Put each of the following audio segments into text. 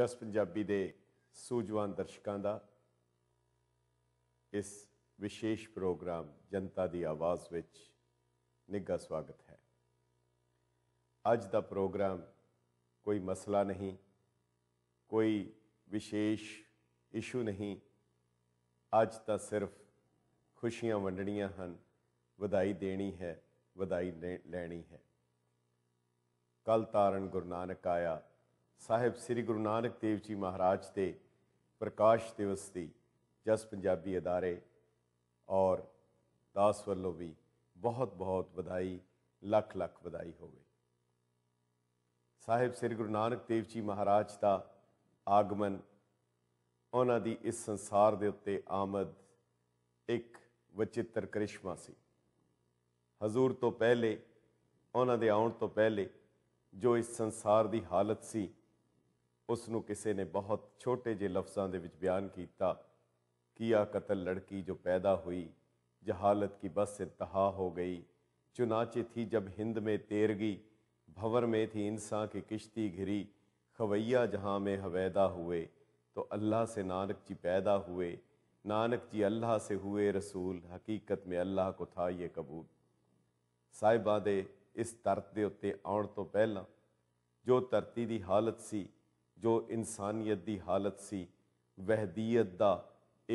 ਜਸ ਪੰਜਾਬੀ ਦੇ ਸੂਝਵਾਨ ਦਰਸ਼ਕਾਂ ਦਾ ਇਸ ਵਿਸ਼ੇਸ਼ ਪ੍ਰੋਗਰਾਮ ਜਨਤਾ ਦੀ ਆਵਾਜ਼ ਵਿੱਚ ਨਿੱਘਾ ਸਵਾਗਤ ਹੈ ਅੱਜ ਦਾ ਪ੍ਰੋਗਰਾਮ ਕੋਈ ਮਸਲਾ ਨਹੀਂ ਕੋਈ ਵਿਸ਼ੇਸ਼ ਇਸ਼ੂ ਨਹੀਂ ਅੱਜ ਤਾਂ ਸਿਰਫ ਖੁਸ਼ੀਆਂ ਵੰਡਣੀਆਂ ਹਨ ਵਧਾਈ ਦੇਣੀ ਹੈ ਵਧਾਈ ਲੈਣੀ ਹੈ ਕਲ ਤਾਰਨ ਗੁਰੂ ਨਾਨਕ ਆਇਆ ਸਾਹਿਬ ਸ੍ਰੀ ਗੁਰੂ ਨਾਨਕ ਦੇਵ ਜੀ ਮਹਾਰਾਜ ਦੇ ਪ੍ਰਕਾਸ਼ ਦਿਵਸ ਦੀ ਜਸ ਪੰਜਾਬੀ ਅਦਾਰੇ ਔਰ ਦਾਸ ਵੱਲੋਂ ਵੀ ਬਹੁਤ-ਬਹੁਤ ਵਧਾਈ ਲੱਖ ਲੱਖ ਵਧਾਈ ਹੋਵੇ ਸਾਹਿਬ ਸ੍ਰੀ ਗੁਰੂ ਨਾਨਕ ਦੇਵ ਜੀ ਮਹਾਰਾਜ ਦਾ ਆਗਮਨ ਉਹਨਾਂ ਦੀ ਇਸ ਸੰਸਾਰ ਦੇ ਉੱਤੇ ਆਮਦ ਇੱਕ ਵਚਿੱਤਰ ਕ੍ਰਿਸ਼ਮਾ ਸੀ ਹਜ਼ੂਰ ਤੋਂ ਪਹਿਲੇ ਉਹਨਾਂ ਦੇ ਆਉਣ ਤੋਂ ਪਹਿਲੇ ਜੋ ਇਸ ਸੰਸਾਰ ਦੀ ਹਾਲਤ ਸੀ ਉਸ किसी ने बहुत छोटे जे ਜਿਹੇ के बयान किया ਬਿਆਨ किया लड़की जो पैदा हुई जहालत की बस इंतहा हो गई चुनाचे थी जब हिंद में तेरगी भंवर में थी इंसान की किश्ती घिरी खवैया जहाँ में हवैदा हुए तो अल्लाह से नानक जी पैदा हुए नानक जी अल्लाह से हुए रसूल हकीकत में अल्लाह को था ये कबूल साहिबा दे इस तरत के उत्ते आने तो पहला जो धरती की हालत सी ਜੋ ਇਨਸਾਨੀਅਤ ਦੀ ਹਾਲਤ ਸੀ ਵਹਿਦੀਅਤ ਦਾ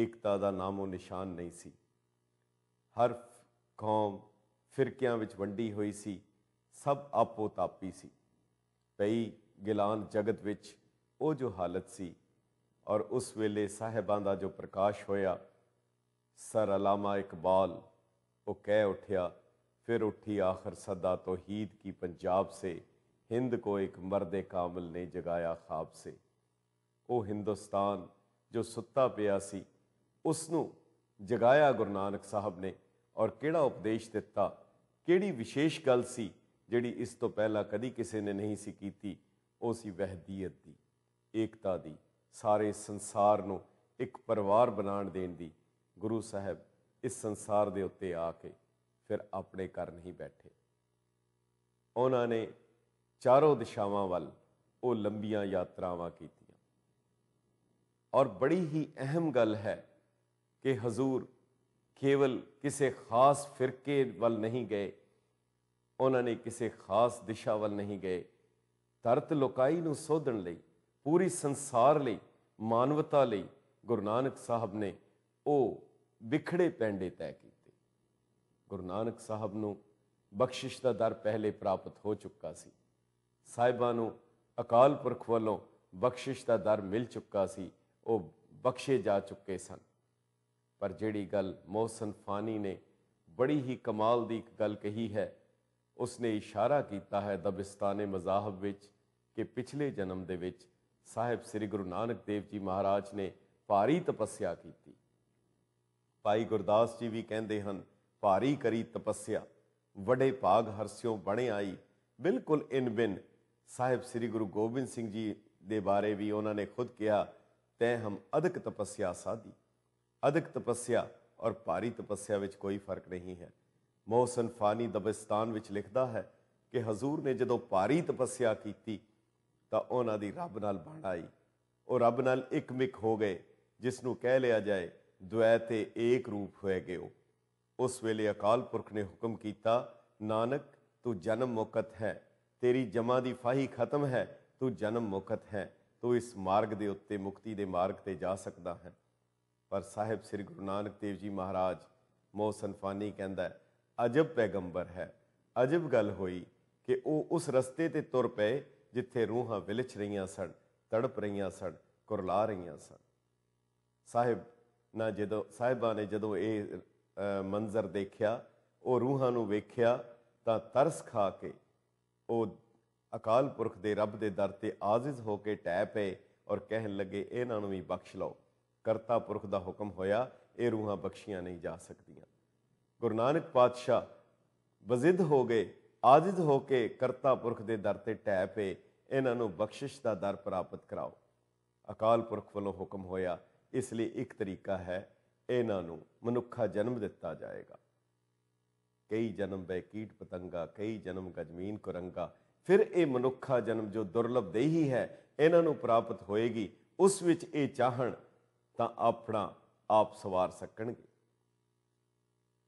ਇਕਤਾ ਦਾ ਨਾਮੋ ਨਿਸ਼ਾਨ ਨਹੀਂ ਸੀ ਹਰ ਕੌਮ ਫਿਰਕਿਆਂ ਵਿੱਚ ਵੰਡੀ ਹੋਈ ਸੀ ਸਭ ਆਪੋ ਤਾਪੀ ਸੀ ਪਈ ਗਿਲਾਨ ਜਗਤ ਵਿੱਚ ਉਹ ਜੋ ਹਾਲਤ ਸੀ ਔਰ ਉਸ ਵੇਲੇ ਸਾਹਿਬਾਂ ਦਾ ਜੋ ਪ੍ਰਕਾਸ਼ ਹੋਇਆ ਸਰ ਅਲਾਮਾ ਇਕਬਾਲ ਉਹ ਕਹਿ ਉਠਿਆ ਫਿਰ ਉੱਠੀ ਆਖਰ ਸਦਾ ਤੋਹੀਦ ਕੀ ਪੰਜਾਬ ਸੇ ਹਿੰਦ ਕੋ ਇੱਕ ਮਰਦੇ ਕਾਮਲ ने ਜਗਾਇਆ ਖਾਬ ਸੇ ਉਹ ਹਿੰਦੁਸਤਾਨ ਜੋ ਸੁੱਤਾ ਪਿਆ ਸੀ ਉਸ ਨੂੰ ਜਗਾਇਆ ਗੁਰੂ ਨਾਨਕ ਸਾਹਿਬ ਨੇ ਔਰ ਕਿਹੜਾ ਉਪਦੇਸ਼ ਦਿੱਤਾ ਕਿਹੜੀ ਵਿਸ਼ੇਸ਼ ਗੱਲ ਸੀ ਜਿਹੜੀ ਇਸ ਤੋਂ ਪਹਿਲਾਂ ਕਦੀ ਕਿਸੇ ਨੇ ਨਹੀਂ ਸੀ ਕੀਤੀ ਉਹ ਸੀ ਵਹਿਦੀਅਤ ਦੀ ਏਕਤਾ ਦੀ ਸਾਰੇ ਸੰਸਾਰ ਨੂੰ ਇੱਕ ਪਰਿਵਾਰ ਬਣਾਉਣ ਦੇਣ ਦੀ ਗੁਰੂ ਸਾਹਿਬ ਇਸ ਸੰਸਾਰ ਦੇ ਉੱਤੇ ਆ ਕੇ ਫਿਰ ਆਪਣੇ ਘਰ ਨਹੀਂ ਬੈਠੇ ਉਹਨਾਂ ਨੇ ਚਾਰੋਂ ਦਿਸ਼ਾਵਾਂ ਵੱਲ ਉਹ ਲੰਬੀਆਂ ਯਾਤਰਾਵਾਂ ਕੀਤੀਆਂ ਔਰ ਬੜੀ ਹੀ ਅਹਿਮ ਗੱਲ ਹੈ ਕਿ ਹਜ਼ੂਰ ਕੇਵਲ ਕਿਸੇ ਖਾਸ ਫਿਰਕੇ ਵੱਲ ਨਹੀਂ ਗਏ ਉਹਨਾਂ ਨੇ ਕਿਸੇ ਖਾਸ ਦਿਸ਼ਾ ਵੱਲ ਨਹੀਂ ਗਏ ਤਰਤ ਲੋਕਾਈ ਨੂੰ ਸੋਧਣ ਲਈ ਪੂਰੀ ਸੰਸਾਰ ਲਈ ਮਾਨਵਤਾ ਲਈ ਗੁਰੂ ਨਾਨਕ ਸਾਹਿਬ ਨੇ ਉਹ ਵਿਖੜੇ ਪੈਂਡੇ ਤੈਅ ਕੀਤੇ ਗੁਰੂ ਨਾਨਕ ਸਾਹਿਬ ਨੂੰ ਬਖਸ਼ਿਸ਼ ਦਾ ਦਰ ਪਹਿਲੇ ਪ੍ਰਾਪਤ ਹੋ ਚੁੱਕਾ ਸੀ ਸਾਹਿਬਾਂ ਨੂੰ ਅਕਾਲ ਪੁਰਖ ਵੱਲੋਂ ਬਖਸ਼ਿਸ਼ ਦਾ ਦਰ ਮਿਲ ਚੁੱਕਾ ਸੀ ਉਹ ਬਖਸ਼ੇ ਜਾ ਚੁੱਕੇ ਸਨ ਪਰ ਜਿਹੜੀ ਗੱਲ ਮੋਹਸਨ ਫਾਨੀ ਨੇ ਬੜੀ ਹੀ ਕਮਾਲ ਦੀ ਇੱਕ ਗੱਲ ਕਹੀ ਹੈ ਉਸਨੇ ਇਸ਼ਾਰਾ ਕੀਤਾ ਹੈ ਦਬਿਸਤਾਨੇ ਮਜ਼ਾਹਬ ਵਿੱਚ ਕਿ ਪਿਛਲੇ ਜਨਮ ਦੇ ਵਿੱਚ ਸਾਹਿਬ ਸ੍ਰੀ ਗੁਰੂ ਨਾਨਕ ਦੇਵ ਜੀ ਮਹਾਰਾਜ ਨੇ ਭਾਰੀ ਤਪੱਸਿਆ ਕੀਤੀ ਭਾਈ ਗੁਰਦਾਸ ਜੀ ਵੀ ਕਹਿੰਦੇ ਹਨ ਭਾਰੀ ਕਰੀ ਤਪੱਸਿਆ ਵਡੇ ਭਾਗ ਹਰਸਿਓ ਬਣੇ ਆਈ ਬਿਲਕੁਲ ਇਨ ਬਿਨ ਸਾਹਿਬ ਸ੍ਰੀ ਗੁਰੂ ਗੋਬਿੰਦ ਸਿੰਘ ਜੀ ਦੇ ਬਾਰੇ ਵੀ ਉਹਨਾਂ ਨੇ ਖੁਦ ਕਿਹਾ ਤੈ ਹਮ ਅਦਕ ਤਪੱਸਿਆ ਸਾਧੀ ਅਦਕ ਤਪੱਸਿਆ ਔਰ ਭਾਰੀ ਤਪੱਸਿਆ ਵਿੱਚ ਕੋਈ ਫਰਕ ਨਹੀਂ ਹੈ ਮੋਹਸਨ ਫਾਨੀ ਦਬਿਸਤਾਨ ਵਿੱਚ ਲਿਖਦਾ ਹੈ ਕਿ ਹਜ਼ੂਰ ਨੇ ਜਦੋਂ ਭਾਰੀ ਤਪੱਸਿਆ ਕੀਤੀ ਤਾਂ ਉਹਨਾਂ ਦੀ ਰੱਬ ਨਾਲ ਬਾਣ ਆਈ ਉਹ ਰੱਬ ਨਾਲ ਇੱਕਮਿਕ ਹੋ ਗਏ ਜਿਸ ਨੂੰ ਕਹਿ ਲਿਆ ਜਾਏ ਦੁਐਤ ਏਕ ਰੂਪ ਹੋਏ ਗਏ ਉਹ ਉਸ ਵੇਲੇ ਅਕਾਲ ਪੁਰਖ ਨੇ ਹੁਕਮ ਕੀਤਾ ਨਾਨਕ ਤੂੰ ਜਨਮ ਮੁਕਤ ਹੈ ਤੇਰੀ ਜਮਾ ਦੀ ਫਾਹੀ ਖਤਮ ਹੈ ਤੂੰ ਜਨਮ ਮੁਕਤ ਹੈ ਤੂੰ ਇਸ ਮਾਰਗ ਦੇ ਉੱਤੇ ਮੁਕਤੀ ਦੇ ਮਾਰਗ ਤੇ ਜਾ ਸਕਦਾ ਹੈ ਪਰ ਸਾਹਿਬ ਸ੍ਰੀ ਗੁਰੂ ਨਾਨਕ ਦੇਵ ਜੀ ਮਹਾਰਾਜ ਮੋਹਸਨ ਫਾਨੀ ਕਹਿੰਦਾ ਅਜਬ ਪੈਗੰਬਰ ਹੈ ਅਜਬ ਗੱਲ ਹੋਈ ਕਿ ਉਹ ਉਸ ਰਸਤੇ ਤੇ ਤੁਰ ਪਏ ਜਿੱਥੇ ਰੂਹਾਂ ਵਿਲਚ ਰਹੀਆਂ ਸਨ ਤੜਪ ਰਹੀਆਂ ਸਨ ਕੁਰਲਾ ਰਹੀਆਂ ਸਨ ਸਾਹਿਬ ਨਾ ਜਦੋਂ ਸਾਹਿਬਾਂ ਨੇ ਜਦੋਂ ਇਹ ਮੰਜ਼ਰ ਦੇਖਿਆ ਉਹ ਰੂਹਾਂ ਨੂੰ ਵੇਖਿਆ ਤਾਂ ਤਰਸ ਖਾ ਕੇ ਉਹ ਅਕਾਲ ਪੁਰਖ ਦੇ ਰੱਬ ਦੇ ਦਰ ਤੇ ਆਜ਼ਿਜ਼ ਹੋ ਕੇ ਟੈ ਪਏ ਔਰ ਕਹਿਣ ਲੱਗੇ ਇਹਨਾਂ ਨੂੰ ਵੀ ਬਖਸ਼ ਲਓ ਕਰਤਾ ਪੁਰਖ ਦਾ ਹੁਕਮ ਹੋਇਆ ਇਹ ਰੂਹਾਂ ਬਖਸ਼ੀਆਂ ਨਹੀਂ ਜਾ ਸਕਦੀਆਂ ਗੁਰੂ ਨਾਨਕ ਪਾਤਸ਼ਾਹ ਵਜ਼ਿਦ ਹੋ ਗਏ ਆਜਿਜ਼ ਹੋ ਕੇ ਕਰਤਾ ਪੁਰਖ ਦੇ ਦਰ ਤੇ ਟੈ ਪਏ ਇਹਨਾਂ ਨੂੰ ਬਖਸ਼ਿਸ਼ ਦਾ ਦਰ ਪ੍ਰਾਪਤ ਕਰਾਓ ਅਕਾਲ ਪੁਰਖ ਵੱਲੋਂ ਹੁਕਮ ਹੋਇਆ ਇਸ ਲਈ ਇੱਕ ਤਰੀਕਾ ਹੈ ਇਹਨਾਂ ਨੂੰ ਮਨੁੱਖਾ ਜਨਮ ਦਿੱਤਾ ਜਾਏਗਾ ਕਈ ਜਨਮ ਬੈ ਕੀਟ ਪਤੰਗਾ ਕਈ ਜਨਮ ਗਜਮੀਨ ਕੁਰੰਗਾ ਫਿਰ ਇਹ ਮਨੁੱਖਾ ਜਨਮ ਜੋ ਦੁਰਲਭ ਦੇਹੀ ਹੈ ਇਹਨਾਂ ਨੂੰ ਪ੍ਰਾਪਤ ਹੋਏਗੀ ਉਸ ਵਿੱਚ ਇਹ ਚਾਹਣ ਤਾਂ ਆਪਣਾ ਆਪ ਸਵਾਰ ਸਕਣਗੇ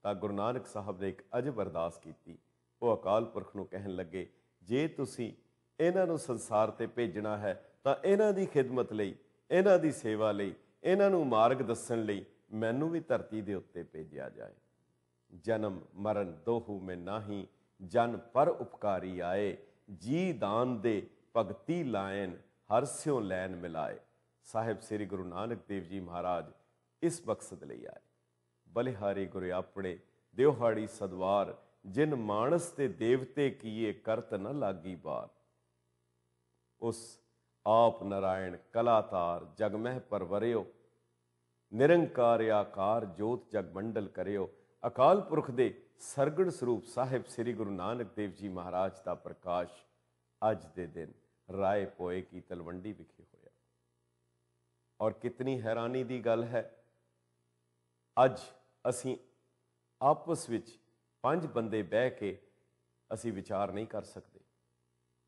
ਤਾਂ ਗੁਰੂ ਨਾਨਕ ਸਾਹਿਬ ਨੇ ਇੱਕ ਅਜਬ ਅਰਦਾਸ ਕੀਤੀ ਉਹ ਅਕਾਲ ਪੁਰਖ ਨੂੰ ਕਹਿਣ ਲੱਗੇ ਜੇ ਤੁਸੀਂ ਇਹਨਾਂ ਨੂੰ ਸੰਸਾਰ ਤੇ ਭੇਜਣਾ ਹੈ ਤਾਂ ਇਹਨਾਂ ਦੀ ਖਿਦਮਤ ਲਈ ਇਹਨਾਂ ਦੀ ਸੇਵਾ ਲਈ ਇਹਨਾਂ ਨੂੰ ਮਾਰਗ ਦੱਸਣ ਲਈ ਮੈਨੂੰ ਵੀ ਧਰਤੀ ਦੇ ਉੱਤੇ ਭੇਜਿਆ ਜਾਏ ਜਨਮ ਮਰਨ ਦੋਹੂ ਮੇ ਨਾਹੀ ਜਨ ਪਰ ਉਪਕਾਰੀ ਆਏ ਜੀ ਦਾਨ ਦੇ ਭਗਤੀ ਲਾਇਨ ਹਰ ਸਿਓ ਲੈਨ ਮਿਲਾਏ ਸਾਹਿਬ ਸ੍ਰੀ ਗੁਰੂ ਨਾਨਕ ਦੇਵ ਜੀ ਮਹਾਰਾਜ ਇਸ ਮਕਸਦ ਲਈ ਆਏ ਬਲਿਹਾਰੀ ਗੁਰ ਆਪਣੇ ਦਿਵਹਾੜੀ ਸਦਵਾਰ ਜਿਨ ਮਾਨਸ ਤੇ ਦੇਵਤੇ ਕੀਏ ਕਰਤ ਨ ਲਾਗੀ ਬਾਤ ਉਸ ਆਪ ਨਰਾਇਣ ਕਲਾਤਾਰ ਜਗਮਹਿ ਪਰਵਰਿਓ ਨਿਰੰਕਾਰ ਆਕਾਰ ਜੋਤ ਜਗ ਮੰਡਲ ਕਰਿਓ ਅਕਾਲ ਪੁਰਖ ਦੇ ਸਰਗਣ ਸਰੂਪ ਸਾਹਿਬ ਸ੍ਰੀ ਗੁਰੂ ਨਾਨਕ ਦੇਵ ਜੀ ਮਹਾਰਾਜ ਦਾ ਪ੍ਰਕਾਸ਼ ਅੱਜ ਦੇ ਦਿਨ ਰਾਏ ਪੋਏ ਕੀ ਤਲਵੰਡੀ ਵਿਖੇ ਹੋਇਆ ਔਰ ਕਿਤਨੀ ਹੈਰਾਨੀ ਦੀ ਗੱਲ ਹੈ ਅੱਜ ਅਸੀਂ ਆਪਸ ਵਿੱਚ ਪੰਜ ਬੰਦੇ ਬਹਿ ਕੇ ਅਸੀਂ ਵਿਚਾਰ ਨਹੀਂ ਕਰ ਸਕਦੇ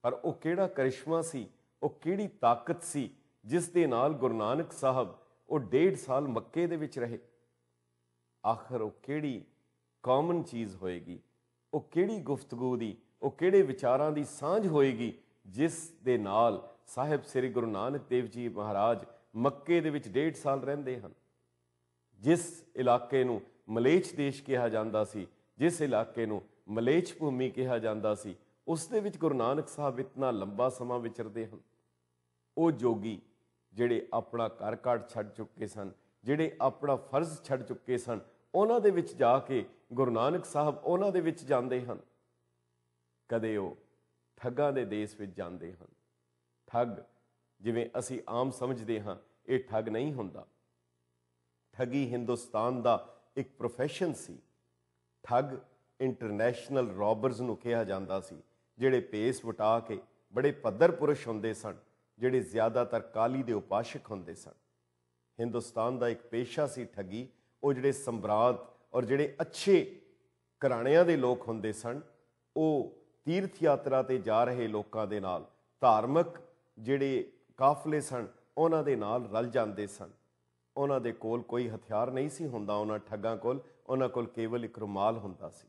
ਪਰ ਉਹ ਕਿਹੜਾ ਕਰਿਸ਼ਮਾ ਸੀ ਉਹ ਕਿਹੜੀ ਤਾਕਤ ਸੀ ਜਿਸ ਦੇ ਨਾਲ ਗੁਰੂ ਨਾਨਕ ਸਾਹਿਬ ਉਹ ਡੇਢ ਸਾਲ ਮੱਕੇ ਦੇ ਵਿੱਚ ਰਹੇ ਆਖਰ ਉਹ ਕਿਹੜੀ ਕਾਮਨ ਚੀਜ਼ ਹੋਏਗੀ ਉਹ ਕਿਹੜੀ ਗੁਫ਼ਤਗੂ ਦੀ ਉਹ ਕਿਹੜੇ ਵਿਚਾਰਾਂ ਦੀ ਸਾਂਝ ਹੋਏਗੀ ਜਿਸ ਦੇ ਨਾਲ ਸਾਹਿਬ ਸ੍ਰੀ ਗੁਰੂ ਨਾਨਕ ਦੇਵ ਜੀ ਮਹਾਰਾਜ ਮੱਕੇ ਦੇ ਵਿੱਚ ਡੇਢ ਸਾਲ ਰਹਿੰਦੇ ਹਨ ਜਿਸ ਇਲਾਕੇ ਨੂੰ ਮਲੇਚ ਦੇਸ਼ ਕਿਹਾ ਜਾਂਦਾ ਸੀ ਜਿਸ ਇਲਾਕੇ ਨੂੰ ਮਲੇਚ ਭੂਮੀ ਕਿਹਾ ਜਾਂਦਾ ਸੀ ਉਸ ਦੇ ਵਿੱਚ ਗੁਰੂ ਨਾਨਕ ਸਾਹਿਬ ਇਤਨਾ ਲੰਬਾ ਸਮਾਂ ਵਿਚਰਦੇ ਹਨ ਉਹ ਜੋਗੀ ਜਿਹੜੇ ਆਪਣਾ ਘਰ ਘਾਟ ਛੱਡ ਚੁੱਕੇ ਸਨ ਜਿਹੜੇ ਆਪਣਾ ਫਰਜ਼ ਛੱਡ ਚੁੱਕੇ ਸਨ ਉਹਨਾਂ ਦੇ ਵਿੱਚ ਜਾ ਕੇ ਗੁਰੂ ਨਾਨਕ ਸਾਹਿਬ ਉਹਨਾਂ ਦੇ ਵਿੱਚ ਜਾਂਦੇ ਹਨ ਕਦੇ ਉਹ ਠੱਗਾਂ ਦੇ ਦੇਸ਼ ਵਿੱਚ ਜਾਂਦੇ ਹਨ ਠੱਗ ਜਿਵੇਂ ਅਸੀਂ ਆਮ ਸਮਝਦੇ ਹਾਂ ਇਹ ਠੱਗ ਨਹੀਂ ਹੁੰਦਾ ਠੱਗੀ ਹਿੰਦੁਸਤਾਨ ਦਾ ਇੱਕ profession ਸੀ ਠੱਗ ਇੰਟਰਨੈਸ਼ਨਲ ਰੌਬਰਸ ਨੂੰ ਕਿਹਾ ਜਾਂਦਾ ਸੀ ਜਿਹੜੇ ਪੇਸ ਵਟਾ ਕੇ ਬੜੇ ਪੱਧਰ ਪੁਰਸ਼ ਹੁੰਦੇ ਸਨ ਜਿਹੜੇ ਜ਼ਿਆਦਾਤਰ ਕਾਲੀ ਦੇ ਉਪਾਸ਼ਕ ਹੁੰਦੇ ਸਨ ਹਿੰਦੁਸਤਾਨ ਦਾ ਇੱਕ ਪੇਸ਼ਾ ਸੀ ਠੱਗੀ ਉਹ ਜਿਹੜੇ ਸੰਭਰਾਤ ਔਰ ਜਿਹੜੇ ਅੱਛੇ ਘਰਾਣਿਆਂ ਦੇ ਲੋਕ ਹੁੰਦੇ ਸਨ ਉਹ ਤੀਰਥ ਯਾਤਰਾ ਤੇ ਜਾ ਰਹੇ ਲੋਕਾਂ ਦੇ ਨਾਲ ਧਾਰਮਿਕ ਜਿਹੜੇ ਕਾਫਲੇ ਸਨ ਉਹਨਾਂ ਦੇ ਨਾਲ ਰਲ ਜਾਂਦੇ ਸਨ ਉਹਨਾਂ ਦੇ ਕੋਲ ਕੋਈ ਹਥਿਆਰ ਨਹੀਂ ਸੀ ਹੁੰਦਾ ਉਹਨਾਂ ਠੱਗਾਂ ਕੋਲ ਉਹਨਾਂ ਕੋਲ ਕੇਵਲ ਇੱਕ ਰੁਮਾਲ ਹੁੰਦਾ ਸੀ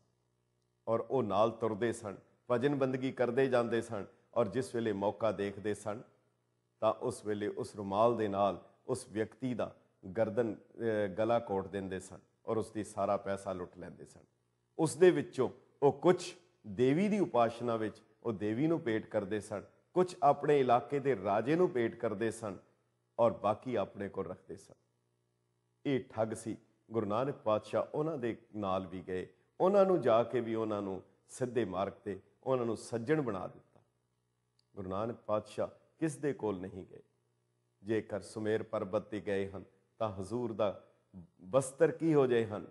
ਔਰ ਉਹ ਨਾਲ ਤੁਰਦੇ ਸਨ ਭਜਨ ਬੰਦਗੀ ਕਰਦੇ ਜਾਂਦੇ ਸਨ ਔਰ ਜਿਸ ਵੇਲੇ ਮੌਕਾ ਦੇਖਦੇ ਸਨ ਤਾਂ ਉਸ ਵੇਲੇ ਉਸ ਰੁਮਾਲ ਦੇ ਨਾਲ ਉਸ ਵਿਅਕਤੀ ਦਾ ਗਰਦਨ ਗਲਾ ਕੋਟ ਦਿੰਦੇ ਸਨ ਔਰ ਉਸ ਦੀ ਸਾਰਾ ਪੈਸਾ ਲੁੱਟ ਲੈਂਦੇ ਸਨ ਉਸ ਦੇ ਵਿੱਚੋਂ ਉਹ ਕੁਝ ਦੇਵੀ ਦੀ ਉਪਾਸ਼ਨਾ ਵਿੱਚ ਉਹ ਦੇਵੀ ਨੂੰ ਪੇਟ ਕਰਦੇ ਸਨ ਕੁਝ ਆਪਣੇ ਇਲਾਕੇ ਦੇ ਰਾਜੇ ਨੂੰ ਪੇਟ ਕਰਦੇ ਸਨ ਔਰ ਬਾਕੀ ਆਪਣੇ ਕੋਲ ਰੱਖਦੇ ਸਨ ਇਹ ਠੱਗ ਸੀ ਗੁਰੂ ਨਾਨਕ ਪਾਤਸ਼ਾਹ ਉਹਨਾਂ ਦੇ ਨਾਲ ਵੀ ਗਏ ਉਹਨਾਂ ਨੂੰ ਜਾ ਕੇ ਵੀ ਉਹਨਾਂ ਨੂੰ ਸਿੱਧੇ ਮਾਰਗ ਤੇ ਉਹਨਾਂ ਨੂੰ ਸੱਜਣ ਬਣਾ ਦਿੱਤਾ ਗੁਰੂ ਨਾਨਕ ਪਾਤਸ਼ਾਹ ਕਿਸ ਦੇ ਕੋਲ ਨਹੀਂ ਗਏ ਜੇਕਰ ਸੁਮੇਰ ਪਰਬਤ ਤੇ ਗਏ ਹਨ ਤਾਂ ਹਜ਼ੂਰ ਦਾ ਬਸਤਰ ਕੀ ਹੋ ਜਾਏ ਹਨ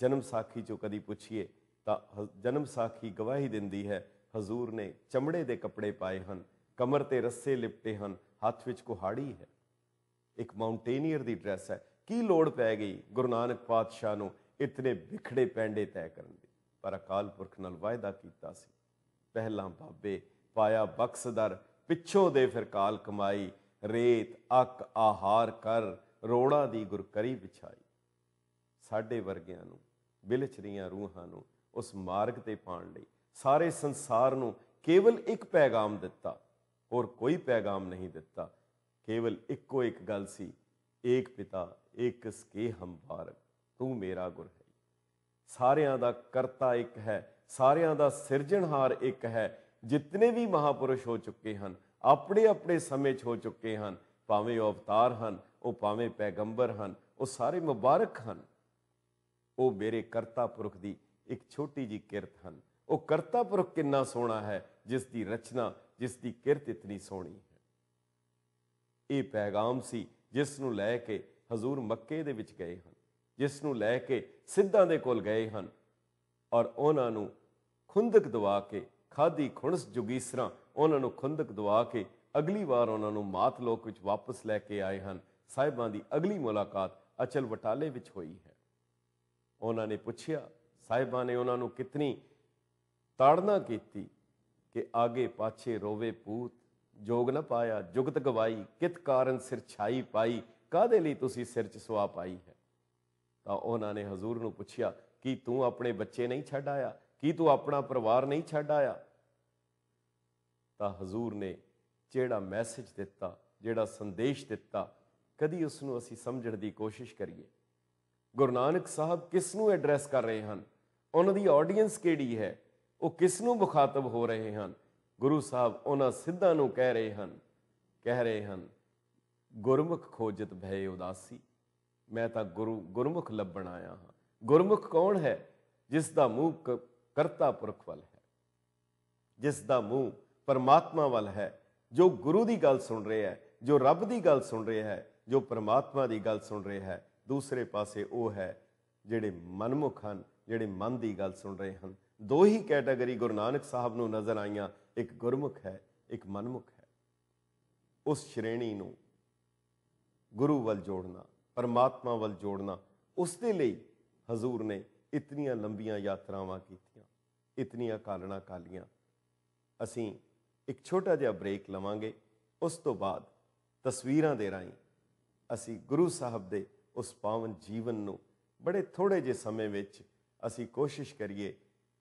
ਜਨਮ ਸਾਖੀ ਚੋਂ ਕਦੀ ਪੁੱਛੀਏ ਤਾਂ ਜਨਮ ਸਾਖੀ ਗਵਾਹੀ ਦਿੰਦੀ ਹੈ ਹਜ਼ੂਰ ਨੇ ਚਮੜੇ ਦੇ ਕੱਪੜੇ ਪਾਏ ਹਨ ਕਮਰ ਤੇ ਰੱਸੇ ਲਿਪਟੇ ਹਨ ਹੱਥ ਵਿੱਚ ਕੁਹਾੜੀ ਹੈ ਇੱਕ ਮਾਉਂਟੇਨੀਅਰ ਦੀ ਡਰੈਸ ਹੈ ਕੀ ਲੋੜ ਪੈ ਗਈ ਗੁਰੂ ਨਾਨਕ ਪਾਤਸ਼ਾਹ ਨੂੰ ਇਤਨੇ ਵਿਖੜੇ ਪੈਂਡੇ ਤੈਅ ਕਰਨ ਦੀ ਪਰ ਅਕਾਲ ਪੁਰਖ ਨਾਲ ਵਾਅਦਾ ਕੀਤਾ ਸੀ ਪਹਿਲਾਂ ਬਾਬੇ ਪਾਇਆ ਬਖਸ਼ਦਰ ਪਿੱਛੋਂ ਦੇ ਫਿਰ ਕਾਲ ਕਮਾਈ ਰੇਤ ਅਕ ਆਹਾਰ ਕਰ ਰੋੜਾ ਦੀ ਗੁਰਕਰੀ ਵਿਛਾਈ ਸਾਡੇ ਵਰਗਿਆਂ ਨੂੰ ਵਿਲਚ ਰੀਆਂ ਰੂਹਾਂ ਨੂੰ ਉਸ ਮਾਰਗ ਤੇ ਪਾਣ ਲਈ ਸਾਰੇ ਸੰਸਾਰ ਨੂੰ ਕੇਵਲ ਇੱਕ ਪੈਗਾਮ ਦਿੱਤਾ ਹੋਰ ਕੋਈ ਪੈਗਾਮ ਨਹੀਂ ਦਿੱਤਾ ਕੇਵਲ ਇੱਕੋ ਇੱਕ ਗੱਲ ਸੀ ਏਕ ਪਿਤਾ ਏਕ ਸਕੇ ਹਮਵਾਰਕ ਤੂੰ ਮੇਰਾ ਗੁਰ ਹੈ ਸਾਰਿਆਂ ਦਾ ਕਰਤਾ ਇੱਕ ਹੈ ਸਾਰਿਆਂ ਦਾ ਸਿਰਜਣਹਾਰ ਇੱਕ ਹੈ ਜਿੰਨੇ ਵੀ ਮਹਾਪੁਰਸ਼ ਹੋ ਚੁੱਕੇ ਹਨ ਆਪਣੇ ਆਪਣੇ ਸਮੇਂ 'ਚ ਹੋ ਚੁੱਕੇ ਹਨ ਭਾਵੇਂ ਉਹ ਅਵਤਾਰ ਹਨ ਉਹ ਭਾਵੇਂ ਪੈਗੰਬਰ ਹਨ ਉਹ ਸਾਰੇ ਮੁਬਾਰਕ ਹਨ ਉਹ ਮੇਰੇ ਕਰਤਾ ਪੁਰਖ ਦੀ ਇੱਕ ਛੋਟੀ ਜੀ ਕਿਰਤ ਹਨ ਉਹ ਕਰਤਾ ਪੁਰਖ ਕਿੰਨਾ ਸੋਹਣਾ ਹੈ ਜਿਸ ਦੀ ਰਚਨਾ ਜਿਸ ਦੀ ਕਿਰਤ ਇਤਨੀ ਸੋਹਣੀ ਹੈ ਇਹ ਪੈਗਾਮ ਸੀ ਜਿਸ ਨੂੰ ਲੈ ਕੇ ਹਜ਼ੂਰ ਮੱਕੇ ਦੇ ਵਿੱਚ ਗਏ ਹਨ ਜਿਸ ਨੂੰ ਲੈ ਕੇ ਸਿੱਧਾਂ ਦੇ ਕੋਲ ਗਏ ਹਨ ਔਰ ਉਹਨਾਂ ਨੂੰ ਖੁੰਦਕ ਦਵਾ ਕੇ ਖਾਦੀ ਖੁਣਸ ਜੁਗੀਸਰਾ ਉਹਨਾਂ ਨੂੰ ਖੁੰਦਕ ਦਵਾ ਕੇ ਅਗਲੀ ਵਾਰ ਉਹਨਾਂ ਨੂੰ ਮਾਤ ਲੋਕ ਵਿੱਚ ਵਾਪਸ ਲੈ ਕੇ ਆਏ ਹਨ ਸਾਹਿਬਾਂ ਦੀ ਅਗਲੀ ਮੁਲਾਕਾਤ ਅਚਲ ਵਟਾਲੇ ਵਿੱਚ ਹੋਈ ਹੈ ਉਹਨਾਂ ਨੇ ਪੁੱਛਿਆ ਸਾਹਿਬਾਂ ਨੇ ਉਹਨਾਂ ਨੂੰ ਕਿਤਨੀ ਤਾੜਨਾ ਕੀਤੀ ਕਿ ਆਗੇ ਪਾਛੇ ਰੋਵੇ ਪੂਤ ਜੋਗ ਨਾ ਪਾਇਆ ਜੁਗਤ ਗਵਾਈ ਕਿਤ ਕਾਰਨ ਸਿਰ ਛਾਈ ਪਾਈ ਕਾਦੇ ਲਈ ਤੁਸੀਂ ਸਿਰ 'ਚ ਸਵਾ ਪਾਈ ਹੈ ਤਾਂ ਉਹਨਾਂ ਨੇ ਹਜ਼ੂਰ ਨੂੰ ਪੁੱਛਿਆ ਕਿ ਤੂੰ ਆਪਣੇ ਬੱਚੇ ਨਹੀਂ ਛੱਡ ਆਇਆ ਕੀ ਤੂੰ ਆਪਣਾ ਪਰਿਵਾਰ ਨਹੀਂ ਛੱਡ ਆਇਆ ਤਾਂ ਹਜ਼ੂਰ ਨੇ ਜਿਹੜਾ ਮੈਸੇਜ ਦਿੱਤਾ ਜਿਹੜਾ ਸੰਦੇਸ਼ ਦਿੱਤਾ ਕਦੀ ਉਸ ਨੂੰ ਅਸੀਂ ਸਮਝਣ ਦੀ ਕੋਸ਼ਿਸ਼ ਕਰੀਏ ਗੁਰੂ ਨਾਨਕ ਸਾਹਿਬ ਕਿਸ ਨੂੰ ਐਡਰੈਸ ਕਰ ਰਹੇ ਹਨ ਉਹਨਾਂ ਦੀ ਆਡੀਅנס ਕਿਹੜੀ ਹੈ ਉਹ ਕਿਸ ਨੂੰ ਮੁਖਾਤਬ ਹੋ ਰਹੇ ਹਨ ਗੁਰੂ ਸਾਹਿਬ ਉਹਨਾਂ ਸਿੱਧਾਂ ਨੂੰ ਕਹਿ ਰਹੇ ਹਨ ਕਹਿ ਰਹੇ ਹਨ ਗੁਰਮੁਖ ਖੋਜਤ ਭਏ ਉਦਾਸੀ ਮੈਂ ਤਾਂ ਗੁਰੂ ਗੁਰਮੁਖ ਲੱਭਣ ਆਇਆ ਹਾਂ ਗੁਰਮੁਖ ਕੌਣ ਹੈ ਜਿਸ ਦਾ ਮੂੰਹ ਕਰਤਾ ਪੁਰਖ ਵੱਲ ਹੈ ਜਿਸ ਦਾ ਮੂੰਹ ਪਰਮਾਤਮਾ ਵੱਲ ਹੈ ਜੋ ਗੁਰੂ ਦੀ ਗੱਲ ਸੁਣ ਰਿਹਾ ਹੈ ਜੋ ਰੱਬ ਦੀ ਗੱਲ ਸੁਣ ਰਿਹਾ ਹੈ ਜੋ ਪਰਮਾਤਮਾ ਦੀ ਗੱਲ ਸੁਣ ਰਿਹਾ ਹੈ ਦੂਸਰੇ ਪਾਸੇ ਉਹ ਹੈ ਜਿਹੜੇ ਮਨਮੁਖ ਹਨ ਜਿਹੜੇ ਮਨ ਦੀ ਗੱਲ ਸੁਣ ਰਹੇ ਹਨ ਦੋ ਹੀ ਕੈਟਾਗਰੀ ਗੁਰੂ ਨਾਨਕ ਸਾਹਿਬ ਨੂੰ ਨਜ਼ਰ ਆਈਆਂ ਇੱਕ ਗੁਰਮੁਖ ਹੈ ਇੱਕ ਮਨਮੁਖ ਹੈ ਉਸ ਸ਼੍ਰੇਣੀ ਨੂੰ ਗੁਰੂ ਵੱਲ ਜੋੜਨਾ ਪਰਮਾਤਮਾ ਵੱਲ ਜੋੜਨਾ ਉਸ ਦੇ ਲਈ ਹਜ਼ੂਰ ਨੇ ਇਤਨੀਆਂ ਲੰਬੀਆਂ ਯਾਤਰਾਵਾਂ ਕੀਤੀਆਂ ਇਤਨੀਆਂ ਕਾਲਣਾ ਕਾਲੀਆਂ ਅਸੀਂ ਇੱਕ ਛੋਟਾ ਜਿਹਾ ਬ੍ਰੇਕ ਲਵਾਂਗੇ ਉਸ ਤੋਂ ਬਾਅਦ ਤਸਵੀਰਾਂ ਦੇ ਰਾਈ ਅਸੀਂ ਗੁਰੂ ਸਾਹਿਬ ਦੇ ਉਸ ਪਾਵਨ ਜੀਵਨ ਨੂੰ ਬੜੇ ਥੋੜੇ ਜਿਹੇ ਸਮੇਂ ਵਿੱਚ ਅਸੀਂ ਕੋਸ਼ਿਸ਼ ਕਰੀਏ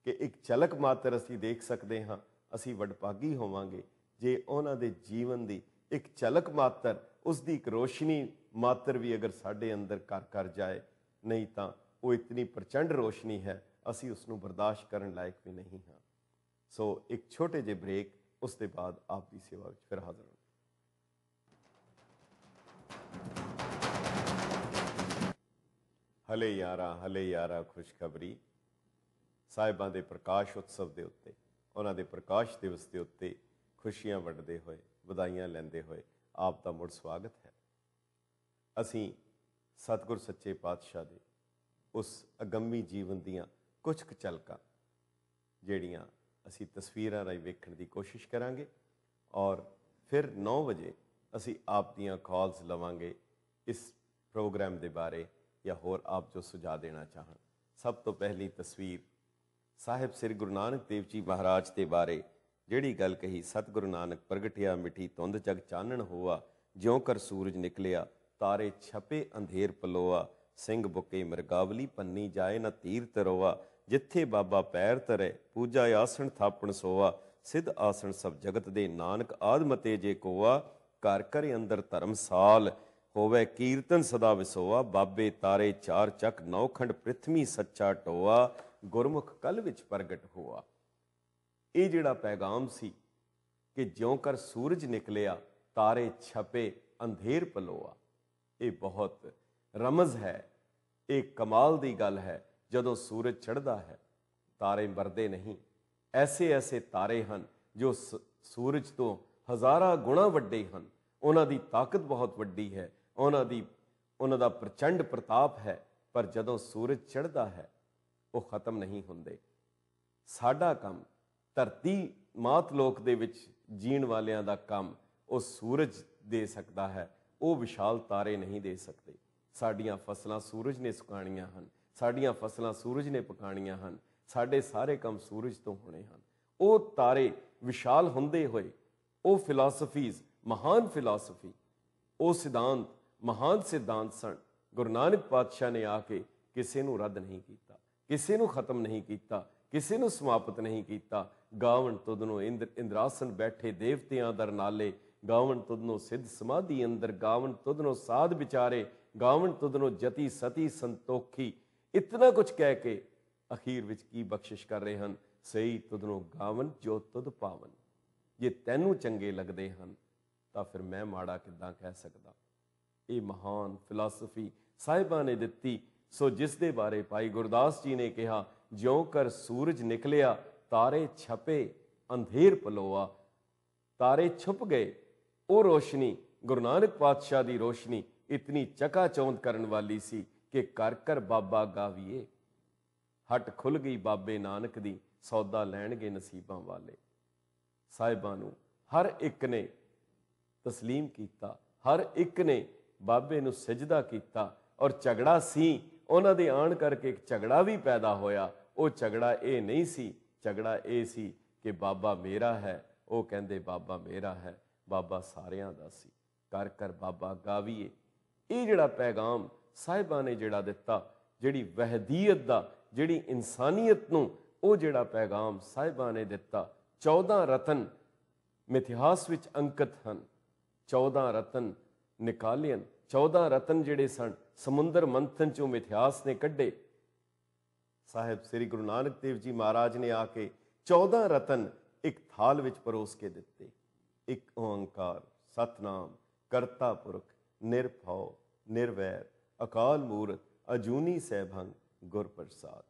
ਕਿ ਇੱਕ ਝਲਕ ਮਾਤਰ ਅਸੀਂ ਦੇਖ ਸਕਦੇ ਹਾਂ ਅਸੀਂ ਵਡਭਾਗੀ ਹੋਵਾਂਗੇ ਜੇ ਉਹਨਾਂ ਦੇ ਜੀਵਨ ਦੀ ਇੱਕ ਝਲਕ ਮਾਤਰ ਉਸ ਦੀ ਇੱਕ ਰੋਸ਼ਨੀ ਮਾਤਰ ਵੀ ਅਗਰ ਸਾਡੇ ਅੰਦਰ ਕਰ ਕਰ ਜਾਏ ਨਹੀਂ ਤਾਂ ਉਹ ਇਤਨੀ ਪ੍ਰਚੰਡ ਰੋਸ਼ਨੀ ਹੈ ਅਸੀਂ ਉਸ ਨੂੰ ਬਰਦਾਸ਼ਤ ਕਰਨ ਲਾਇਕ ਵੀ ਨਹੀਂ ਹਾਂ ਸੋ ਇੱਕ ਛੋਟੇ ਜਿਹੇ ਬ੍ਰੇਕ ਉਸ ਦੇ ਬਾਅਦ ਆਪ ਦੀ ਸੇਵਾ ਵਿੱਚ ਫਿਰ ਹਾਜ਼ਰ ਹਾਂ ਹਲੇ ਯਾਰਾ ਹਲੇ ਯਾਰਾ ਖੁਸ਼ਖਬਰੀ ਸਾਹਿਬਾਂ ਦੇ ਪ੍ਰਕਾਸ਼ ਉਤਸਵ ਦੇ ਉੱਤੇ ਉਹਨਾਂ ਦੇ ਪ੍ਰਕਾਸ਼ ਦਿਵਸ ਦੇ ਉੱਤੇ ਖੁਸ਼ੀਆਂ ਵੰਡਦੇ ਹੋਏ ਵਧਾਈਆਂ ਲੈਂਦੇ ਹੋਏ ਆਪ ਦਾ ਮੁੜ ਸਵਾਗਤ ਹੈ ਅਸੀਂ ਸਤਗੁਰ ਸੱਚੇ ਪਾਤਸ਼ਾਹ ਦੇ ਉਸ ਅਗੰਮੀ ਜੀਵਨ ਦੀਆਂ ਕੁਝ ਕੁ ਚਲਕਾਂ ਜਿਹੜੀਆਂ ਅਸੀਂ ਤਸਵੀਰਾਂ ਰਾਈ ਵੇਖਣ ਦੀ ਕੋਸ਼ਿਸ਼ ਕਰਾਂਗੇ ਔਰ ਫਿਰ 9 ਵਜੇ ਅਸੀਂ ਆਪ ਦੀਆਂ ਕਾਲਸ ਲਵਾਂਗੇ ਇਸ ਪ੍ਰੋਗਰਾਮ ਦੇ ਬਾਰੇ ਜਾਂ ਹੋਰ ਆਪ ਜੋ ਸੁਝਾ ਦੇਣਾ ਚਾਹਣ ਸਭ ਤੋਂ ਪਹਿਲੀ ਤਸਵੀਰ ਸਾਹਿਬ ਸ੍ਰੀ ਗੁਰੂ ਨਾਨਕ ਦੇਵ ਜੀ ਮਹਾਰਾਜ ਦੇ ਬਾਰੇ ਜਿਹੜੀ ਗੱਲ ਕਹੀ ਸਤਿਗੁਰੂ ਨਾਨਕ ਪ੍ਰਗਟਿਆ ਮਿੱਠੀ ਤੁੰਦ ਜਗ ਚਾਨਣ ਹੋਆ ਜਿਉਂ ਕਰ ਸੂਰਜ ਨਿਕਲਿਆ ਤਾਰੇ ਛਪੇ ਅੰਧੇਰ ਪਲੋਆ ਸਿੰਘ ਬੁਕੇ ਮਰਗਾਵਲੀ ਪੰਨੀ ਜਾਏ ਨਾ ਤੀਰ ਤਰੋਆ ਜਿੱਥੇ ਬਾਬਾ ਪੈਰ ਧਰੇ ਪੂਜਾ ਆਸਣ ਥਾਪਣ ਸੋਆ ਸਿੱਧ ਆਸਣ ਸਭ ਜਗਤ ਦੇ ਨਾਨਕ ਆਦਮਤੇ ਜੇ ਕੋਆ ਕਰ ਕਰ ਅੰਦਰ ਧਰਮਸਾਲ ਹੋਵੇ ਕੀਰਤਨ ਸਦਾ ਵਿਸੋਆ ਬਾਬੇ ਤਾਰੇ ਚਾਰ ਚੱਕ ਨੌਖੰਡ ਪ੍ਰਿਥਵੀ ਸੱਚਾ ਟੋਆ ਗੁਰਮੁਖ ਕਲ ਵਿੱਚ ਪ੍ਰਗਟ ਹੋਆ ਇਹ ਜਿਹੜਾ ਪੈਗਾਮ ਸੀ ਕਿ ਜਿਉਂ ਕਰ ਸੂਰਜ ਨਿਕਲਿਆ ਤਾਰੇ ਛਪੇ ਅੰਧੇਰ ਪਲੋਆ ਇਹ ਬਹੁਤ ਰਮਜ਼ ਹੈ ਇਹ ਕਮਾਲ ਦੀ ਗੱਲ ਹੈ ਜਦੋਂ ਸੂਰਜ ਚੜ੍ਹਦਾ ਹੈ ਤਾਰੇ ਮਰਦੇ ਨਹੀਂ ਐਸੇ ਐਸੇ ਤਾਰੇ ਹਨ ਜੋ ਸੂਰਜ ਤੋਂ ਹਜ਼ਾਰਾਂ ਗੁਣਾ ਵੱਡੇ ਹਨ ਉਹਨਾਂ ਦੀ ਤਾਕਤ ਬਹੁਤ ਵੱਡੀ ਹੈ ਉਹਨਾਂ ਦੀ ਉਹਨਾਂ ਦਾ ਪ੍ਰਚੰਡ ਪ੍ਰਤਾਪ ਹੈ ਪਰ ਜਦੋਂ ਸੂਰਜ ਚੜ੍ਹਦਾ ਹੈ ਉਹ ਖਤਮ ਨਹੀਂ ਹੁੰਦੇ ਸਾਡਾ ਕੰਮ ਧਰਤੀ ਮਾਤ ਲੋਕ ਦੇ ਵਿੱਚ ਜੀਣ ਵਾਲਿਆਂ ਦਾ ਕੰਮ ਉਹ ਸੂਰਜ ਦੇ ਸਕਦਾ ਹੈ ਉਹ ਵਿਸ਼ਾਲ ਤਾਰੇ ਨਹੀਂ ਦੇ ਸਕਦੇ ਸਾਡੀਆਂ ਫਸਲਾਂ ਸੂਰਜ ਨੇ ਸੁਕਾਣੀਆਂ ਹਨ ਸਾਡੀਆਂ ਫਸਲਾਂ ਸੂਰਜ ਨੇ ਪਕਾਣੀਆਂ ਹਨ ਸਾਡੇ ਸਾਰੇ ਕੰਮ ਸੂਰਜ ਤੋਂ ਹੋਣੇ ਹਨ ਉਹ ਤਾਰੇ ਵਿਸ਼ਾਲ ਹੁੰਦੇ ਹੋਏ ਉਹ ਫਿਲਾਸਫੀਜ਼ ਮਹਾਨ ਫਿਲਾਸਫੀ ਉਹ ਸਿਧਾਂਤ ਮਹਾਨ ਸਿਧਾਂਤ ਸਨ ਗੁਰੂ ਨਾਨਕ ਪਾਤਸ਼ਾਹ ਨੇ ਆ ਕੇ ਕਿਸੇ ਨੂੰ ਰੱਦ ਨਹੀਂ ਕੀਤਾ ਕਿਸੇ ਨੂੰ ਖਤਮ ਨਹੀਂ ਕੀਤਾ ਕਿਸੇ ਨੂੰ ਸਮਾਪਤ ਨਹੀਂ ਕੀਤਾ ਗਾਵਣ ਤੁਧਨੋ ਇੰਦਰ ਇੰਦਰਾਸਨ ਬੈਠੇ ਦੇਵਤਿਆਂ ਦਰ ਨਾਲੇ ਗਾਵਣ ਤੁਧਨੋ ਸਿੱਧ ਸਮਾਧੀ ਅੰਦਰ ਗਾਵਣ ਤੁਧਨੋ ਸਾਧ ਵਿਚਾਰੇ ਗਾਵਣ ਤੁਧਨੋ ਜਤੀ ਸਤੀ ਸੰਤੋਖੀ ਇਤਨਾ ਕੁਝ ਕਹਿ ਕੇ ਅਖੀਰ ਵਿੱਚ ਕੀ ਬਖਸ਼ਿਸ਼ ਕਰ ਰਹੇ ਹਨ ਸਹੀ ਤੁਧਨੋਂ ਗਾਵਨ ਜੋ ਤੁਧ ਪਾਵਨ ਜੇ ਤੈਨੂੰ ਚੰਗੇ ਲੱਗਦੇ ਹਨ ਤਾਂ ਫਿਰ ਮੈਂ ਮਾੜਾ ਕਿਦਾਂ ਕਹਿ ਸਕਦਾ ਇਹ ਮਹਾਨ ਫਿਲਾਸਫੀ ਸਾਹਿਬਾਂ ਨੇ ਦਿੱਤੀ ਸੋ ਜਿਸ ਦੇ ਬਾਰੇ ਭਾਈ ਗੁਰਦਾਸ ਜੀ ਨੇ ਕਿਹਾ ਜਿਉਂ ਕਰ ਸੂਰਜ ਨਿਕਲਿਆ ਤਾਰੇ ਛਪੇ ਅੰਧੇਰ ਪਲੋਆ ਤਾਰੇ ਛੁਪ ਗਏ ਉਹ ਰੋਸ਼ਨੀ ਗੁਰੂ ਨਾਨਕ ਪਾਤਸ਼ਾਹ ਦੀ ਰੋਸ਼ਨੀ ਇਤਨੀ ਚਕਾ ਚੌਂਦ ਕਰਨ ਵਾਲੀ ਸੀ ਕਿ ਕਰ ਕਰ ਬਾਬਾ ਗਾਵੀਏ ਹਟ ਖੁੱਲ ਗਈ ਬਾਬੇ ਨਾਨਕ ਦੀ ਸੌਦਾ ਲੈਣਗੇ ਨਸੀਬਾਂ ਵਾਲੇ ਸਾਹਿਬਾਂ ਨੂੰ ਹਰ ਇੱਕ ਨੇ تسلیم ਕੀਤਾ ਹਰ ਇੱਕ ਨੇ ਬਾਬੇ ਨੂੰ ਸਜਦਾ ਕੀਤਾ ਔਰ ਝਗੜਾ ਸੀ ਉਹਨਾਂ ਦੇ ਆਣ ਕਰਕੇ ਇੱਕ ਝਗੜਾ ਵੀ ਪੈਦਾ ਹੋਇਆ ਉਹ ਝਗੜਾ ਇਹ ਨਹੀਂ ਸੀ ਝਗੜਾ ਇਹ ਸੀ ਕਿ ਬਾਬਾ ਮੇਰਾ ਹੈ ਉਹ ਕਹਿੰਦੇ ਬਾਬਾ ਮੇਰਾ ਹੈ ਬਾਬਾ ਸਾਰਿਆਂ ਦਾ ਸੀ ਕਰ ਕਰ ਬਾਬਾ ਗਾਵੀਏ ਇਹ ਜਿਹੜਾ ਪੈਗਾਮ ਸਾਹਿਬਾਂ ਨੇ ਜਿਹੜਾ ਦਿੱਤਾ ਜਿਹੜੀ ਵਹਿਦੀਅਤ ਦਾ ਜਿਹੜੀ ਇਨਸਾਨੀਅਤ ਨੂੰ ਉਹ ਜਿਹੜਾ ਪੈਗਾਮ ਸਾਹਿਬਾਂ ਨੇ ਦਿੱਤਾ 14 ਰਤਨ ਮਿਥਿਹਾਸ ਵਿੱਚ ਅੰਕਿਤ ਹਨ 14 ਰਤਨ ਹਨ 14 ਰਤਨ ਜਿਹੜੇ ਸਨ ਸਮੁੰਦਰ ਮੰਥਨ ਚੋਂ ਮਿਥਿਹਾਸ ਨੇ ਕੱਢੇ ਸਾਹਿਬ ਸ੍ਰੀ ਗੁਰੂ ਨਾਨਕ ਦੇਵ ਜੀ ਮਹਾਰਾਜ ਨੇ ਆ ਕੇ 14 ਰਤਨ ਇੱਕ ਥਾਲ ਵਿੱਚ ਪਰੋਸ ਕੇ ਦਿੱਤੇ ਇੱਕ ਓੰਕਾਰ ਸਤਨਾਮ ਕਰਤਾ ਪੁਰਖ ਨਿਰਭਉ ਨਿਰਵੈਰ ਅਕਾਲ ਮੂਰਤ ਅਜੂਨੀ ਸਹਿਬੰ ਗੁਰ ਪ੍ਰਸਾਦ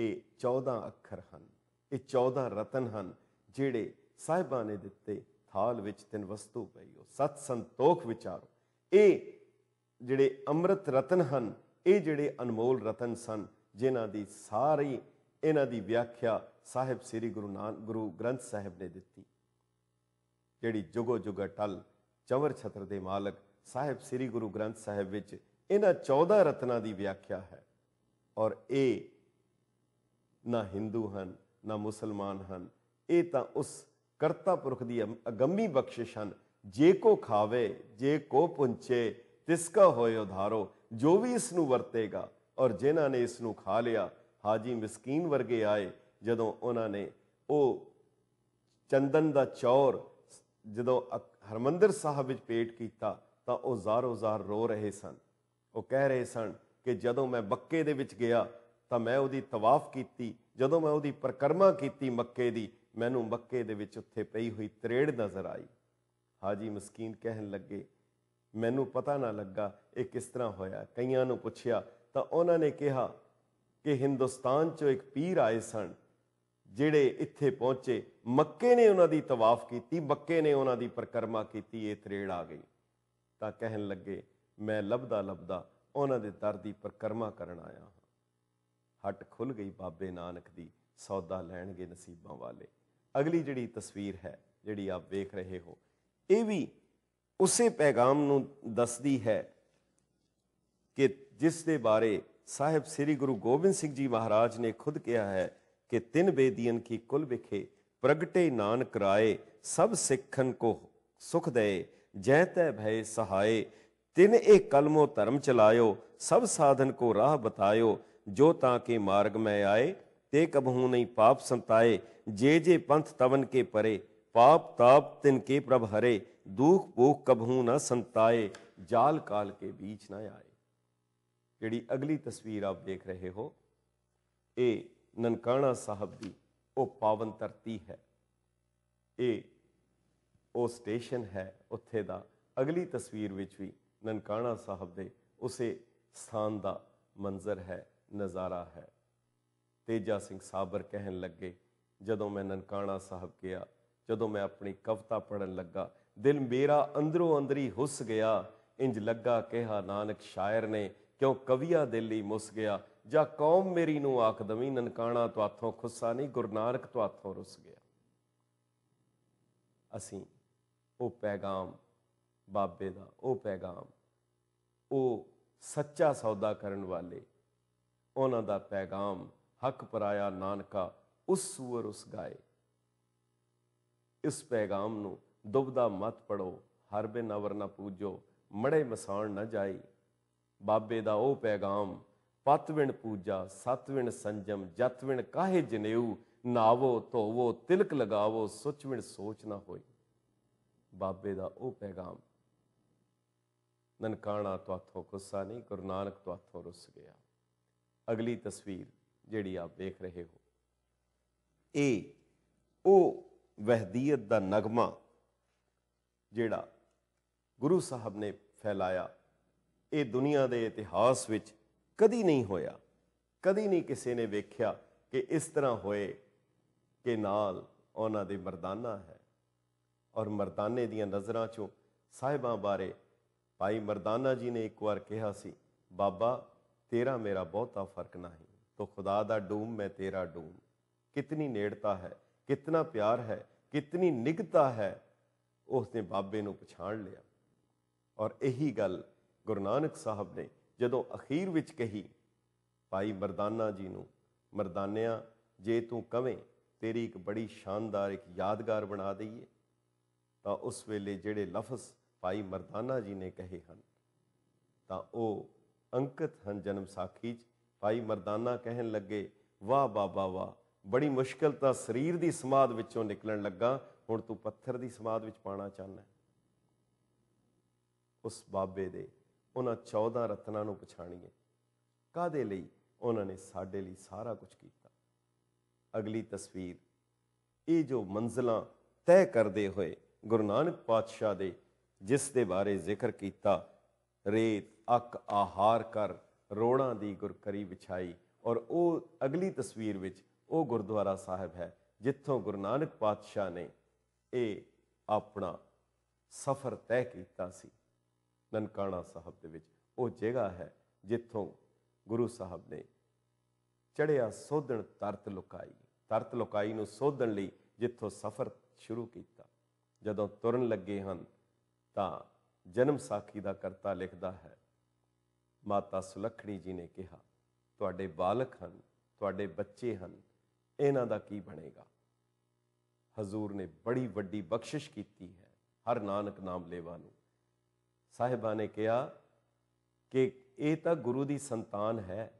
ਇਹ 14 ਅੱਖਰ ਹਨ ਇਹ 14 ਰਤਨ ਹਨ ਜਿਹੜੇ ਸਾਹਿਬਾਂ ਨੇ ਦਿੱਤੇ ਥਾਲ ਵਿੱਚ ਤਿੰਨ ਵਸਤੂ ਪਈ ਉਹ ਸਤ ਸੰਤੋਖ ਵਿਚਾਰੋ ਇਹ ਜਿਹੜੇ ਅੰਮ੍ਰਿਤ ਰਤਨ ਹਨ ਇਹ ਜਿਹੜੇ ਅਨਮੋਲ ਰਤਨ ਸਨ ਜਿਨ੍ਹਾਂ ਦੀ ਸਾਰੀ ਇਹਨਾਂ ਦੀ ਵਿਆਖਿਆ ਸਾਹਿਬ ਸ੍ਰੀ ਗੁਰੂ ਨਾਨਕ ਗੁਰੂ ਗ੍ਰੰਥ ਸਾਹਿਬ ਨੇ ਦਿੱਤੀ ਜਿਹੜੀ ਜੁਗੋ ਜੁਗਾ ਟਲ ਚਵਰ ਛਤਰ ਦੇ ਮਾਲਕ ਸਾਹਿਬ ਸ੍ਰੀ ਗੁਰੂ ਗ੍ਰੰਥ ਸਾਹਿਬ ਵਿੱਚ ਇਹਨਾਂ 14 ਰਤਨਾਂ ਦੀ ਵਿਆਖਿਆ ਹੈ ਔਰ ਇਹ ਨਾ ਹਿੰਦੂ ਹਨ ਨਾ ਮੁਸਲਮਾਨ ਹਨ ਇਹ ਤਾਂ ਉਸ ਕਰਤਾ ਪੁਰਖ ਦੀ ਅਗੰਮੀ ਬਖਸ਼ਿਸ਼ ਹਨ ਜੇ ਕੋ ਖਾਵੇ ਜੇ ਕੋ ਪੁੰਚੇ ਤਿਸ ਕਾ ਹੋਏ ਉਧਾਰੋ ਜੋ ਵੀ ਇਸ ਨੂੰ ਵਰਤੇਗਾ ਔਰ ਜਿਨ੍ਹਾਂ ਨੇ ਇਸ ਨੂੰ ਖਾ ਲਿਆ ਹਾਜੀ ਮਸਕੀਨ ਵਰਗੇ ਆਏ ਜਦੋਂ ਉਹਨਾਂ ਨੇ ਉਹ ਚੰਦਨ ਦਾ ਚੌਰ ਜਦੋਂ ਹਰਮੰਦਰ ਸਾਹਿਬ ਵਿੱਚ ਪੇਟ ਕੀਤਾ ਤਾਂ ਉਹ ਜ਼ਾਰੋ ਜ਼ਾਰ ਰੋ ਰਹੇ ਸਨ ਉਹ ਕਹਿ ਰਹੇ ਸਨ ਕਿ ਜਦੋਂ ਮੈਂ ਬੱਕੇ ਦੇ ਵਿੱਚ ਗਿਆ ਤਾਂ ਮੈਂ ਉਹਦੀ ਤਵਾਫ ਕੀਤੀ ਜਦੋਂ ਮੈਂ ਉਹਦੀ ਪ੍ਰਕਰਮਾ ਕੀਤੀ ਮੱਕੇ ਦੀ ਮੈਨੂੰ ਮੱਕੇ ਦੇ ਵਿੱਚ ਉੱਥੇ ਪਈ ਹੋਈ ਤਰੇੜ ਨਜ਼ਰ ਆਈ ਹਾਜੀ ਮਸਕੀਨ ਕਹਿਣ ਲੱਗੇ ਮੈਨੂੰ ਪਤਾ ਨਾ ਲੱਗਾ ਇਹ ਕਿਸ ਤਰ੍ਹਾਂ ਹੋਇਆ ਕਈਆਂ ਨੂੰ ਪੁੱਛਿਆ ਤਾਂ ਉਹਨਾਂ ਨੇ ਕਿਹਾ ਕਿ ਹਿੰਦੁਸਤਾਨ 'ਚੋਂ ਇੱਕ ਪੀਰ ਆਏ ਸਨ ਜਿਹੜੇ ਇੱਥੇ ਪਹੁੰਚੇ ਮੱਕੇ ਨੇ ਉਹਨਾਂ ਦੀ ਤਵਾਫ ਕੀਤੀ ਮੱਕੇ ਨੇ ਉਹਨਾਂ ਦੀ ਪ੍ਰਕਰਮਾ ਕੀਤੀ ਇਹ ਤਰੇੜ ਆ ਗਈ ਤਾਂ ਕਹਿਣ ਲੱਗੇ ਮੈਂ ਲਬਦਾ ਲਬਦਾ ਉਹਨਾਂ ਦੇ ਦਰ ਦੀ ਪਰਕਰਮਾ ਕਰਨ ਆਇਆ ਹਾਂ ਹਟ ਖੁੱਲ ਗਈ ਬਾਬੇ ਨਾਨਕ ਦੀ ਸੌਦਾ ਲੈਣਗੇ ਨਸੀਬਾਂ ਵਾਲੇ ਅਗਲੀ ਜਿਹੜੀ ਤਸਵੀਰ ਹੈ ਜਿਹੜੀ ਆਪ ਵੇਖ ਰਹੇ ਹੋ ਇਹ ਵੀ ਉਸੇ ਪੈਗਾਮ ਨੂੰ ਦੱਸਦੀ ਹੈ ਕਿ ਜਿਸ ਦੇ ਬਾਰੇ ਸਾਹਿਬ ਸ੍ਰੀ ਗੁਰੂ ਗੋਬਿੰਦ ਸਿੰਘ ਜੀ ਮਹਾਰਾਜ ਨੇ ਖੁਦ ਕਿਹਾ ਹੈ ਕਿ ਤਿੰਨ ਬੇਦੀਆਂ ਕੀ ਕੁਲ ਵਿਖੇ ਪ੍ਰਗਟੇ ਨਾਨਕ ਰਾਏ ਸਭ ਸਿੱਖਨ ਕੋ ਸੁਖ ਦੇ ਜੈ ਤੈ ਭੈ ਸਹਾਏ ਤਿਨ ਇਹ ਕਲਮੋ ਧਰਮ ਚਲਾਇਓ ਸਭ ਸਾਧਨ ਕੋ ਰਾਹ ਬਤਾਇਓ ਜੋ ਤਾਂ ਕੇ ਮਾਰਗ ਮੈਂ ਆਏ ਤੇ ਕਬਹੂ ਨਹੀਂ ਪਾਪ ਸੰਤਾਏ ਜੇ ਜੇ ਪੰਥ ਤਵਨ ਕੇ ਪਰੇ ਪਾਪ ਤਾਪ ਤਿਨ ਕੇ ਪ੍ਰਭ ਹਰੇ ਦੁਖ ਭੂਖ ਕਬਹੂ ਨਾ ਸੰਤਾਏ ਜਾਲ ਕਾਲ ਕੇ ਵਿੱਚ ਨਾ ਆਏ ਜਿਹੜੀ ਅਗਲੀ ਤਸਵੀਰ ਆਪ ਦੇਖ ਰਹੇ ਹੋ ਇਹ ਨਨਕਾਣਾ ਸਾਹਿਬ ਦੀ ਉਹ ਪਾਵਨ ਧਰਤੀ ਹੈ ਇਹ ਉਹ ਸਟੇਸ਼ਨ ਹੈ ਉੱਥੇ ਦਾ ਅਗਲੀ ਤਸਵੀਰ ਵਿੱਚ ਵੀ ਨਨਕਾਣਾ ਸਾਹਿਬ ਦੇ ਉਸੇ ਸਥਾਨ ਦਾ ਮੰਜ਼ਰ ਹੈ ਨਜ਼ਾਰਾ ਹੈ ਤੇਜਾ ਸਿੰਘ ਸਾਬਰ ਕਹਿਣ ਲੱਗੇ ਜਦੋਂ ਮੈਂ ਨਨਕਾਣਾ ਸਾਹਿਬ ਗਿਆ ਜਦੋਂ ਮੈਂ ਆਪਣੀ ਕਵਤਾ ਪੜਨ ਲੱਗਾ ਦਿਲ ਮੇਰਾ ਅੰਦਰੋਂ ਅੰਦਰੀ ਹੁੱਸ ਗਿਆ ਇੰਜ ਲੱਗਾ ਕਿਹਾ ਨਾਨਕ ਸ਼ਾਇਰ ਨੇ ਕਿਉਂ ਕਵੀਆ ਦੇ ਲਈ ਮੁੱਸ ਗਿਆ ਜਾਂ ਕੌਮ ਮੇਰੀ ਨੂੰ ਆਖ ਦਵੀ ਨਨਕਾਣਾ ਤੁਹਾਥੋਂ ਖੁੱਸਾ ਨਹੀਂ ਗੁਰਨਾਨਕ ਨਾਨਕ ਤੁਹਾਥੋਂ ਰੁੱਸ ਗਿਆ ਅਸੀਂ ਉਹ ਪੈਗਾਮ ਬਾਬੇ ਦਾ ਉਹ ਪੈਗਾਮ ਉਹ ਸੱਚਾ ਸੌਦਾ ਕਰਨ ਵਾਲੇ ਉਹਨਾਂ ਦਾ ਪੈਗਾਮ ਹੱਕ ਪਰਾਇਆ ਨਾਨਕਾ ਉਸ ਸੂਰ ਉਸ ਗਾਏ ਇਸ ਪੈਗਾਮ ਨੂੰ ਦੁਬਦਾ ਮਤ ਪੜੋ ਹਰ ਬਿਨ ਅਵਰ ਨਾ ਪੂਜੋ ਮੜੇ ਮਸਾਣ ਨਾ ਜਾਈ ਬਾਬੇ ਦਾ ਉਹ ਪੈਗਾਮ ਪਤਵਿਣ ਪੂਜਾ ਸਤਵਿਣ ਸੰਜਮ ਜਤਵਿਣ ਕਾਹੇ ਜਨੇਊ ਨਾਵੋ ਧੋਵੋ ਤਿਲਕ ਲਗਾਵੋ ਸੁਚਵਿਣ ਸੋਚ ਨਾ ਹੋਈ ਬਾਬੇ ਦਾ ਉਹ ਪੈਗਾਮ ਨਨਕਾਣਾ ਤੁਹਾਥੋਂ ਗੁੱਸਾ ਨਹੀਂ ਗੁਰੂ ਨਾਨਕ ਤੁਹਾਥੋਂ ਰੁੱਸ ਗਿਆ ਅਗਲੀ ਤਸਵੀਰ ਜਿਹੜੀ ਆਪ ਵੇਖ ਰਹੇ ਹੋ ਇਹ ਉਹ ਵਹਿਦੀਅਤ ਦਾ ਨਗਮਾ ਜਿਹੜਾ ਗੁਰੂ ਸਾਹਿਬ ਨੇ ਫੈਲਾਇਆ ਇਹ ਦੁਨੀਆ ਦੇ ਇਤਿਹਾਸ ਵਿੱਚ ਕਦੀ ਨਹੀਂ ਹੋਇਆ ਕਦੀ ਨਹੀਂ ਕਿਸੇ ਨੇ ਵੇਖਿਆ ਕਿ ਇਸ ਤਰ੍ਹਾਂ ਹੋਏ ਕਿ ਨਾਲ ਉਹਨਾਂ ਦੇ ਮਰਦਾਨਾ ਹੈ ਔਰ ਮਰਦਾਨੇ ਦੀਆਂ ਨਜ਼ਰਾਂ ਚੋਂ ਸਾਹਿਬਾਂ ਬਾਰੇ ਭਾਈ ਮਰਦਾਨਾ ਜੀ ਨੇ ਇੱਕ ਵਾਰ ਕਿਹਾ ਸੀ ਬਾਬਾ ਤੇਰਾ ਮੇਰਾ ਬਹੁਤਾ ਫਰਕ ਨਹੀਂ ਤੋ ਖੁਦਾ ਦਾ ਡੂਮ ਮੈਂ ਤੇਰਾ ਡੂਮ ਕਿਤਨੀ ਨੇੜਤਾ ਹੈ ਕਿਤਨਾ ਪਿਆਰ ਹੈ ਕਿਤਨੀ ਨਿਗਤਾ ਹੈ ਉਸ ਨੇ ਬਾਬੇ ਨੂੰ ਪਛਾਣ ਲਿਆ ਔਰ ਇਹੀ ਗੱਲ ਗੁਰੂ ਨਾਨਕ ਸਾਹਿਬ ਨੇ ਜਦੋਂ ਅਖੀਰ ਵਿੱਚ ਕਹੀ ਭਾਈ ਮਰਦਾਨਾ ਜੀ ਨੂੰ ਮਰਦਾਨਿਆਂ ਜੇ ਤੂੰ ਕਵੇਂ ਤੇਰੀ ਇੱਕ ਬੜੀ ਸ਼ਾਨਦਾਰ ਇੱਕ ਯਾਦਗਾਰ ਬਣਾ ਦਈਏ ਤਾਂ ਉਸ ਵੇਲੇ ਜਿਹੜੇ ਲਫ਼ਜ਼ ਭਾਈ ਮਰਦਾਨਾ ਜੀ ਨੇ ਕਹੇ ਹਨ ਤਾਂ ਉਹ ਅੰਕਿਤ ਹਨ ਜਨਮ ਸਾਖੀ 'ਚ ਭਾਈ ਮਰਦਾਨਾ ਕਹਿਣ ਲੱਗੇ ਵਾਹ ਬਾਬਾ ਵਾਹ ਬੜੀ ਮੁਸ਼ਕਲ ਤਾਂ ਸਰੀਰ ਦੀ ਸਮਾਦ ਵਿੱਚੋਂ ਨਿਕਲਣ ਲੱਗਾ ਹੁਣ ਤੂੰ ਪੱਥਰ ਦੀ ਸਮਾਦ ਵਿੱਚ ਪਾਣਾ ਚਾਹਨਾ ਉਸ ਬਾਬੇ ਦੇ ਉਹਨਾਂ 14 ਰਤਨਾਂ ਨੂੰ ਪਛਾਣੀਏ ਕਾਦੇ ਲਈ ਉਹਨਾਂ ਨੇ ਸਾਡੇ ਲਈ ਸਾਰਾ ਕੁਝ ਕੀਤਾ ਅਗਲੀ ਤਸਵੀਰ ਇਹ ਜੋ ਮੰਜ਼ਲਾਂ ਤੈਅ ਕਰਦੇ ਹੋਏ ਗੁਰੂ ਨਾਨਕ ਪਾਤਸ਼ਾਹ ਦੇ ਜਿਸ ਦੇ ਬਾਰੇ ਜ਼ਿਕਰ ਕੀਤਾ ਰੇਤ ਅਕ ਆਹਾਰ ਕਰ ਰੋੜਾਂ ਦੀ ਗੁਰਕਰੀ ਵਿਛਾਈ ਔਰ ਉਹ ਅਗਲੀ ਤਸਵੀਰ ਵਿੱਚ ਉਹ ਗੁਰਦੁਆਰਾ ਸਾਹਿਬ ਹੈ ਜਿੱਥੋਂ ਗੁਰੂ ਨਾਨਕ ਪਾਤਸ਼ਾਹ ਨੇ ਇਹ ਆਪਣਾ ਸਫ਼ਰ ਤੈਅ ਕੀਤਾ ਸੀ ਨਨਕਾਣਾ ਸਾਹਿਬ ਦੇ ਵਿੱਚ ਉਹ ਜਗ੍ਹਾ ਹੈ ਜਿੱਥੋਂ ਗੁਰੂ ਸਾਹਿਬ ਨੇ ਚੜਿਆ ਸੋਧਣ ਤਰਤ ਲੁਕਾਈ ਤਰਤ ਲੁਕਾਈ ਨੂੰ ਸੋਧਣ ਲਈ ਜਿੱਥੋਂ ਸਫ਼ਰ ਸ਼ੁਰੂ ਕੀਤਾ ਜਦੋਂ ਤੁਰਨ ਲੱਗੇ ਹਨ ਤਾਂ ਜਨਮ ਸਾਖੀ ਦਾ ਕਰਤਾ ਲਿਖਦਾ ਹੈ ਮਾਤਾ ਸੁਲਖਣੀ ਜੀ ਨੇ ਕਿਹਾ ਤੁਹਾਡੇ ਬਾਲਕ ਹਨ ਤੁਹਾਡੇ ਬੱਚੇ ਹਨ ਇਹਨਾਂ ਦਾ ਕੀ ਬਣੇਗਾ ਹਜ਼ੂਰ ਨੇ ਬੜੀ ਵੱਡੀ ਬਖਸ਼ਿਸ਼ ਕੀਤੀ ਹੈ ਹਰ ਨਾਨਕ ਨਾਮ ਲੈਵਾ ਨੂੰ ਸਾਹਿਬਾ ਨੇ ਕਿਹਾ ਕਿ ਇਹ ਤਾਂ ਗੁਰੂ ਦੀ ਸੰਤਾਨ ਹੈ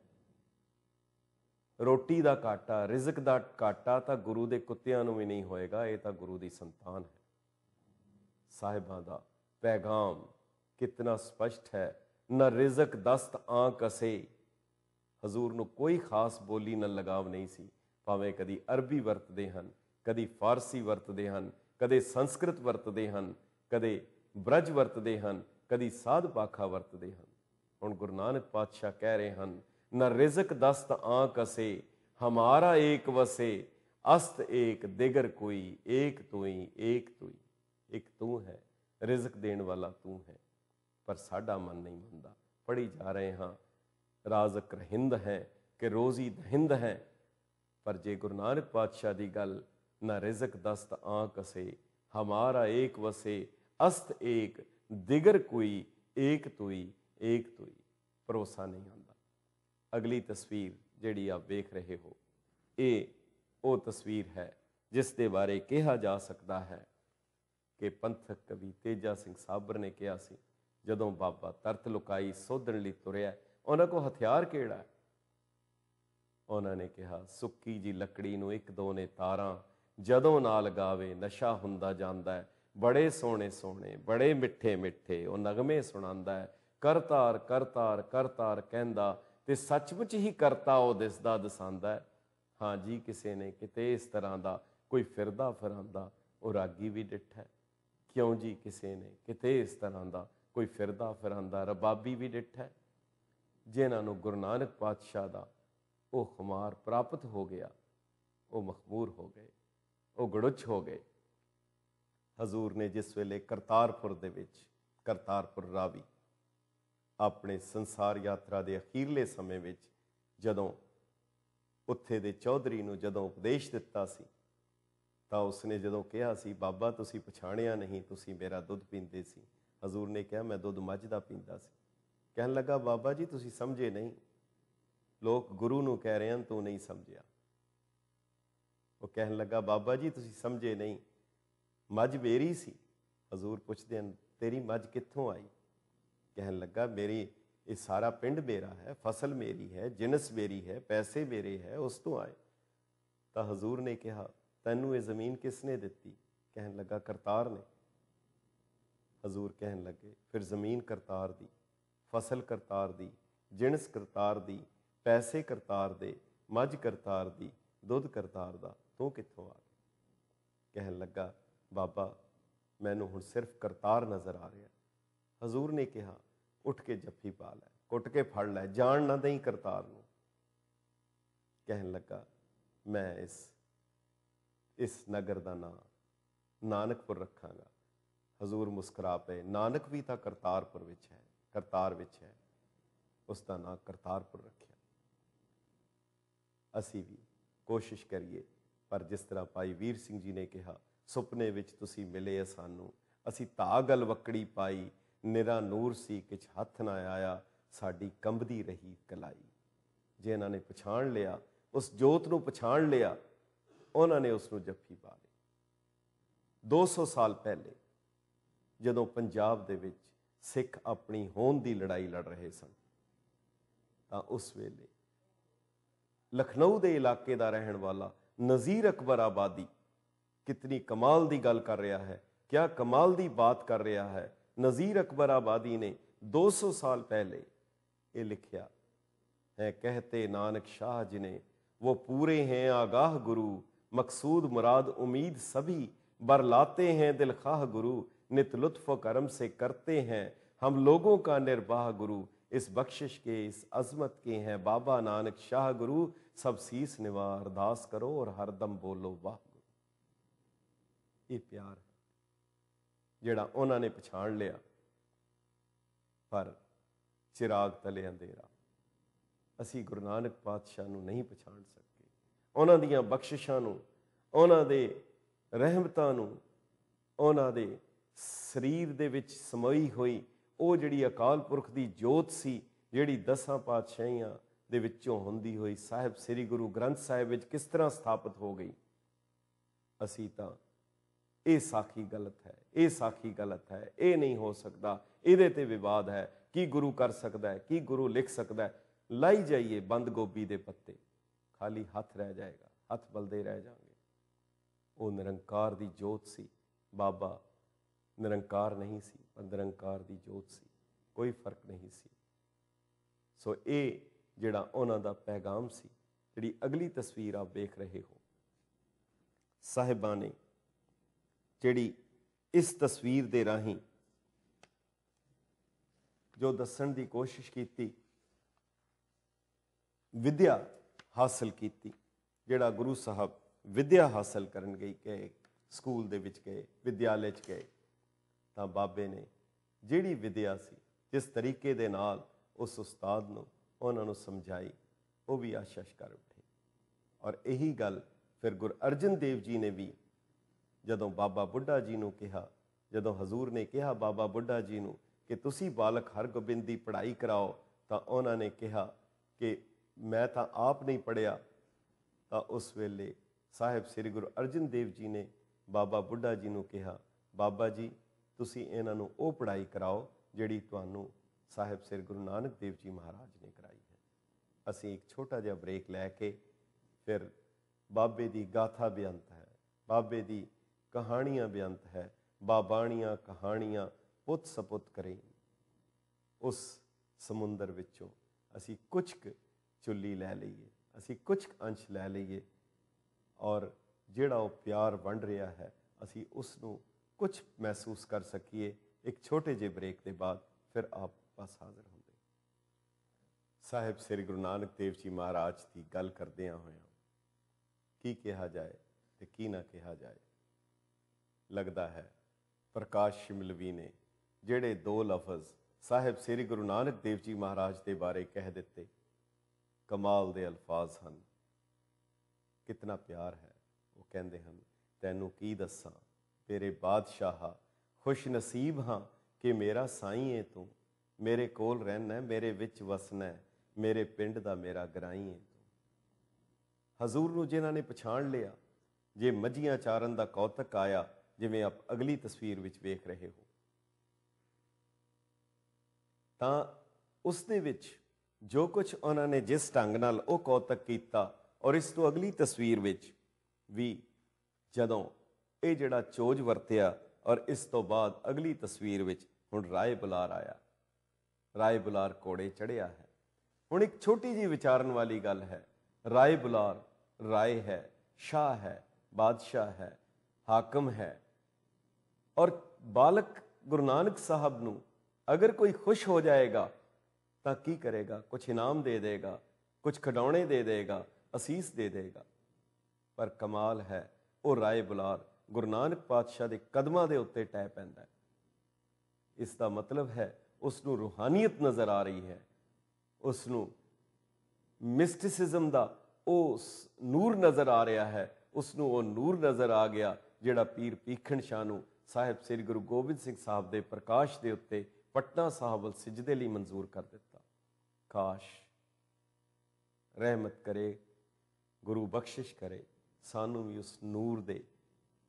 ਰੋਟੀ ਦਾ ਕਾਟਾ ਰਿਜ਼ਕ ਦਾ ਕਾਟਾ ਤਾਂ ਗੁਰੂ ਦੇ ਕੁੱਤਿਆਂ ਨੂੰ ਵੀ ਨਹੀਂ ਹੋਏਗਾ ਇਹ ਤਾਂ ਗੁਰੂ ਦੀ ਸੰਤਾਨ ਹੈ ਸਾਹਿਬਾਂ ਦਾ ਪੈਗਾਮ ਕਿਤਨਾ ਸਪਸ਼ਟ ਹੈ ਨਾ ਰਿਜ਼ਕ ਦਸਤ ਆਂ ਕਸੇ ਹਜ਼ੂਰ ਨੂੰ ਕੋਈ ਖਾਸ ਬੋਲੀ ਨਾਲ ਲਗਾਵ ਨਹੀਂ ਸੀ ਭਾਵੇਂ ਕਦੀ ਅਰਬੀ ਵਰਤਦੇ ਹਨ ਕਦੀ ਫਾਰਸੀ ਵਰਤਦੇ ਹਨ ਕਦੇ ਸੰਸਕ੍ਰਿਤ ਵਰਤਦੇ ਹਨ ਕਦੇ ਬ੍ਰਜ ਵਰਤਦੇ ਹਨ ਕਦੀ ਸਾਧ ਪਾਖਾ ਵਰਤਦੇ ਹਨ ਹੁਣ ਗੁਰੂ ਨਾਨਕ ਪਾਤਸ਼ਾਹ ਕਹਿ ਰਹੇ ਹਨ ਨਾ ਰਿਜ਼ਕ ਦਸਤ ਆਂ ਕਸੇ ਹਮਾਰਾ ਏਕ ਵਸੇ ਅਸਤ ਏਕ ਦਿਗਰ ਕੋਈ ਏਕ ਤੂੰ ਹੀ ਏਕ ਤੂੰ ਹੀ ਇੱਕ ਤੂੰ ਹੈ ਰਿਜ਼ਕ ਦੇਣ ਵਾਲਾ ਤੂੰ ਹੈ ਪਰ ਸਾਡਾ ਮਨ ਨਹੀਂ ਮੰਨਦਾ ਪੜੀ ਜਾ ਰਹੇ ਹਾਂ ਰਾਜ਼ਕ ਰਹਿੰਦ ਹੈ ਕਿ ਰੋਜ਼ੀ ਦਹਿੰਦ ਹੈ ਪਰ ਜੇ ਗੁਰੂ ਨਾਨਕ ਪਾਤਸ਼ਾਹ ਦੀ ਗੱਲ ਨਾ ਰਿਜ਼ਕ ਦਸਤ ਆਂ ਕਸੇ ਹਮਾਰਾ ਏਕ ਵਸੇ ਅਸਤ ਏਕ ਦਿਗਰ ਕੋਈ ਏਕ ਤੁਈ ਏਕ ਤੁਈ ਭਰੋਸਾ ਨਹੀਂ ਆਉਂਦਾ ਅਗਲੀ ਤਸਵੀਰ ਜਿਹੜੀ ਆਪ ਵੇਖ ਰਹੇ ਹੋ ਇਹ ਉਹ ਤਸਵੀਰ ਹੈ ਜਿਸ ਦੇ ਬਾਰੇ ਕਿਹਾ ਜਾ ਸਕਦਾ ਹੈ ਕਿ ਪੰਥਕ ਕਵੀ ਤੇਜਾ ਸਿੰਘ ਸਾਬਰ ਨੇ ਕਿਹਾ ਸੀ ਜਦੋਂ ਬਾਬਾ ਤਰਤ ਲੁਕਾਈ ਸੋਧਣ ਲਈ ਤੁਰਿਆ ਉਹਨਾਂ ਕੋ ਹਥਿਆਰ ਕਿਹੜਾ ਉਹਨਾਂ ਨੇ ਕਿਹਾ ਸੁੱਕੀ ਜੀ ਲੱਕੜੀ ਨੂੰ ਇੱਕ ਦੋ ਨੇ ਤਾਰਾਂ ਜਦੋਂ ਨਾਲ ਗਾਵੇ ਨਸ਼ਾ ਹੁੰਦਾ ਜਾਂਦਾ ਹੈ ਬੜੇ ਸੋਹਣੇ ਸੋਹਣੇ ਬੜੇ ਮਿੱਠੇ ਮਿੱਠੇ ਉਹ ਨਗਮੇ ਸੁਣਾਉਂਦਾ ਹੈ ਕਰਤਾਰ ਕਰਤਾਰ ਕਰਤਾਰ ਕਹਿੰਦਾ ਤੇ ਸੱਚਮੁੱਚ ਹੀ ਕਰਤਾ ਉਹ ਦਿਸਦਾ ਦਸਾਂਦਾ ਹੈ ਹਾਂ ਜੀ ਕਿਸੇ ਨੇ ਕਿਤੇ ਇਸ ਤਰ੍ਹਾਂ ਦਾ ਕੋਈ ਫਿਰਦਾ ਫਰਾਂਦਾ ਉਹ ਰਾਗੀ ਵੀ ਡਿੱਠਾ ਕਿਉਂ ਜੀ ਕਿਸੇ ਨੇ ਕਿਤੇ ਇਸ ਤਰ੍ਹਾਂ ਦਾ ਕੋਈ ਫਿਰਦਾ ਫਿਰਾਂਦਾ ਰਬਾਬੀ ਵੀ ਡਿੱਠਾ ਜਿਨ੍ਹਾਂ ਨੂੰ ਗੁਰੂ ਨਾਨਕ ਪਾਤਸ਼ਾਹ ਦਾ ਉਹ ਖੁਮਾਰ ਪ੍ਰਾਪਤ ਹੋ ਗਿਆ ਉਹ ਮਖਮੂਰ ਹੋ ਗਏ ਉਹ ਗੜੁੱਚ ਹੋ ਗਏ ਹਜ਼ੂਰ ਨੇ ਜਿਸ ਵੇਲੇ ਕਰਤਾਰਪੁਰ ਦੇ ਵਿੱਚ ਕਰਤਾਰਪੁਰ ਰਾਵੀ ਆਪਣੇ ਸੰਸਾਰ ਯਾਤਰਾ ਦੇ ਅਖੀਰਲੇ ਸਮੇਂ ਵਿੱਚ ਜਦੋਂ ਉੱਥੇ ਦੇ ਚੌਧਰੀ ਨੂੰ ਜਦੋਂ ਉਪਦੇਸ਼ ਦਿੱਤਾ ਸੀ ਤਾਂ ਉਸਨੇ ਜਦੋਂ ਕਿਹਾ ਸੀ ਬਾਬਾ ਤੁਸੀਂ ਪਛਾਣਿਆ ਨਹੀਂ ਤੁਸੀਂ ਮੇਰਾ ਦੁੱਧ ਪੀਂਦੇ ਸੀ ਹਜ਼ੂਰ ਨੇ ਕਿਹਾ ਮੈਂ ਦੁੱਧ ਮੱਝ ਦਾ ਪੀਂਦਾ ਸੀ ਕਹਿਣ ਲੱਗਾ ਬਾਬਾ ਜੀ ਤੁਸੀਂ ਸਮਝੇ ਨਹੀਂ ਲੋਕ ਗੁਰੂ ਨੂੰ ਕਹਿ ਰਹੇ ਹਨ ਤੂੰ ਨਹੀਂ ਸਮਝਿਆ ਉਹ ਕਹਿਣ ਲੱਗਾ ਬਾਬਾ ਜੀ ਤੁਸੀਂ ਸਮਝੇ ਨਹੀਂ ਮੱਝ ਮੇਰੀ ਸੀ ਹਜ਼ੂਰ ਪੁੱਛਦੇ ਹਨ ਤੇਰੀ ਮੱਝ ਕਿੱਥੋਂ ਆਈ ਕਹਿਣ ਲੱਗਾ ਮੇਰੀ ਇਹ ਸਾਰਾ ਪਿੰਡ ਮੇਰਾ ਹੈ ਫਸਲ ਮੇਰੀ ਹੈ ਜਿਨਸ ਮੇਰੀ ਹੈ ਪੈਸੇ ਮੇਰੇ ਹੈ ਉਸ ਤੋਂ ਆਏ ਤਾਂ ਹਜ਼ੂਰ ਨੇ ਕਿਹਾ ਤੈਨੂੰ ਇਹ ਜ਼ਮੀਨ ਕਿਸ ਨੇ ਦਿੱਤੀ ਕਹਿਣ ਲੱਗਾ ਕਰਤਾਰ ਨੇ ਹਜ਼ੂਰ ਕਹਿਣ ਲੱਗੇ ਫਿਰ ਜ਼ਮੀਨ ਕਰਤਾਰ ਦੀ ਫਸਲ ਕਰਤਾਰ ਦੀ ਜਿਣਸ ਕਰਤਾਰ ਦੀ ਪੈਸੇ ਕਰਤਾਰ ਦੇ ਮੱਝ ਕਰਤਾਰ ਦੀ ਦੁੱਧ ਕਰਤਾਰ ਦਾ ਤੂੰ ਕਿੱਥੋਂ ਆ ਗਿਆ ਕਹਿਣ ਲੱਗਾ ਬਾਬਾ ਮੈਨੂੰ ਹੁਣ ਸਿਰਫ ਕਰਤਾਰ ਨਜ਼ਰ ਆ ਰਿਹਾ ਹਜ਼ੂਰ ਨੇ ਕਿਹਾ ਉੱਠ ਕੇ ਜੱਫੀ ਪਾ ਲੈ ਕੁੱਟ ਕੇ ਫੜ ਲੈ ਜਾਣ ਨਾ ਦੇਈ ਕਰਤਾਰ ਨੂੰ ਕਹਿਣ ਲੱਗਾ ਮੈਂ ਇਸ ਇਸ ਨਗਰ ਦਾ ਨਾਮ ਨਾਨਕਪੁਰ ਰੱਖਾਂਗਾ ਹਜ਼ੂਰ ਮੁਸਕਰਾ ਪਏ ਨਾਨਕ ਵੀ ਤਾਂ ਕਰਤਾਰਪੁਰ ਵਿੱਚ ਹੈ ਕਰਤਾਰ ਵਿੱਚ ਹੈ ਉਸ ਦਾ ਨਾਮ ਕਰਤਾਰਪੁਰ ਰੱਖਿਆ ਅਸੀਂ ਵੀ ਕੋਸ਼ਿਸ਼ ਕਰੀਏ ਪਰ ਜਿਸ ਤਰ੍ਹਾਂ ਭਾਈ ਵੀਰ ਸਿੰਘ ਜੀ ਨੇ ਕਿਹਾ ਸੁਪਨੇ ਵਿੱਚ ਤੁਸੀਂ ਮਿਲੇ ਸਾਨੂੰ ਅਸੀਂ ਗੱਲ ਵਕੜੀ ਪਾਈ ਨਿਰਾ ਨੂਰ ਸੀ ਕਿਛ ਹੱਥ ਨਾ ਆਇਆ ਸਾਡੀ ਕੰਬਦੀ ਰਹੀ ਕਲਾਈ ਜੇ ਇਹਨਾਂ ਨੇ ਪਛਾਣ ਲਿਆ ਉਸ ਜੋਤ ਨੂੰ ਪਛਾਣ ਲਿਆ ਉਹਨਾਂ ਨੇ ਉਸ ਨੂੰ ਜੱਫੀ ਪਾ ਲਈ 200 ਸਾਲ ਪਹਿਲੇ ਜਦੋਂ ਪੰਜਾਬ ਦੇ ਵਿੱਚ ਸਿੱਖ ਆਪਣੀ ਹੋਂਦ ਦੀ ਲੜਾਈ ਲੜ ਰਹੇ ਸਨ ਤਾਂ ਉਸ ਵੇਲੇ ਲਖਨਊ ਦੇ ਇਲਾਕੇ ਦਾ ਰਹਿਣ ਵਾਲਾ ਨਜ਼ੀਰ ਅਕਬਰ ਆਬਾਦੀ ਕਿਤਨੀ ਕਮਾਲ ਦੀ ਗੱਲ ਕਰ ਰਿਹਾ ਹੈ ਕਿਆ ਕਮਾਲ ਦੀ ਬਾਤ ਕਰ ਰਿਹਾ ਹੈ ਨਜ਼ੀਰ ਅਕਬਰ ਆਬਾਦੀ ਨੇ 200 ਸਾਲ ਪਹਿਲੇ ਇਹ ਲਿਖਿਆ ਹੈ ਕਹਤੇ ਨਾਨਕ ਸ਼ਾਹ ਜੀ ਨੇ ਪੂਰੇ ਹੈ ਆਗਾਹ ਗੁਰੂ मकसूद मुराद उम्मीद सभी बरलाते हैं दिल खाह गुरु नित लुत्फ करम से करते हैं हम लोगों का निर्वाह गुरु इस बख्शिश के इस अजमत के हैं बाबा नानक शाह गुरु सब शीस निवा अरदास करो और हर दम बोलो वाह गुरु ये प्यार है ਜਿਹੜਾ ਉਹਨਾਂ ਨੇ ਪਛਾਣ ਲਿਆ ਪਰ ਚਿਰਾਗ ਤਲੇ ਅੰਧੇਰਾ ਅਸੀਂ ਗੁਰੂ ਨਾਨਕ ਪਾਤਸ਼ਾਹ ਨੂੰ ਨਹੀਂ ਪਛਾਣ ਸਕਦੇ ਉਹਨਾਂ ਦੀਆਂ ਬਖਸ਼ਿਸ਼ਾਂ ਨੂੰ ਉਹਨਾਂ ਦੇ ਰਹਿਮਤਾਂ ਨੂੰ ਉਹਨਾਂ ਦੇ ਸਰੀਰ ਦੇ ਵਿੱਚ ਸਮਾਈ ਹੋਈ ਉਹ ਜਿਹੜੀ ਅਕਾਲ ਪੁਰਖ ਦੀ ਜੋਤ ਸੀ ਜਿਹੜੀ ਦਸਾਂ ਪਾਤਸ਼ਾਹੀਆਂ ਦੇ ਵਿੱਚੋਂ ਹੁੰਦੀ ਹੋਈ ਸਾਹਿਬ ਸ੍ਰੀ ਗੁਰੂ ਗ੍ਰੰਥ ਸਾਹਿਬ ਵਿੱਚ ਕਿਸ ਤਰ੍ਹਾਂ ਸਥਾਪਿਤ ਹੋ ਗਈ ਅਸੀਂ ਤਾਂ ਇਹ ਸਾਖੀ ਗਲਤ ਹੈ ਇਹ ਸਾਖੀ ਗਲਤ ਹੈ ਇਹ ਨਹੀਂ ਹੋ ਸਕਦਾ ਇਹਦੇ ਤੇ ਵਿਵਾਦ ਹੈ ਕੀ ਗੁਰੂ ਕਰ ਸਕਦਾ ਹੈ ਕੀ ਗੁਰੂ ਲਿਖ ਸਕਦਾ ਹੈ ਲਾਈ ਜਾਈਏ ਬੰਦ ਗੋਬੀ ਦੇ ਪੱਤੇ ਖਾਲੀ ਹੱਥ ਰਹਿ ਜਾਏਗਾ ਹੱਥ ਬਲਦੇ ਰਹਿ ਜਾਣਗੇ ਉਹ ਨਿਰੰਕਾਰ ਦੀ ਜੋਤ ਸੀ ਬਾਬਾ ਨਿਰੰਕਾਰ ਨਹੀਂ ਸੀ ਪਰ ਨਿਰੰਕਾਰ ਦੀ ਜੋਤ ਸੀ ਕੋਈ ਫਰਕ ਨਹੀਂ ਸੀ ਸੋ ਇਹ ਜਿਹੜਾ ਉਹਨਾਂ ਦਾ ਪੈਗਾਮ ਸੀ ਜਿਹੜੀ ਅਗਲੀ ਤਸਵੀਰ ਆਪ ਵੇਖ ਰਹੇ ਹੋ ਸਾਹਿਬਾਂ ਨੇ ਜਿਹੜੀ ਇਸ ਤਸਵੀਰ ਦੇ ਰਾਹੀਂ ਜੋ ਦੱਸਣ ਦੀ ਕੋਸ਼ਿਸ਼ ਕੀਤੀ ਵਿਦਿਆ ਹਾਸਲ ਕੀਤੀ ਜਿਹੜਾ ਗੁਰੂ ਸਾਹਿਬ ਵਿਦਿਆ ਹਾਸਲ ਕਰਨ ਗਈ ਕਿ ਸਕੂਲ ਦੇ ਵਿੱਚ ਗਏ ਵਿਦਿਆਲੇ 'ਚ ਗਏ ਤਾਂ ਬਾਬੇ ਨੇ ਜਿਹੜੀ ਵਿਦਿਆ ਸੀ ਜਿਸ ਤਰੀਕੇ ਦੇ ਨਾਲ ਉਸ ਉਸਤਾਦ ਨੂੰ ਉਹਨਾਂ ਨੂੰ ਸਮਝਾਈ ਉਹ ਵੀ ਆਸ਼ਸ਼ ਕਰ ਉੱਠੇ ਔਰ ਇਹੀ ਗੱਲ ਫਿਰ ਗੁਰ ਅਰਜਨ ਦੇਵ ਜੀ ਨੇ ਵੀ ਜਦੋਂ ਬਾਬਾ ਬੁੱਢਾ ਜੀ ਨੂੰ ਕਿਹਾ ਜਦੋਂ ਹਜ਼ੂਰ ਨੇ ਕਿਹਾ ਬਾਬਾ ਬੁੱਢਾ ਜੀ ਨੂੰ ਕਿ ਤੁਸੀਂ ਬਾਲਕ ਹਰਗੋਬਿੰਦ ਦੀ ਪੜ੍ਹਾਈ ਕਰਾਓ ਤਾਂ ਉਹਨਾਂ ਨੇ ਕਿਹਾ ਕਿ ਮੈਂ ਤਾਂ ਆਪ ਨਹੀਂ ਪੜਿਆ ਤਾਂ ਉਸ ਵੇਲੇ ਸਾਹਿਬ ਸ੍ਰੀ ਗੁਰੂ ਅਰਜਨ ਦੇਵ ਜੀ ਨੇ ਬਾਬਾ ਬੁੱਢਾ ਜੀ ਨੂੰ ਕਿਹਾ ਬਾਬਾ ਜੀ ਤੁਸੀਂ ਇਹਨਾਂ ਨੂੰ ਉਹ ਪੜਾਈ ਕਰਾਓ ਜਿਹੜੀ ਤੁਹਾਨੂੰ ਸਾਹਿਬ ਸ੍ਰੀ ਗੁਰੂ ਨਾਨਕ ਦੇਵ ਜੀ ਮਹਾਰਾਜ ਨੇ ਕਰਾਈ ਹੈ ਅਸੀਂ ਇੱਕ ਛੋਟਾ ਜਿਹਾ ਬ੍ਰੇਕ ਲੈ ਕੇ ਫਿਰ ਬਾਬੇ ਦੀ ਗਾਥਾ ਬਿਆੰਤ ਹੈ ਬਾਬੇ ਦੀ ਕਹਾਣੀਆਂ ਬਿਆੰਤ ਹੈ ਬਾਬਾਣੀਆਂ ਕਹਾਣੀਆਂ ਪੁੱਤ ਸਪੁੱਤ ਕਰੇ ਉਸ ਸਮੁੰਦਰ ਵਿੱਚੋਂ ਅਸੀਂ ਕੁਝ चुली लै लीए असी कुछ अंश लै लीए और जोड़ा वो प्यार बढ़ रहा है असी उस कुछ महसूस कर सकी एक छोटे जे ब्रेक के बाद फिर आप बस हाजिर होंगे साहेब श्री गुरु नानक देव जी महाराज की गल करद हो कहा जाए तो की ना कहा जाए लगता है प्रकाश शिमलवी ने जड़े दो लफज साहेब श्री गुरु नानक देव जी महाराज के बारे कह दते ਕਮਾਲ ਦੇ ਅਲਫਾਜ਼ ਹਨ ਕਿੰਨਾ ਪਿਆਰ ਹੈ ਉਹ ਕਹਿੰਦੇ ਹਨ ਤੈਨੂੰ ਕੀ ਦੱਸਾਂ ਤੇਰੇ ਬਾਦਸ਼ਾਹ ਖੁਸ਼ ਨਸੀਬ ਹਾਂ ਕਿ ਮੇਰਾ ਸਾਈਂ ਏ ਤੂੰ ਮੇਰੇ ਕੋਲ ਰਹਿਣਾ ਮੇਰੇ ਵਿੱਚ ਵਸਣਾ ਮੇਰੇ ਪਿੰਡ ਦਾ ਮੇਰਾ ਗਰਾਈ ਏ ਤੂੰ ਹਜ਼ੂਰ ਨੂੰ ਜਿਨ੍ਹਾਂ ਨੇ ਪਛਾਣ ਲਿਆ ਜੇ ਮੱਝੀਆਂ ਚਾਰਨ ਦਾ ਕੌਤਕ ਆਇਆ ਜਿਵੇਂ ਆਪ ਅਗਲੀ ਤਸਵੀਰ ਵਿੱਚ ਵੇਖ ਰਹੇ ਹੋ ਤਾਂ ਉਸ ਦੇ ਵਿੱਚ ਜੋ ਕੁਝ ਉਹਨਾਂ ਨੇ ਜਿਸ ਢੰਗ ਨਾਲ ਉਹ ਕੌਤਕ ਕੀਤਾ ਔਰ ਇਸ ਤੋਂ ਅਗਲੀ ਤਸਵੀਰ ਵਿੱਚ ਵੀ ਜਦੋਂ ਇਹ ਜਿਹੜਾ ਚੋਜ ਵਰਤਿਆ ਔਰ ਇਸ ਤੋਂ ਬਾਅਦ ਅਗਲੀ ਤਸਵੀਰ ਵਿੱਚ ਹੁਣ ਰਾਏ ਬੁਲਾਰ ਆਇਆ ਰਾਏ ਬੁਲਾਰ ਕੋੜੇ ਚੜਿਆ ਹੈ ਹੁਣ ਇੱਕ ਛੋਟੀ ਜੀ ਵਿਚਾਰਨ ਵਾਲੀ ਗੱਲ ਹੈ ਰਾਏ ਬੁਲਾਰ ਰਾਏ ਹੈ ਸ਼ਾਹ ਹੈ ਬਾਦਸ਼ਾਹ ਹੈ ਹਾਕਮ ਹੈ ਔਰ ਬਾਲਕ ਗੁਰੂ ਨਾਨਕ ਸਾਹਿਬ ਨੂੰ ਅਗਰ ਕੋਈ ਖੁਸ਼ ਹੋ ਜਾਏਗਾ ਤਾਂ ਕੀ ਕਰੇਗਾ ਕੁਝ ਇਨਾਮ ਦੇ ਦੇਗਾ ਕੁਝ ਖਡਾਉਣੇ ਦੇ ਦੇਗਾ ਅਸੀਸ ਦੇ ਦੇਗਾ ਪਰ ਕਮਾਲ ਹੈ ਉਹ ਰਾਏ ਬੁਲਾਰ ਗੁਰੂ ਨਾਨਕ ਪਾਤਸ਼ਾਹ ਦੇ ਕਦਮਾਂ ਦੇ ਉੱਤੇ ਟੈ ਪੈਂਦਾ ਹੈ ਇਸ ਦਾ ਮਤਲਬ ਹੈ ਉਸ ਨੂੰ ਰੂਹਾਨੀਅਤ ਨਜ਼ਰ ਆ ਰਹੀ ਹੈ ਉਸ ਨੂੰ ਮਿਸਟਿਸਿਜ਼ਮ ਦਾ ਉਹ ਨੂਰ ਨਜ਼ਰ ਆ ਰਿਹਾ ਹੈ ਉਸ ਨੂੰ ਉਹ ਨੂਰ ਨਜ਼ਰ ਆ ਗਿਆ ਜਿਹੜਾ ਪੀਰ ਪੀਖਣ ਸ਼ਾਹ ਨੂੰ ਸਾਹਿਬ ਸ੍ਰੀ ਗੁਰੂ ਗੋਬਿੰਦ ਸਿੰਘ ਸਾਹਿਬ ਦੇ ਪ੍ਰਕਾਸ਼ ਦੇ ਉੱਤੇ ਪਟਨਾ ਸਾਹਿਬ ਵੱਲ ਸਜਦੇ ਲਈ ਮਨਜ਼ੂਰ ਕਰ ਦਿੱਤਾ ਕਾਸ਼ ਰਹਿਮਤ ਕਰੇ ਗੁਰੂ ਬਖਸ਼ਿਸ਼ ਕਰੇ ਸਾਨੂੰ ਵੀ ਉਸ ਨੂਰ ਦੇ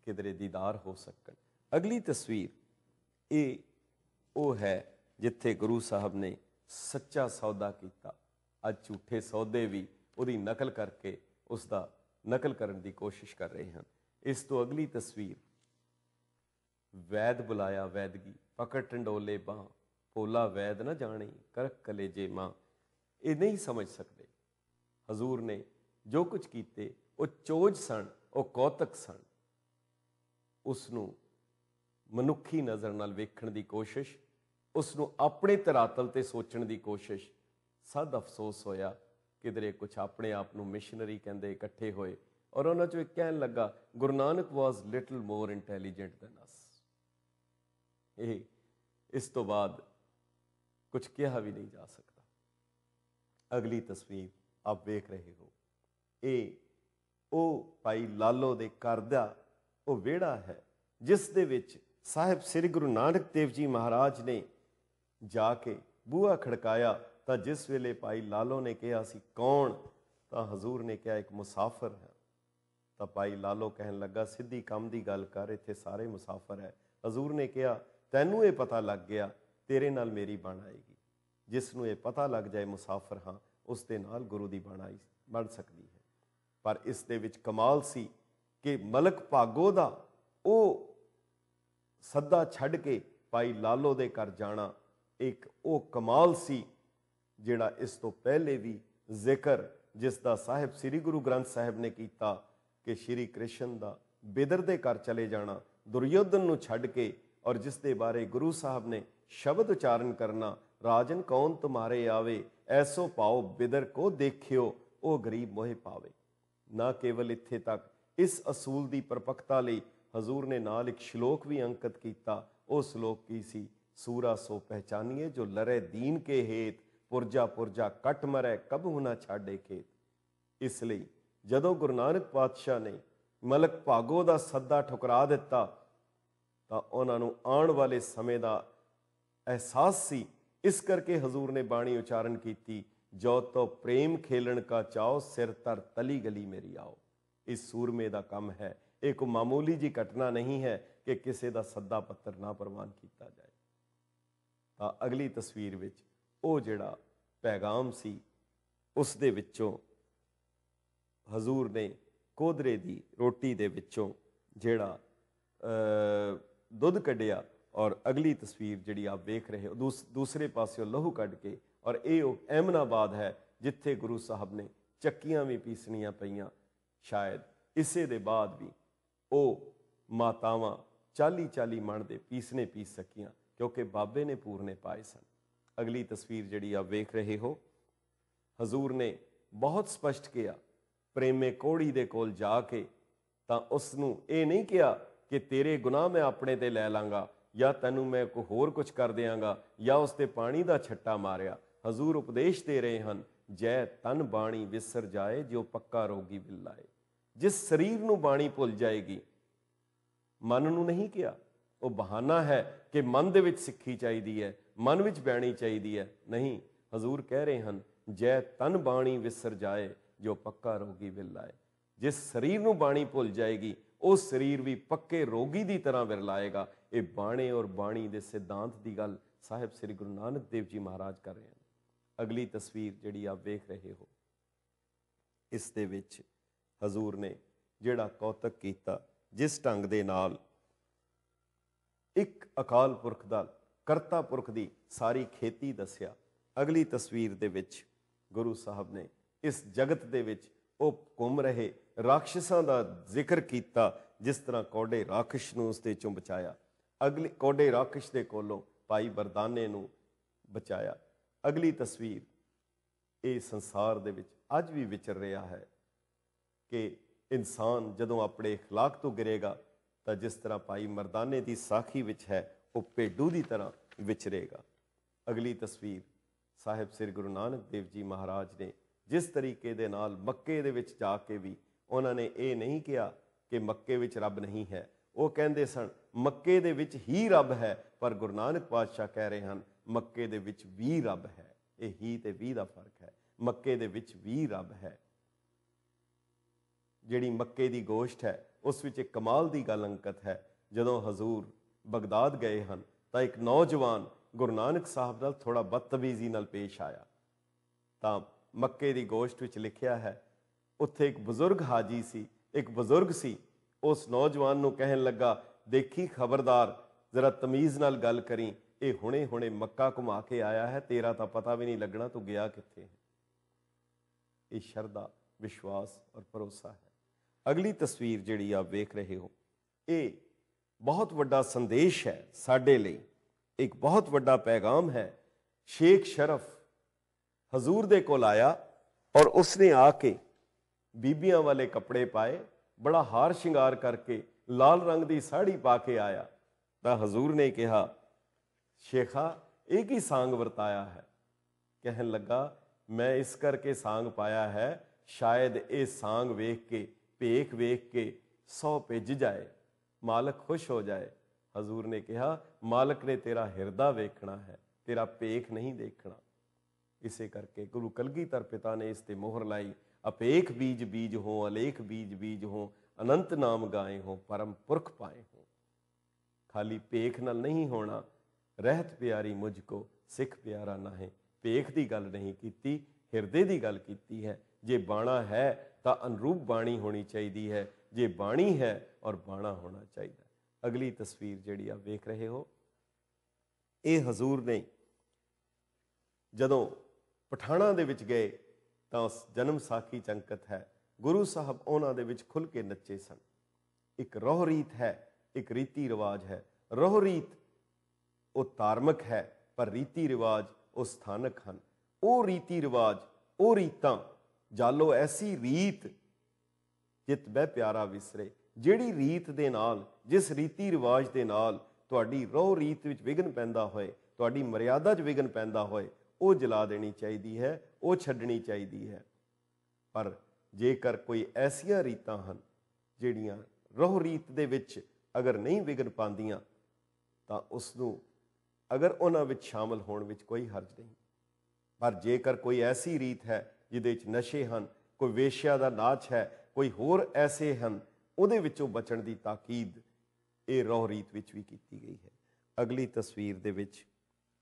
ਕਿਦਰੇ ਦੀਦਾਰ ਹੋ ਸਕਣ ਅਗਲੀ ਤਸਵੀਰ ਇਹ ਉਹ ਹੈ ਜਿੱਥੇ ਗੁਰੂ ਸਾਹਿਬ ਨੇ ਸੱਚਾ ਸੌਦਾ ਕੀਤਾ ਅੱਜ ਝੂਠੇ ਸੌਦੇ ਵੀ ਉਹਦੀ ਨਕਲ ਕਰਕੇ ਉਸ ਦਾ ਨਕਲ ਕਰਨ ਦੀ ਕੋਸ਼ਿਸ਼ ਕਰ ਰਹੇ ਹਨ ਇਸ ਤੋਂ ਅਗਲੀ ਤਸਵੀਰ ਵੈਦ ਬੁਲਾਇਆ ਵੈਦਗੀ ਪਕੜ ਟੰਡੋਲੇ ਬਾਹ ਪੋਲਾ ਵੈਦ ਨਾ ਜਾਣੀ ਕਰਕ ਕਲੇਜੇ ਮਾਂ ਇਹ ਨਹੀਂ ਸਮਝ ਸਕਦੇ ਹਜ਼ੂਰ ਨੇ ਜੋ ਕੁਝ ਕੀਤੇ ਉਹ ਚੋਜ ਸਨ ਉਹ ਕੌਤਕ ਸਨ ਉਸ ਨੂੰ ਮਨੁੱਖੀ ਨਜ਼ਰ ਨਾਲ ਵੇਖਣ ਦੀ ਕੋਸ਼ਿਸ਼ ਉਸ ਨੂੰ ਆਪਣੇ ਤਰਾਤਲ ਤੇ ਸੋਚਣ ਦੀ ਕੋਸ਼ਿਸ਼ ਸਦ ਅਫਸੋਸ ਹੋਇਆ ਕਿਦਰੇ ਕੁਝ ਆਪਣੇ ਆਪ ਨੂੰ ਮਿਸ਼ਨਰੀ ਕਹਿੰਦੇ ਇਕੱਠੇ ਹੋਏ ਔਰ ਉਹਨਾਂ ਚੋਂ ਇੱਕ ਕਹਿਣ ਲੱਗਾ Guru Nanak was little more intelligent than us ਇਹ ਇਸ ਤੋਂ ਬਾਅਦ ਕੁਝ ਕਿਹਾ ਵੀ ਨਹੀਂ ਜਾ ਸਕਦਾ ਅਗਲੀ ਤਸਵੀਰ ਆਪ ਵੇਖ ਰਹੇ ਹੋ ਇਹ ਉਹ ਭਾਈ ਲਾਲੋ ਦੇ ਘਰ ਦਾ ਉਹ ਵਿਹੜਾ ਹੈ ਜਿਸ ਦੇ ਵਿੱਚ ਸਾਹਿਬ ਸ੍ਰੀ ਗੁਰੂ ਨਾਨਕ ਦੇਵ ਜੀ ਮਹਾਰਾਜ ਨੇ ਜਾ ਕੇ ਬੂਹਾ ਖੜਕਾਇਆ ਤਾਂ ਜਿਸ ਵੇਲੇ ਭਾਈ ਲਾਲੋ ਨੇ ਕਿਹਾ ਸੀ ਕੌਣ ਤਾਂ ਹਜ਼ੂਰ ਨੇ ਕਿਹਾ ਇੱਕ ਮੁਸਾਫਰ ਹੈ ਤਾਂ ਭਾਈ ਲਾਲੋ ਕਹਿਣ ਲੱਗਾ ਸਿੱਧੀ ਕੰਮ ਦੀ ਗੱਲ ਕਰ ਇੱਥੇ ਸਾਰੇ ਮੁਸਾਫਰ ਹੈ ਹਜ਼ੂਰ ਨੇ ਕਿਹਾ ਤੈਨੂੰ ਇਹ ਪਤਾ ਲੱਗ ਗਿਆ ਤੇਰੇ ਨਾਲ ਮੇਰੀ ਬਣ ਆਏਗੀ ਜਿਸ ਨੂੰ ਇਹ ਪਤਾ ਲੱਗ ਜਾਏ ਮੁਸਾਫਰ ਹਾਂ ਉਸ ਦੇ ਨਾਲ ਗੁਰੂ ਦੀ ਬਾਣੀ ਬਣ ਸਕਦੀ ਹੈ ਪਰ ਇਸ ਦੇ ਵਿੱਚ ਕਮਾਲ ਸੀ ਕਿ ਮਲਕ ਭਾਗੋ ਦਾ ਉਹ ਸੱਦਾ ਛੱਡ ਕੇ ਭਾਈ ਲਾਲੋ ਦੇ ਘਰ ਜਾਣਾ ਇੱਕ ਉਹ ਕਮਾਲ ਸੀ ਜਿਹੜਾ ਇਸ ਤੋਂ ਪਹਿਲੇ ਵੀ ਜ਼ਿਕਰ ਜਿਸ ਦਾ ਸਾਹਿਬ ਸ੍ਰੀ ਗੁਰੂ ਗ੍ਰੰਥ ਸਾਹਿਬ ਨੇ ਕੀਤਾ ਕਿ ਸ੍ਰੀ ਕ੍ਰਿਸ਼ਨ ਦਾ ਬੇਦਰ ਦੇ ਘਰ ਚਲੇ ਜਾਣਾ ਦੁਰਯੋਧਨ ਨੂੰ ਛੱਡ ਕੇ ਔਰ ਜਿਸ ਦੇ ਬਾਰੇ ਗੁਰੂ ਸਾਹਿਬ ਨੇ ਸ਼ਬਦ ਉਚਾਰਨ ਕਰਨਾ ਰਾਜਨ ਕੌਣ ਤੁਮਾਰੇ ਆਵੇ ਐਸੋ ਪਾਓ ਬਿਦਰ ਕੋ ਦੇਖਿਓ ਉਹ ਗਰੀਬ ਮੋਹਿ ਪਾਵੇ ਨਾ ਕੇਵਲ ਇੱਥੇ ਤੱਕ ਇਸ ਅਸੂਲ ਦੀ ਪਰਪਕਤਾ ਲਈ ਹਜ਼ੂਰ ਨੇ ਨਾਲ ਇੱਕ ਸ਼ਲੋਕ ਵੀ ਅੰਕਿਤ ਕੀਤਾ ਉਹ ਸ਼ਲੋਕ ਕੀ ਸੀ ਸੂਰਾ ਸੋ ਪਹਿਚਾਨੀਏ ਜੋ ਲਰੇ ਦੀਨ ਕੇ ਹੇਤ ਪੁਰਜਾ ਪੁਰਜਾ ਕਟ ਮਰੇ ਕਬ ਹੁਣਾ ਛਾੜੇ ਖੇਤ ਇਸ ਲਈ ਜਦੋਂ ਗੁਰੂ ਨਾਨਕ ਪਾਤਸ਼ਾਹ ਨੇ ਮਲਕ ਭਾਗੋ ਦਾ ਸੱਦਾ ਠੁਕਰਾ ਦਿੱਤਾ ਤਾਂ ਉਹਨਾਂ ਨੂੰ ਆਉਣ ਵਾਲੇ ਸਮੇਂ ਦਾ ਅਹਿਸਾਸ ਸੀ ਇਸ ਕਰਕੇ ਹਜ਼ੂਰ ਨੇ ਬਾਣੀ ਉਚਾਰਨ ਕੀਤੀ ਜੋ ਤੋ ਪ੍ਰੇਮ ਖੇਲਣ ਕਾ ਚਾਉ ਸਿਰ ਤਰ ਤਲੀ ਗਲੀ ਮੇਰੀ ਆਓ ਇਸ ਸੂਰਮੇ ਦਾ ਕੰਮ ਹੈ ਇਹ ਕੋ ਮਾਮੂਲੀ ਜੀ ਘਟਨਾ ਨਹੀਂ ਹੈ ਕਿ ਕਿਸੇ ਦਾ ਸੱਦਾ ਪੱਤਰ ਨਾ ਪ੍ਰਵਾਨ ਕੀਤਾ ਜਾਏ ਤਾਂ ਅਗਲੀ ਤਸਵੀਰ ਵਿੱਚ ਉਹ ਜਿਹੜਾ ਪੈਗਾਮ ਸੀ ਉਸ ਦੇ ਵਿੱਚੋਂ ਹਜ਼ੂਰ ਨੇ ਕੋਦਰੇ ਦੀ ਰੋਟੀ ਦੇ ਵਿੱਚੋਂ ਜਿਹੜਾ ਦੁੱਧ ਕੱਢਿਆ ਔਰ ਅਗਲੀ ਤਸਵੀਰ ਜਿਹੜੀ ਆਪ ਵੇਖ ਰਹੇ ਹੋ ਦੂਸਰੇ ਪਾਸਿਓਂ ਲਹੂ ਕੱਢ ਕੇ ਔਰ ਇਹ ਉਹ ਐਮਨਾਬਾਦ ਹੈ ਜਿੱਥੇ ਗੁਰੂ ਸਾਹਿਬ ਨੇ ਚੱਕੀਆਂ ਵੀ ਪੀਸਣੀਆਂ ਪਈਆਂ ਸ਼ਾਇਦ ਇਸੇ ਦੇ ਬਾਅਦ ਵੀ ਉਹ ਮਾਤਾਵਾਂ ਚਾਲੀ ਚਾਲੀ ਮਣ ਦੇ ਪੀਸਨੇ ਪੀਸ ਸਕੀਆਂ ਕਿਉਂਕਿ ਬਾਬੇ ਨੇ ਪੂਰਨੇ ਪਾਏ ਸਨ ਅਗਲੀ ਤਸਵੀਰ ਜਿਹੜੀ ਆਪ ਵੇਖ ਰਹੇ ਹੋ ਹਜ਼ੂਰ ਨੇ ਬਹੁਤ ਸਪਸ਼ਟ ਕਿਹਾ ਪ੍ਰੇਮੇ ਕੋੜੀ ਦੇ ਕੋਲ ਜਾ ਕੇ ਤਾਂ ਉਸ ਨੂੰ ਇਹ ਨਹੀਂ ਕਿਹਾ ਕਿ ਤੇਰੇ ਗੁਨਾਹ ਮੈਂ ਆਪਣੇ ਤੇ ਲੈ ਲਾਂਗਾ ਜਾਂ ਤੈਨੂੰ ਮੈਂ ਕੋ ਹੋਰ ਕੁਝ ਕਰ ਦੇਵਾਂਗਾ ਜਾਂ ਉਸ ਤੇ ਪਾਣੀ ਦਾ ਛੱਟਾ ਮਾਰਿਆ ਹਜ਼ੂਰ ਉਪਦੇਸ਼ ਦੇ ਰਹੇ ਹਨ ਜੈ ਤਨ ਬਾਣੀ ਵਿਸਰ ਜਾਏ ਜੋ ਪੱਕਾ ਰੋਗੀ ਬਿਲਾਏ ਜਿਸ ਸਰੀਰ ਨੂੰ ਬਾਣੀ ਭੁੱਲ ਜਾਏਗੀ ਮਨ ਨੂੰ ਨਹੀਂ ਕਿਹਾ ਉਹ ਬਹਾਨਾ ਹੈ ਕਿ ਮਨ ਦੇ ਵਿੱਚ ਸਿੱਖੀ ਚਾਹੀਦੀ ਹੈ ਮਨ ਵਿੱਚ ਬੈਣੀ ਚਾਹੀਦੀ ਹੈ ਨਹੀਂ ਹਜ਼ੂਰ ਕਹਿ ਰਹੇ ਹਨ ਜੈ ਤਨ ਬਾਣੀ ਵਿਸਰ ਜਾਏ ਜੋ ਪੱਕਾ ਰੋਗੀ ਬਿਲਾਏ ਜਿਸ ਸਰੀਰ ਨੂੰ ਬਾਣੀ ਭੁੱਲ ਜਾਏਗੀ ਉਹ ਸਰੀਰ ਵੀ ਪੱਕੇ ਰੋਗੀ ਦੀ ਤਰ੍ਹਾਂ ਵਿਰਲਾਏਗਾ ਇਹ ਬਾਣੇ ਔਰ ਬਾਣੀ ਦੇ ਸਿਧਾਂਤ ਦੀ ਗੱਲ ਸਾਹਿਬ ਸ੍ਰੀ ਗੁਰੂ ਨਾਨਕ ਦੇਵ ਜੀ ਮਹਾਰਾਜ ਕਰ ਰਹੇ ਹਨ ਅਗਲੀ ਤਸਵੀਰ ਜਿਹੜੀ ਆਪ ਵੇਖ ਰਹੇ ਹੋ ਇਸ ਦੇ ਵਿੱਚ ਹਜ਼ੂਰ ਨੇ ਜਿਹੜਾ ਕੌਤਕ ਕੀਤਾ ਜਿਸ ਢੰਗ ਦੇ ਨਾਲ ਇੱਕ ਅਕਾਲ ਪੁਰਖ ਦਾ ਕਰਤਾ ਪੁਰਖ ਦੀ ਸਾਰੀ ਖੇਤੀ ਦੱਸਿਆ ਅਗਲੀ ਤਸਵੀਰ ਦੇ ਵਿੱਚ ਗੁਰੂ ਸਾਹਿਬ ਨੇ ਇਸ ਜਗਤ ਦੇ ਵਿੱਚ ਉਹ ਘੁੰਮ ਰਹੇ ਰਾਖਸ਼ਾਂ ਦਾ ਜ਼ਿਕਰ ਕੀਤਾ ਜਿਸ ਤਰ੍ਹਾਂ ਕੋਡੇ ਰਾਖਸ਼ ਨੂੰ ਉਸ ਤੇ ਚੁੰਬਚਾਇਆ ਅਗਲੇ ਕੋਡੇ ਰਾਕਸ਼ ਦੇ ਕੋਲੋਂ ਭਾਈ ਬਰਦਾਨੇ ਨੂੰ ਬਚਾਇਆ ਅਗਲੀ ਤਸਵੀਰ ਇਹ ਸੰਸਾਰ ਦੇ ਵਿੱਚ ਅੱਜ ਵੀ ਵਿਚਰ ਰਿਹਾ ਹੈ ਕਿ ਇਨਸਾਨ ਜਦੋਂ ਆਪਣੇ اخلاق ਤੋਂ ਗਿਰੇਗਾ ਤਾਂ ਜਿਸ ਤਰ੍ਹਾਂ ਭਾਈ ਮਰਦਾਨੇ ਦੀ ਸਾਖੀ ਵਿੱਚ ਹੈ ਉਹ ਪੇਡੂ ਦੀ ਤਰ੍ਹਾਂ ਵਿਚਰੇਗਾ ਅਗਲੀ ਤਸਵੀਰ ਸਾਹਿਬ ਸ੍ਰੀ ਗੁਰੂ ਨਾਨਕ ਦੇਵ ਜੀ ਮਹਾਰਾਜ ਨੇ ਜਿਸ ਤਰੀਕੇ ਦੇ ਨਾਲ ਮੱਕੇ ਦੇ ਵਿੱਚ ਜਾ ਕੇ ਵੀ ਉਹਨਾਂ ਨੇ ਇਹ ਨਹੀਂ ਕਿਹਾ ਕਿ ਮੱਕੇ ਵਿੱਚ ਰੱਬ ਨਹੀਂ ਹੈ ਉਹ ਕਹਿੰਦੇ ਸਨ ਮੱਕੇ ਦੇ ਵਿੱਚ ਹੀ ਰੱਬ ਹੈ ਪਰ ਗੁਰੂ ਨਾਨਕ ਪਾਤਸ਼ਾਹ ਕਹਿ ਰਹੇ ਹਨ ਮੱਕੇ ਦੇ ਵਿੱਚ ਵੀ ਰੱਬ ਹੈ ਇਹ ਹੀ ਤੇ ਵੀ ਦਾ ਫਰਕ ਹੈ ਮੱਕੇ ਦੇ ਵਿੱਚ ਵੀ ਰੱਬ ਹੈ ਜਿਹੜੀ ਮੱਕੇ ਦੀ ਗੋਸ਼ਟ ਹੈ ਉਸ ਵਿੱਚ ਇੱਕ ਕਮਾਲ ਦੀ ਗੱਲ ਅੰਕਤ ਹੈ ਜਦੋਂ ਹਜ਼ੂਰ ਬਗਦਾਦ ਗਏ ਹਨ ਤਾਂ ਇੱਕ ਨੌਜਵਾਨ ਗੁਰੂ ਨਾਨਕ ਸਾਹਿਬ ਨਾਲ ਥੋੜਾ ਬਦਤਮੀਜ਼ੀ ਨਾਲ ਪੇਸ਼ ਆਇਆ ਤਾਂ ਮੱਕੇ ਦੀ ਗੋਸ਼ਟ ਵਿੱਚ ਲਿਖਿਆ ਹੈ ਉੱਥੇ ਇੱਕ ਬਜ਼ੁਰਗ ਹਾਜੀ ਸੀ ਇੱਕ ਬਜ਼ੁਰਗ ਸੀ उस नौजवान को कह लगा देखी खबरदार जरा तमीज़ नाल गल करी ये हने हने मक्का घुमा के आया है तेरा तो पता भी नहीं लगना तू गया कितने ये शरदा विश्वास और भरोसा है अगली तस्वीर जी आप वेख रहे हो ये बहुत व्डा संदेश है साढ़े एक बहुत व्डा पैगाम है शेख शरफ हजूर दे को आया और उसने आके बीबिया वाले कपड़े पाए ਬੜਾ ਹਾਰ ਸ਼ਿੰਗਾਰ ਕਰਕੇ ਲਾਲ ਰੰਗ ਦੀ ਸਾੜੀ ਪਾ ਕੇ ਆਇਆ ਤਾਂ ਹਜ਼ੂਰ ਨੇ ਕਿਹਾ ਸ਼ੇਖਾ ਇਹ ਕੀ ਸਾੰਗ ਵਰਤਾਇਆ ਹੈ ਕਹਿਣ ਲੱਗਾ ਮੈਂ ਇਸ ਕਰਕੇ ਸਾੰਗ ਪਾਇਆ ਹੈ ਸ਼ਾਇਦ ਇਹ ਸਾੰਗ ਵੇਖ ਕੇ ਭੇਖ ਵੇਖ ਕੇ ਸੌ ਭਿੱਜ ਜਾਏ ਮਾਲਕ ਖੁਸ਼ ਹੋ ਜਾਏ ਹਜ਼ੂਰ ਨੇ ਕਿਹਾ ਮਾਲਕ ਨੇ ਤੇਰਾ ਹਿਰਦਾ ਵੇਖਣਾ ਹੈ ਤੇਰਾ ਭੇਖ ਨਹੀਂ ਦੇਖਣਾ ਇਸੇ ਕਰਕੇ ਗੁਰੂ ਕਲਗੀਧਰ ਪਿਤਾ ਨੇ ਇਸ ਤੇ ਮੋਹਰ ਲਾਈ ਅਪੇਖ ਬੀਜ ਬੀਜ ਹੋ ਅਲੇਖ ਬੀਜ ਬੀਜ ਹੋ ਅਨੰਤ ਨਾਮ ਗਾਏ ਹੋ ਪਰਮ ਪੁਰਖ ਪਾਏ ਹੋ ਖਾਲੀ ਪੇਖ ਨਾਲ ਨਹੀਂ ਹੋਣਾ ਰਹਿਤ ਪਿਆਰੀ ਮੁਝ ਕੋ ਸਿੱਖ ਪਿਆਰਾ ਨਾ ਪੇਖ ਦੀ ਗੱਲ ਨਹੀਂ ਕੀਤੀ ਹਿਰਦੇ ਦੀ ਗੱਲ ਕੀਤੀ ਹੈ ਜੇ ਬਾਣਾ ਹੈ ਤਾਂ ਅਨਰੂਪ ਬਾਣੀ ਹੋਣੀ ਚਾਹੀਦੀ ਹੈ ਜੇ ਬਾਣੀ ਹੈ ਔਰ ਬਾਣਾ ਹੋਣਾ ਚਾਹੀਦਾ ਅਗਲੀ ਤਸਵੀਰ ਜਿਹੜੀ ਆ ਵੇਖ ਰਹੇ ਹੋ ਇਹ ਹਜ਼ੂਰ ਨੇ ਜਦੋਂ ਪਠਾਣਾ ਦੇ ਵਿੱਚ ਗਏ ਤਾਂ ਉਸ ਜਨਮ ਸਾਖੀ ਚੰਕਤ ਹੈ ਗੁਰੂ ਸਾਹਿਬ ਉਹਨਾਂ ਦੇ ਵਿੱਚ ਖੁੱਲ ਕੇ ਨੱਚੇ ਸਨ ਇੱਕ ਰੋਹ ਰੀਤ ਹੈ ਇੱਕ ਰੀਤੀ ਰਿਵਾਜ ਹੈ ਰੋਹ ਰੀਤ ਉਹ ਧਾਰਮਿਕ ਹੈ ਪਰ ਰੀਤੀ ਰਿਵਾਜ ਉਹ ਸਥਾਨਕ ਹਨ ਉਹ ਰੀਤੀ ਰਿਵਾਜ ਉਹ ਰੀਤਾਂ ਜਾਲੋ ਐਸੀ ਰੀਤ ਜਿਤ ਬਹਿ ਪਿਆਰਾ ਵਿਸਰੇ ਜਿਹੜੀ ਰੀਤ ਦੇ ਨਾਲ ਜਿਸ ਰੀਤੀ ਰਿਵਾਜ ਦੇ ਨਾਲ ਤੁਹਾਡੀ ਰੋਹ ਰੀਤ ਵਿੱਚ ਵਿਗਨ ਪੈਂਦਾ ਹੋਏ ਤੁਹਾਡੀ ਮਰਿਆਦਾ 'ਚ ਵਿਗਨ ਪੈਂਦਾ ਹੋਏ ਉਹ ਜਲਾ ਦੇਣੀ ਚਾਹੀਦੀ ਹੈ ਉਹ ਛੱਡਣੀ ਚਾਹੀਦੀ ਹੈ ਪਰ ਜੇਕਰ ਕੋਈ ਐਸੀਆਂ ਰੀਤਾਂ ਹਨ ਜਿਹੜੀਆਂ ਰੋਹ ਰੀਤ ਦੇ ਵਿੱਚ ਅਗਰ ਨਹੀਂ ਵਿਗਨ ਪਾਉਂਦੀਆਂ ਤਾਂ ਉਸ ਨੂੰ ਅਗਰ ਉਹਨਾਂ ਵਿੱਚ ਸ਼ਾਮਲ ਹੋਣ ਵਿੱਚ ਕੋਈ ਹਰਜ ਨਹੀਂ ਪਰ ਜੇਕਰ ਕੋਈ ਐਸੀ ਰੀਤ ਹੈ ਜਿਹਦੇ ਵਿੱਚ ਨਸ਼ੇ ਹਨ ਕੋਈ ਵੇਸ਼ਿਆ ਦਾ ਨਾਚ ਹੈ ਕੋਈ ਹੋਰ ਐਸੇ ਹਨ ਉਹਦੇ ਵਿੱਚੋਂ ਬਚਣ ਦੀ ਤਾਕੀਦ ਇਹ ਰੋਹ ਰੀਤ ਵਿੱਚ ਵੀ ਕੀਤੀ ਗਈ ਹੈ ਅਗਲੀ ਤਸਵੀਰ ਦੇ ਵਿੱਚ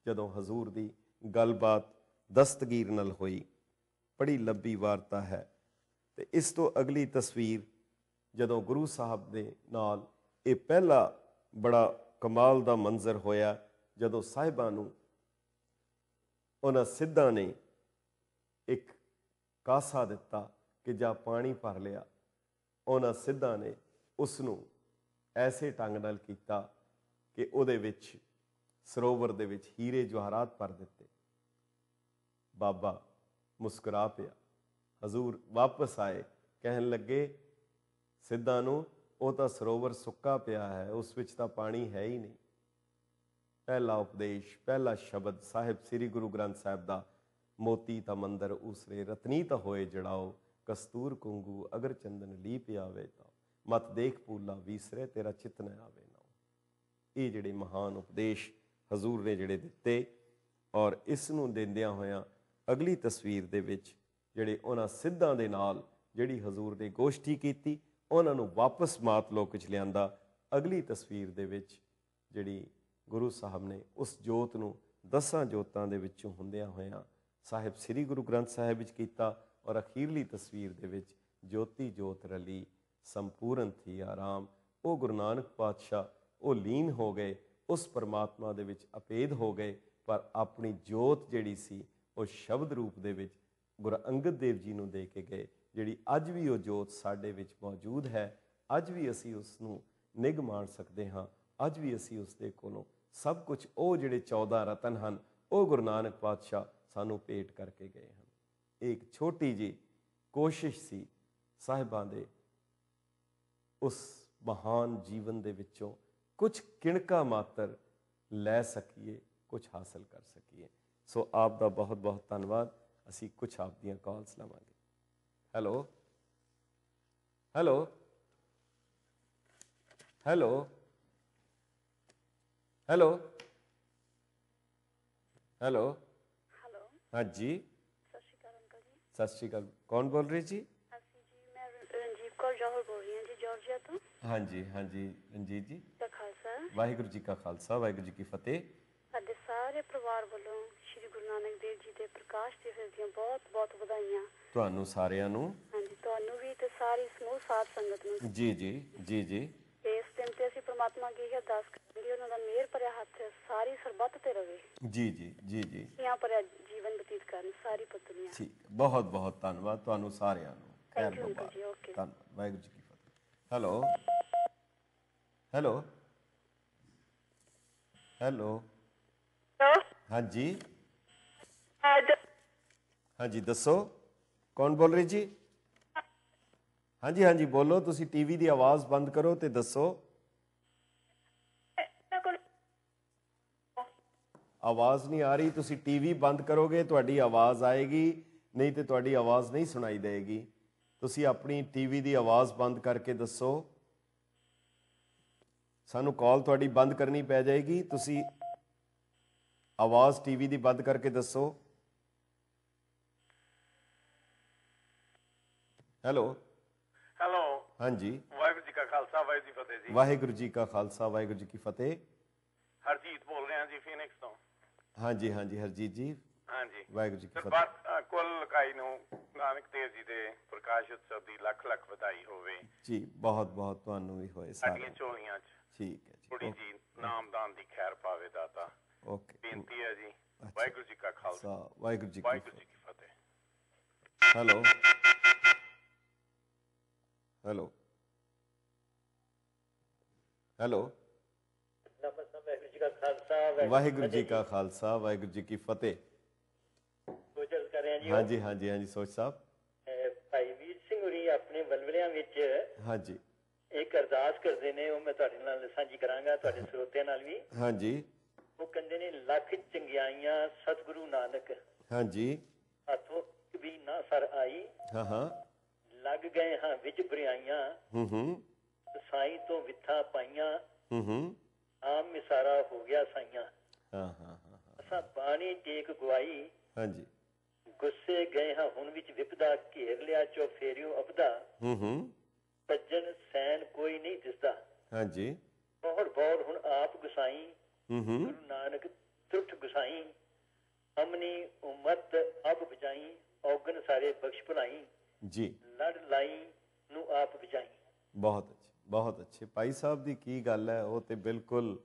ਜਦੋਂ ਹਜ਼ੂਰ ਦੀ ਗੱਲਬਾਤ ਦਸਤਗੀਰ ਨਾਲ ਹੋਈ ਬੜੀ ਲੰਬੀ ਵਾਰਤਾ ਹੈ ਤੇ ਇਸ ਤੋਂ ਅਗਲੀ ਤਸਵੀਰ ਜਦੋਂ ਗੁਰੂ ਸਾਹਿਬ ਦੇ ਨਾਲ ਇਹ ਪਹਿਲਾ ਬੜਾ ਕਮਾਲ ਦਾ ਮੰਜ਼ਰ ਹੋਇਆ ਜਦੋਂ ਸਾਹਿਬਾਂ ਨੂੰ ਉਹਨਾਂ ਸਿੱਧਾਂ ਨੇ ਇੱਕ ਕਾਸਾ ਦਿੱਤਾ ਕਿ ਜਾ ਪਾਣੀ ਭਰ ਲਿਆ ਉਹਨਾਂ ਸਿੱਧਾਂ ਨੇ ਉਸ ਨੂੰ ਐਸੇ ਟੰਗ ਨਾਲ ਕੀਤਾ ਕਿ ਉਹਦੇ ਵਿੱਚ ਸਰੋਵਰ ਦੇ ਵਿੱਚ ਹੀਰੇ ਜਵਾਹਰਾਤ ਭਰ ਦਿੱਤੇ ਬਾਬਾ ਮੁਸਕਰਾ ਪਿਆ ਹਜ਼ੂਰ ਵਾਪਸ ਆਏ ਕਹਿਣ ਲੱਗੇ ਸਿੱਧਾਂ ਨੂੰ ਉਹ ਤਾਂ ਸਰੋਵਰ ਸੁੱਕਾ ਪਿਆ ਹੈ ਉਸ ਵਿੱਚ ਤਾਂ ਪਾਣੀ ਹੈ ਹੀ ਨਹੀਂ ਪਹਿਲਾ ਉਪਦੇਸ਼ ਪਹਿਲਾ ਸ਼ਬਦ ਸਾਹਿਬ ਸ੍ਰੀ ਗੁਰੂ ਗ੍ਰੰਥ ਸਾਹਿਬ ਦਾ ਮੋਤੀ ਤਾਂ ਮੰਦਰ ਉਸਰੇ ਰਤਨੀ ਤਾਂ ਹੋਏ ਜੜਾਓ ਕਸਤੂਰ ਕੁੰਗੂ ਅਗਰ ਚੰਦਨ ਲੀਪ ਆਵੇ ਤਾਂ ਮਤ ਦੇਖ ਪੂਲਾ ਵੀਸਰੇ ਤੇਰਾ ਚਿਤ ਨਾ ਆਵੇ ਨਾ ਇਹ ਜਿਹੜੇ ਮਹਾਨ ਉਪਦੇਸ਼ ਹਜ਼ੂਰ ਨੇ ਜਿਹੜੇ ਦਿੱਤੇ ਔਰ ਇਸ ਨੂੰ ਦਿੰਦਿਆਂ ਹੋਇਆਂ ਅਗਲੀ ਤਸਵੀਰ ਦੇ ਵਿੱਚ ਜਿਹੜੇ ਉਹਨਾਂ ਸਿੱਧਾਂ ਦੇ ਨਾਲ ਜਿਹੜੀ ਹਜ਼ੂਰ ਨੇ ਗੋਸ਼ਟੀ ਕੀਤੀ ਉਹਨਾਂ ਨੂੰ ਵਾਪਸ ਮਾਤ ਲੋਕ ਵਿੱਚ ਲਿਆਂਦਾ ਅਗਲੀ ਤਸਵੀਰ ਦੇ ਵਿੱਚ ਜਿਹੜੀ ਗੁਰੂ ਸਾਹਿਬ ਨੇ ਉਸ ਜੋਤ ਨੂੰ ਦਸਾਂ ਜੋਤਾਂ ਦੇ ਵਿੱਚੋਂ ਹੁੰਦਿਆਂ ਹੋਇਆਂ ਸਾਹਿਬ ਸ੍ਰੀ ਗੁਰੂ ਗ੍ਰੰਥ ਸਾਹਿਬ ਵਿੱਚ ਕੀਤਾ ਔਰ ਅਖੀਰਲੀ ਤਸਵੀਰ ਦੇ ਵਿੱਚ ਜੋਤੀ ਜੋਤ ਰਲੀ ਸੰਪੂਰਨ ਥੀ ਆਰਾਮ ਉਹ ਗੁਰੂ ਨਾਨਕ ਪਾਤਸ਼ਾਹ ਉਹ ਲੀਨ ਹੋ ਗਏ ਉਸ ਪਰਮਾਤਮਾ ਦੇ ਵਿੱਚ ਅਪੇਧ ਹੋ ਗਏ ਪਰ ਆਪਣੀ ਜੋਤ ਜਿਹੜੀ ਸੀ ਉਹ ਸ਼ਬਦ ਰੂਪ ਦੇ ਵਿੱਚ ਗੁਰੂ ਅੰਗਦ ਦੇਵ ਜੀ ਨੂੰ ਦੇ ਕੇ ਗਏ ਜਿਹੜੀ ਅੱਜ ਵੀ ਉਹ ਜੋਤ ਸਾਡੇ ਵਿੱਚ ਮੌਜੂਦ ਹੈ ਅੱਜ ਵੀ ਅਸੀਂ ਉਸ ਨੂੰ ਨਿਗ ਮਾਣ ਸਕਦੇ ਹਾਂ ਅੱਜ ਵੀ ਅਸੀਂ ਉਸ ਦੇ ਕੋਲੋਂ ਸਭ ਕੁਝ ਉਹ ਜਿਹੜੇ 14 ਰਤਨ ਹਨ ਉਹ ਗੁਰੂ ਨਾਨਕ ਪਾਤਸ਼ਾਹ ਸਾਨੂੰ ਭੇਟ ਕਰਕੇ ਗਏ ਹਨ ਇੱਕ ਛੋਟੀ ਜੀ ਕੋਸ਼ਿਸ਼ ਸੀ ਸਾਹਿਬਾਂ ਦੇ ਉਸ ਮਹਾਨ ਜੀਵਨ ਦੇ ਵਿੱਚੋਂ ਕੁਝ ਕਿਣਕਾ ਮਾਤਰ ਲੈ ਸਕੀਏ ਕੁਝ ਹਾਸਲ ਕਰ ਸਕੀਏ ਸੋ ਆਪ ਦਾ ਬਹੁਤ ਬਹੁਤ ਧੰਨਵਾਦ ਅਸੀਂ ਕੁਝ ਆਪ ਦੀਆਂ ਕਾਲਸ ਲਵਾਂਗੇ hello hello hello hello hello hello ਹਾਂਜੀ ਸਤਿ ਸ਼੍ਰੀ ਅਕਾਲ ਅੰਕਲ ਜੀ ਸਤਿ ਸ਼੍ਰੀ ਅਕਾਲ ਕੌਣ ਬੋਲ ਰਹੀ ਜੀ ਅਸੀਂ ਜੀ ਮੈਂ ਰਣਜੀਤ ਕੌਰ ਜੋਹਰ ਬੋਲ ਰਹੀ ਹਾਂ ਜੀ ਜਾਰਜੀਆ ਤੋਂ ਹਾਂਜੀ ਹਾਂਜੀ ਰਣਜੀਤ ਜੀ ਦਾ ਖਾਲਸਾ ਵਾਹਿਗੁਰੂ ਜੀ ਕਾ ਖਾਲਸਾ ਵਾਹਿਗੁਰੂ ਜੀ ਕੀ ਫਤਿਹ ਸਾਰੇ ਪਰਿਵਾਰ ਵੱਲੋਂ ਸ੍ਰੀ ਗੁਰੂ ਨਾਨਕ ਦੇਵ ਜੀ ਦੇ ਪ੍ਰਕਾਸ਼ ਦਿਵਸ ਦੀਆਂ ਬਹੁਤ-ਬਹੁਤ ਵਧਾਈਆਂ ਤੁਹਾਨੂੰ ਸਾਰਿਆਂ ਨੂੰ ਹਾਂਜੀ ਤੁਹਾਨੂੰ ਵੀ ਤੇ ਸਾਰੀ ਸਮੂਹ ਸਾਧ ਸੰਗਤ ਨੂੰ ਜੀ ਜੀ ਜੀ ਜੀ ਇਸ ਦਿਨ ਤੇ ਅਸੀਂ ਪ੍ਰਮਾਤਮਾ ਕੀ ਹੈ ਦਾਸ ਕਰਦੇ ਉਹਨਾਂ ਦਾ ਮੇਰ ਭਰਿਆ ਹੱਥ ਸਾਰੀ ਸਰਬੱਤ ਤੇ ਰਵੇ ਜੀ ਜੀ ਜੀ ਜੀ ਇਹਾਂ ਪਰ ਜੀਵਨ ਬਤੀਤ ਕਰਨ ਸਾਰੀ ਪਤਨੀਆਂ ਠੀਕ ਬਹੁਤ ਬਹੁਤ ਧੰਨਵਾਦ ਤੁਹਾਨੂੰ ਸਾਰਿਆਂ ਨੂੰ ਖੈਰ ਓਕੇ ਧੰਨਵਾਦ ਵਾਹਿਗੁਰੂ ਜੀ ਕੀ ਫਤਿਹ ਹੈਲੋ ਹੈਲੋ ਹੈਲੋ ਹਾਂਜੀ ਹਾਂਜੀ ਦੱਸੋ ਕੌਣ ਬੋਲ ਰਹੀ ਜੀ ਹਾਂਜੀ ਹਾਂਜੀ ਬੋਲੋ ਤੁਸੀਂ ਟੀਵੀ ਦੀ ਆਵਾਜ਼ ਬੰਦ ਕਰੋ ਤੇ ਦੱਸੋ ਆਵਾਜ਼ ਨਹੀਂ ਆ ਰਹੀ ਤੁਸੀਂ ਟੀਵੀ ਬੰਦ ਕਰੋਗੇ ਤੁਹਾਡੀ ਆਵਾਜ਼ ਆਏਗੀ ਨਹੀਂ ਤੇ ਤੁਹਾਡੀ ਆਵਾਜ਼ ਨਹੀਂ ਸੁਣਾਈ ਦੇਗੀ ਤੁਸੀਂ ਆਪਣੀ ਟੀਵੀ ਦੀ ਆਵਾਜ਼ ਬੰਦ ਕਰਕੇ ਦੱਸੋ ਸਾਨੂੰ ਕਾਲ ਤੁਹਾਡੀ ਬੰਦ ਕਰਨੀ ਪੈ ਜਾਏਗੀ ਤੁਸੀਂ ਆਵਾਜ਼ ਟੀਵੀ ਦੀ ਬੰਦ ਕਰਕੇ ਦੱਸੋ ਹੈਲੋ ਹੈਲੋ ਹਾਂਜੀ ਵਾਹਿਗੁਰੂ ਜੀ ਕਾ ਖਾਲਸਾ ਵਾਹਿਗੁਰੂ ਜੀ ਕੀ ਫਤਿਹ ਜੀ ਵਾਹਿਗੁਰੂ ਜੀ ਕਾ ਖਾਲਸਾ ਵਾਹਿਗੁਰੂ ਜੀ ਕੀ ਫਤਿਹ ਹਰਜੀਤ ਬੋਲ ਰਹੇ ਹਾਂ ਜੀ ਫੀਨਿਕਸ ਤੋਂ ਹਾਂਜੀ ਹਾਂਜੀ ਹਰਜੀਤ ਜੀ ਹਾਂਜੀ ਵਾਹਿਗੁਰੂ ਜੀ ਕੀ ਫਤਿਹ ਕੁੱਲ ਲਕਾਈ ਨੂੰ ਨਾਨਕ ਦੇਵ ਜੀ ਦੇ ਪ੍ਰਕਾਸ਼ ਉਤਸਵ ਦੀ ਲੱਖ ਲੱਖ ਵਧਾਈ ਹੋਵੇ ਜੀ ਬਹੁਤ ਬਹੁਤ ਤੁਹਾਨੂੰ ਵੀ ਹੋਏ ਸਾਡੀਆਂ ਚੋਲੀਆਂ ਚ ਠੀਕ ਹੈ ਜੀ ਥੋੜੀ ਜੀ ਨਾਮਦਾਨ ਦੀ ਖੈਰ ਪਾਵੇ ਦਾਤਾ ਓਕੇ ਬੇਨਤੀ ਹੈ ਜੀ ਵਾਹਿਗੁਰੂ ਜੀ ਕਾ ਖਾਲਸਾ ਵਾਹਿਗੁਰੂ ਜੀ ਕੀ ਫਤਿਹ hello hello hello Waheguru ji ਕਾ ਖਾਲਸਾ ਵਾਹਿਗੁਰੂ ਜੀ ਕੀ ਫਤਿਹ ਸੋਚਲ ਕਰ ਰਹੇ ਹਾਂ ਜੀ ਹਾਂਜੀ ਹਾਂਜੀ ਹਾਂਜੀ ਸੋਚ ਸਾਹਿਬ ਭਾਈ ਵੀਰ ਸਿੰਘ ਹੋਰੀ ਆਪਣੇ ਬਲਵਲਿਆਂ ਵਿੱਚ ਹਾਂਜੀ ਇੱਕ ਅਰਦਾਸ ਕਰਦੇ ਨੇ ਉਹ ਮੈਂ ਤੁਹਾਡੇ ਨਾਲ ਸਾਂਝੀ ਕਰਾਂਗਾ ਤੁਹਾਡੇ ਸਰੋਤਿਆਂ ਨਾਲ ਵੀ ਹਾਂਜੀ ਉਹ ਕਹਿੰਦੇ ਨੇ ਲੱਖ ਚੰਗਿਆਈਆਂ ਸਤਿਗੁਰੂ ਨਾਨਕ ਹਾਂਜੀ ਹੱਥੋਂ ਵੀ ਨਾ ਸਰ ਆਈ ਹਾਂ ਹਾਂ ਲੱਗ ਗਏ ਹਾਂ ਵਿੱਚ ਬਰਿਆਈਆਂ ਹੂੰ ਹੂੰ ਸਾਈ ਤੋਂ ਵਿਥਾ ਪਾਈਆਂ ਹੂੰ ਹੂੰ ਆਮ ਮਿਸਾਰਾ ਹੋ ਗਿਆ ਸਾਈਆਂ ਹਾਂ ਹਾਂ ਹਾਂ ਅਸਾਂ ਬਾਣੀ ਟੇਕ ਗਵਾਈ ਹਾਂਜੀ ਗੁੱਸੇ ਗਏ ਹਾਂ ਹੁਣ ਵਿੱਚ ਵਿਪਦਾ ਘੇਰ ਲਿਆ ਚੋ ਫੇਰਿਓ ਅਪਦਾ ਹੂੰ ਹੂੰ ਸੱਜਣ ਸੈਨ ਕੋਈ ਨਹੀਂ ਦਿਸਦਾ ਹਾਂਜੀ ਬਹੁਤ ਬਹੁਤ ਹੁਣ ਆਪ ਗੁਸਾਈ ਗੁਰੂ ਨਾਨਕ ਤ੍ਰਿਪਤ ਗੁਸਾਈ ਅਮਨੀ ਉਮਤ ਆਪ ਬਜਾਈ ਔਗਨ ਸਾਰੇ ਬਖਸ਼ ਭਲਾਈ ਜੀ ਲੜ ਲਾਈ ਨੂੰ ਆਪ ਬਜਾਈ ਬਹੁਤ ਅੱਛੇ ਬਹੁਤ ਅੱਛੇ ਭਾਈ ਸਾਹਿਬ ਦੀ ਕੀ ਗੱਲ ਹੈ ਉਹ ਤੇ ਬਿਲਕੁਲ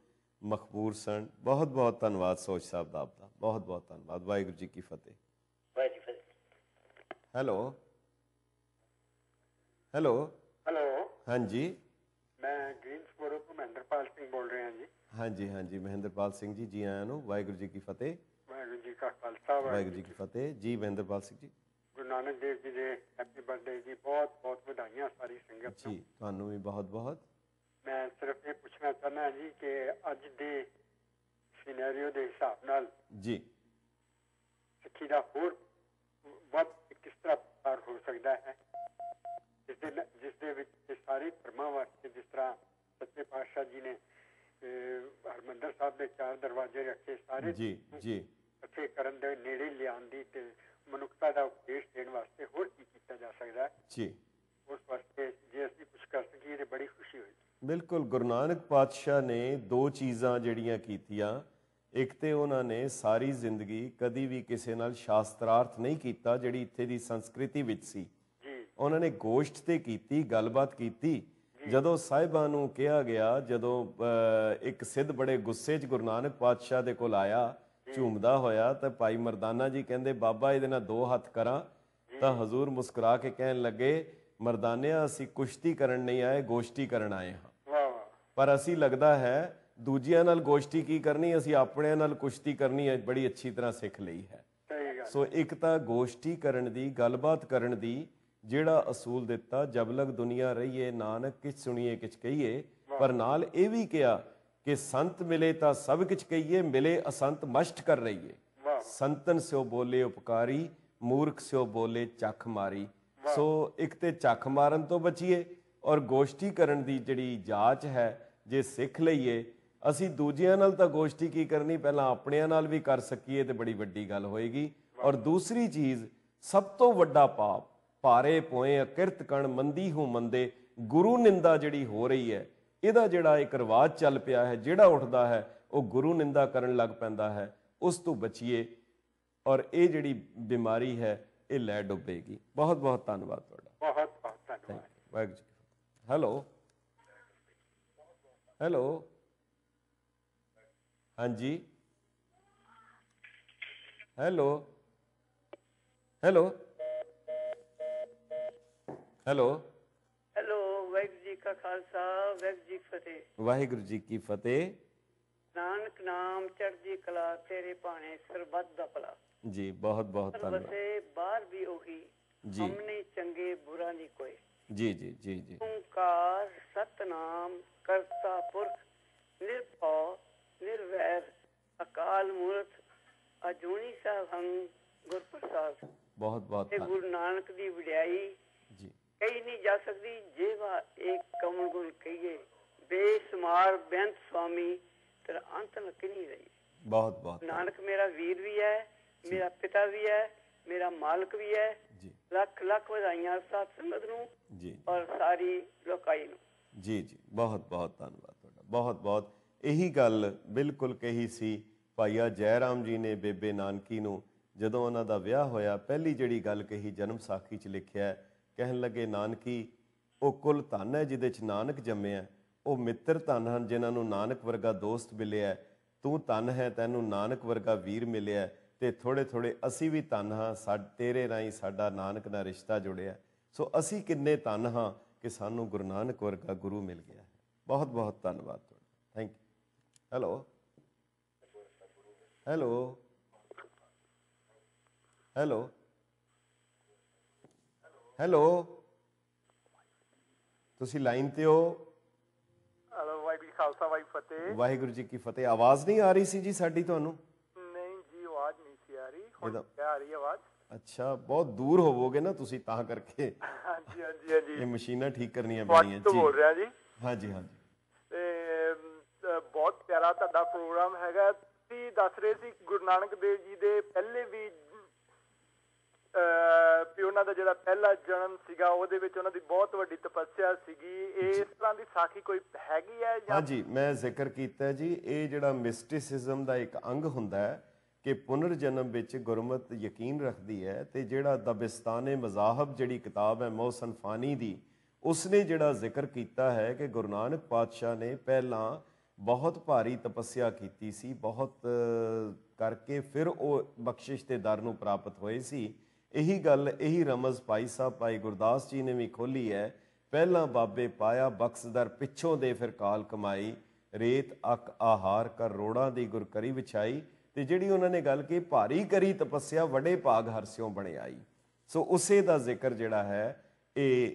ਮਖਬੂਰ ਸਨ ਬਹੁਤ ਬਹੁਤ ਧੰਨਵਾਦ ਸੋਚ ਸਾਹਿਬ ਦਾ ਆਪਦਾ ਬਹੁਤ ਬਹੁਤ ਧੰਨਵਾਦ ਵਾਹਿਗੁਰੂ ਜੀ ਕੀ ਫਤਿਹ ਵਾਹਿਗੁਰੂ ਜੀ ਫਤਿਹ ਹੈਲੋ ਹੈਲੋ ਹੈਲੋ ਹਾਂਜੀ ਮੈਂ ਗ੍ਰੀਨਸਪੁਰ ਮਹਿੰਦਰਪਾਲ ਸਿੰਘ ਬੋਲ ਰਹੇ ਹਾਂ ਜੀ ਹਾਂਜੀ ਹਾਂਜੀ ਮਹਿੰਦਰਪਾਲ ਸਿੰਘ ਜੀ ਜੀ ਆਇਆਂ ਨੂੰ ਵਾਹਿਗੁਰੂ ਜੀ ਕੀ ਫਤਿਹ ਵਾਹਿਗੁਰੂ ਜੀ ਕਾ ਖਾਲਸਾ ਵਾਹਿਗੁਰੂ ਜੀ ਕੀ ਫਤਿਹ ਜੀ ਮਹਿੰਦਰਪਾਲ ਸਿੰਘ ਜੀ ਗੁਰੂ ਨਾਨਕ ਦੇਵ ਜੀ ਦੇ ਹੈਪੀ ਬਰਥਡੇ ਜੀ ਬਹੁਤ ਬਹੁਤ ਵਧਾਈਆਂ ਸਾਰੀ ਸੰਗਤ ਨੂੰ ਜੀ ਤੁਹਾਨੂੰ ਵੀ ਬਹੁਤ ਬਹੁਤ ਮੈਂ ਸਿਰਫ ਇਹ ਪੁੱਛਣਾ ਚਾਹਨਾ ਜੀ ਕਿ ਅੱਜ ਦੇ ਸਿਨੈਰੀਓ ਦੇ ਹਿਸਾਬ ਨਾਲ ਜੀ ਸਿੱਖੀ ਦਾ ਹੋਰ ਬਹੁਤ ਕਿਸ ਤਰ੍ਹਾਂ ਪਾਰ ਹੋ ਸਕਦਾ ਹੈ ਜਿਸ ਦੇ ਜਿਸ ਦੇ ਵਿੱਚ ਸਾਰੇ ਪਰਮਾਵਾਸਤੇ ਜਿਸ ਤਰ੍ਹਾਂ ਸੱਚੇ ਪਾਤਸ਼ਾਹ ਜੀ ਨੇ ਹਰਮੰਦਰ ਸਾਹਿਬ ਦੇ ਚਾਰ ਦਰਵਾਜ਼ੇ ਰੱਖੇ ਸਾਰੇ ਜੀ ਜੀ ਇਕੱਠੇ ਕਰਨ ਦੇ ਨੇੜੇ ਲਿਆਉਣ ਦੀ ਤੇ ਮਨੁੱਖਤਾ ਦਾ ਉਪਦੇਸ਼ ਦੇਣ ਵਾਸਤੇ ਹੋਰ ਕੀ ਕੀਤਾ ਜਾ ਸਕਦਾ ਜੀ ਉਸ ਵਾਸਤੇ ਜੇ ਅਸੀਂ ਕੁਝ ਕਰ ਸਕੀਏ ਤੇ ਬੜੀ ਖੁਸ਼ੀ ਹੋਈ ਬਿਲਕੁਲ ਗੁਰੂ ਨਾਨਕ ਪਾਤਸ਼ਾਹ ਨੇ ਦੋ ਚੀਜ਼ਾਂ ਜਿਹੜੀਆਂ ਕੀਤੀਆਂ ਇੱਕ ਤੇ ਉਹਨਾਂ ਨੇ ਸਾਰੀ ਜ਼ਿੰਦਗੀ ਕਦੀ ਵੀ ਕਿਸੇ ਨਾਲ ਸ਼ਾਸਤਰਾਰਥ ਨਹੀਂ ਕੀਤਾ ਜਿਹੜੀ ਇੱਥੇ ਦੀ ਸੰਸਕ੍ਰਿਤੀ ਵਿੱਚ ਸੀ ਜੀ ਉਹਨਾਂ ਨੇ ਗੋਸ਼ਟ ਤੇ ਕੀਤੀ ਗੱਲਬਾਤ ਕੀਤੀ ਜਦੋਂ ਸਾਹਿਬਾਂ ਨੂੰ ਕਿਹਾ ਗਿਆ ਜਦੋਂ ਇੱਕ ਸਿੱਧ ਬੜੇ ਗੁੱਸੇ 'ਚ ਗੁਰੂ ਨਾਨਕ ਪਾਤਸ਼ਾਹ ਦੇ ਕੋਲ ਆਇਆ ਝੂਮਦਾ ਹੋਇਆ ਤਾਂ ਭਾਈ ਮਰਦਾਨਾ ਜੀ ਕਹਿੰਦੇ ਬਾਬਾ ਇਹਦੇ ਨਾਲ ਦੋ ਹੱਥ ਕਰਾਂ ਤਾਂ ਹਜ਼ੂਰ ਮੁਸਕਰਾ ਕੇ ਕਹਿਣ ਲੱਗੇ ਮਰਦਾਨਿਆ ਅਸੀਂ ਕੁਸ਼ਤੀ ਕਰਨ ਨਹੀਂ ਆਏ ਗੋਸ਼ਟੀ ਕਰਨ ਆਏ ਹਾਂ ਪਰ ਅਸੀਂ ਲੱਗਦਾ ਹੈ ਦੂਜਿਆਂ ਨਾਲ ਗੋਸ਼ਟੀ ਕੀ ਕਰਨੀ ਅਸੀਂ ਆਪਣੇ ਨਾਲ ਕੁਸ਼ਤੀ ਕਰਨੀ ਹੈ ਬੜੀ ਅੱਛੀ ਤਰ੍ਹਾਂ ਸਿੱਖ ਲਈ ਹੈ ਸੋ ਇੱਕ ਤਾਂ ਗੋਸ਼ਟੀ ਕਰਨ ਦੀ ਗੱਲਬਾਤ ਕਰਨ ਦੀ ਜਿਹੜਾ ਅਸੂਲ ਦਿੱਤਾ ਜਬ ਲਗ ਦੁਨੀਆ ਰਹੀਏ ਨਾਨਕ ਕਿਛ ਸੁਣੀਏ ਕਿਛ ਕਹੀਏ ਪਰ ਨਾਲ ਇਹ ਵੀ ਕਿਹਾ ਕਿ ਸੰਤ ਮਿਲੇ ਤਾਂ ਸਭ ਕਿਛ ਕਹੀਏ ਮਿਲੇ ਅਸੰਤ ਮਸ਼ਟ ਕਰ ਰਹੀਏ ਸੰਤਨ ਸਿਓ ਬੋਲੇ ਉਪਕਾਰੀ ਮੂਰਖ ਸਿਓ ਬੋਲੇ ਚੱਖ ਮਾਰੀ ਸੋ ਇੱਕ ਤੇ ਚੱਖ ਮਾਰਨ ਤੋਂ ਬਚੀਏ ਔਰ ਗੋਸ਼ਟੀ ਕਰਨ ਦੀ ਜਿਹੜੀ ਜਾਂਚ ਹੈ ਜੇ ਸਿੱਖ ਲਈਏ ਅਸੀਂ ਦੂਜਿਆਂ ਨਾਲ ਤਾਂ ਗੋਸ਼ਟੀ ਕੀ ਕਰਨੀ ਪਹਿਲਾਂ ਆਪਣਿਆਂ ਨਾਲ ਵੀ ਕਰ ਸਕੀਏ ਤੇ ਬੜੀ ਵੱਡੀ ਗੱਲ ਹੋਏਗੀ ਔਰ ਦੂਸਰੀ ਚੀਜ਼ ਸਭ ਤੋਂ ਵੱਡਾ ਪਾਪ ਭਾਰੇ ਪੋਏ ਅਕਿਰਤ ਕਣ ਮੰਦੀ ਹੂੰ ਮੰਦੇ ਗੁਰੂ ਨਿੰਦਾ ਜਿਹੜੀ ਹੋ ਰਹੀ ਹੈ ਇਹਦਾ ਜਿਹੜਾ ਇੱਕ ਰਿਵਾਜ ਚੱਲ ਪਿਆ ਹੈ ਜਿਹੜਾ ਉੱਠਦਾ ਹੈ ਉਹ ਗੁਰੂ ਨਿੰਦਾ ਕਰਨ ਲੱਗ ਪੈਂਦਾ ਹੈ ਉਸ ਤੋਂ ਬਚੀਏ ਔਰ ਇਹ ਜਿਹੜੀ ਬਿਮਾਰੀ ਹੈ ਇਹ ਲੈ ਡੁੱਬੇਗੀ ਬਹੁਤ ਬਹੁਤ ਧੰਨਵਾਦ ਤੁਹਾਡਾ ਬਹੁਤ ਬਹੁਤ ਧੰਨਵਾਦ ਵਾਹਿਗੁਰੂ ਜੀ ਹੈਲੋ ਹੈਲੋ ਹਾਂਜੀ hello hello hello hello Waheguru ji ਕਾ ਖਾਲਸਾ ਵਾਹਿਗੁਰੂ ਜੀ ਫਤਿਹ ਵਾਹਿਗੁਰੂ ਜੀ ਕੀ ਫਤਿਹ ਨਾਨਕ ਨਾਮ ਚੜ੍ਹਦੀ ਕਲਾ ਤੇਰੇ ਭਾਣੇ ਸਰਬੱਤ ਦਾ ਭਲਾ ਜੀ ਬਹੁਤ ਬਹੁਤ ਧੰਨਵਾਦ ਵਸੇ ਬਾਹਰ ਵੀ ਉਹੀ ਜੀ ਹਮਨੇ ਚੰਗੇ ਬੁਰਾ ਨਹੀਂ ਕੋਈ ਜੀ ਜੀ ਜੀ ਜੀ ਓੰਕਾਰ ਸਤਨਾਮ ਕਰਤਾ ਪੁਰਖ ਨਿਰਭਉ ਨਿਰਵੈਰ ਅਕਾਲ ਮੂਰਤ ਅਜੂਨੀ ਸਾਹਿਬ ਹੰ ਗੁਰਪ੍ਰਸਾਦ ਬਹੁਤ ਬਹੁਤ ਧੰਨਵਾਦ ਗੁਰੂ ਨਾਨਕ ਦੀ ਵਿੜਾਈ ਕਹੀ ਨਹੀਂ ਜਾ ਸਕਦੀ ਜੇਵਾ ਇੱਕ ਕਮਲ ਗੁਰ ਕਹੀਏ ਬੇਸਮਾਰ ਬੈਂਤ ਸਵਾਮੀ ਤੇ ਅੰਤ ਨ ਕਿਨੀ ਰਹੀ ਬਹੁਤ ਬਹੁਤ ਨਾਨਕ ਮੇਰਾ ਵੀਰ ਵੀ ਹੈ ਮੇਰਾ ਪਿਤਾ ਵੀ ਹੈ ਮੇਰਾ ਮਾਲਕ ਵੀ ਹੈ ਲੱਖ ਲੱਖ ਵਧਾਈਆਂ ਸਾਥ ਸੰਗਤ ਨੂੰ ਜੀ ਔਰ ਸਾਰੀ ਲੋਕਾਈ ਨੂੰ ਜੀ ਜੀ ਬਹੁਤ ਬਹੁਤ ਧੰਨਵਾਦ ਤੁਹਾਡਾ ਬਹੁਤ ਬਹੁਤ ਇਹੀ ਗੱਲ ਬਿਲਕੁਲ ਕਹੀ ਸੀ ਭਾਈਆ ਜੈਰਾਮ ਜੀ ਨੇ ਬੇਬੇ ਨਾਨਕੀ ਨੂੰ ਜਦੋਂ ਉਹਨਾਂ ਦਾ ਵਿਆਹ ਹੋਇਆ ਪਹਿਲੀ ਜਿਹੜੀ ਗੱਲ ਕਹੀ ਜਨਮ ਸਾਖੀ 'ਚ ਲਿਖਿਆ ਹੈ ਕਹਿਣ ਲੱਗੇ ਨਾਨਕੀ ਉਹ ਕੁੱਲ ਧਨ ਹੈ ਜਿਹਦੇ ਚ ਨਾਨਕ ਜੰਮਿਆ ਉਹ ਮਿੱਤਰ ਧਨ ਹਨ ਜਿਨ੍ਹਾਂ ਨੂੰ ਨਾਨਕ ਵਰਗਾ ਦੋਸਤ ਮਿਲਿਆ ਤੂੰ ਧਨ ਹੈ ਤੈਨੂੰ ਨਾਨਕ ਵਰਗਾ ਵੀਰ ਮਿਲਿਆ ਤੇ ਥੋੜੇ ਥੋੜੇ ਅਸੀਂ ਵੀ ਧਨ ਹਾਂ ਸਾਡੇ ਤੇਰੇ ਰਾਹੀਂ ਸਾਡਾ ਨਾਨਕ ਨਾਲ ਰਿਸ਼ਤਾ ਜੁੜਿਆ ਸੋ ਅਸੀਂ ਕਿੰਨੇ ਧਨ ਹਾਂ ਕਿ ਸਾਨੂੰ ਗੁਰੂ ਨਾਨਕ ਵਰਗਾ ਗੁਰੂ ਮਿਲ ਗਿਆ ਬਹੁਤ ਬਹੁਤ ਧੰਨਵਾਦ ਤੁਹਾਡਾ thank you hello hello hello hello ਤੁਸੀਂ ਲਾਈਨ ਤੇ ਹੋ ਹਲੋ ਵਾਹਿਗੁਰੂ ਖਾਲਸਾ ਵਾਹਿਗੁਰੂ ਫਤਿਹ ਵਾਹਿਗੁਰੂ ਜੀ ਕੀ ਫਤਿਹ ਆਵਾਜ਼ ਨਹੀਂ ਆ ਰਹੀ ਸੀ ਜੀ ਸਾਡੀ ਤੁਹਾਨੂੰ ਨਹੀਂ ਜੀ ਆਵਾਜ਼ ਨਹੀਂ ਸੀ ਆ ਰਹੀ ਹੁਣ ਆ ਰਹੀ ਆਵਾਜ਼ ਅੱਛਾ ਬਹੁਤ ਦੂਰ ਹੋਵੋਗੇ ਨਾ ਤੁਸੀਂ ਤਾਂ ਕਰਕੇ ਹਾਂਜੀ ਹਾਂਜੀ ਹਾਂਜੀ ਇਹ ਮਸ਼ੀਨਾਂ ਠੀਕ ਕਰਨੀਆਂ ਪੈਣੀਆਂ ਜੀ ਬੋਲ ਰਿਹਾ ਜੀ ਹਾਂਜੀ ਹਾਂਜੀ ਤੇ ਬਹੁਤ ਪਿਆਰਾ ਤੁਹਾਡਾ ਪ੍ਰੋਗਰਾਮ ਹੈਗਾ ਤੁਸੀਂ ਦੱਸ ਰਹੇ ਸੀ ਗੁਰੂ ਨਾਨਕ ਦੇਵ ਜੀ ਦੇ ਪਹਿਲੇ ਵੀ ਵੀ ਉਹਨਾਂ ਦਾ ਜਿਹੜਾ ਪਹਿਲਾ ਜਨਮ ਸੀਗਾ ਉਹਦੇ ਵਿੱਚ ਉਹਨਾਂ ਦੀ ਬਹੁਤ ਵੱਡੀ ਤਪੱਸਿਆ ਸੀਗੀ ਇਸ ਤਰ੍ਹਾਂ ਦੀ ਸਾਖੀ ਕੋਈ ਹੈਗੀ ਹੈ ਜਾਂ ਹਾਂਜੀ ਮੈਂ ਜ਼ਿਕਰ ਕੀਤਾ ਜੀ ਇਹ ਜਿਹੜਾ ਮਿਸਟਿਸਿਜ਼ਮ ਦਾ ਇੱਕ ਅੰਗ ਹੁੰਦਾ ਹੈ ਕਿ ਪੁਨਰ ਜਨਮ ਵਿੱਚ ਗੁਰਮਤ ਯਕੀਨ ਰੱਖਦੀ ਹੈ ਤੇ ਜਿਹੜਾ ਦਬਿਸਤਾਨੇ ਮਜ਼ਾਹਬ ਜਿਹੜੀ ਕਿਤਾਬ ਹੈ ਮੌਸਨ ਫਾਨੀ ਦੀ ਉਸਨੇ ਜਿਹੜਾ ਜ਼ਿਕਰ ਕੀਤਾ ਹੈ ਕਿ ਗੁਰੂ ਨਾਨਕ ਪਾਤਸ਼ਾਹ ਨੇ ਪਹਿਲਾਂ ਬਹੁਤ ਭਾਰੀ ਤਪੱਸਿਆ ਕੀਤੀ ਸੀ ਬਹੁਤ ਕਰਕੇ ਫਿਰ ਉਹ ਬਖਸ਼ਿਸ਼ ਤੇ ਦਰ ਨੂੰ ਪ੍ਰਾਪਤ ਹੋਏ ਸੀ ਇਹੀ ਗੱਲ ਇਹੀ ਰਮਜ਼ ਭਾਈ ਸਾਹਿਬ ਭਾਈ ਗੁਰਦਾਸ ਜੀ ਨੇ ਵੀ ਖੋਲੀ ਹੈ ਪਹਿਲਾਂ ਬਾਬੇ ਪਾਇਆ ਬਖਸ਼ਦਰ ਪਿੱਛੋਂ ਦੇ ਫਿਰ ਕਾਲ ਕਮਾਈ ਰੇਤ ਅਕ ਆਹਾਰ ਕਰ ਰੋੜਾਂ ਦੀ ਗੁਰਕਰੀ ਵਿਛਾਈ ਤੇ ਜਿਹੜੀ ਉਹਨਾਂ ਨੇ ਗੱਲ ਕੀ ਭਾਰੀ ਕਰੀ ਤਪੱਸਿਆ ਵੱਡੇ ਭਾਗ ਹਰਸਿਓਂ ਬਣਾਈ ਸੋ ਉਸੇ ਦਾ ਜ਼ਿਕਰ ਜਿਹੜਾ ਹੈ ਇਹ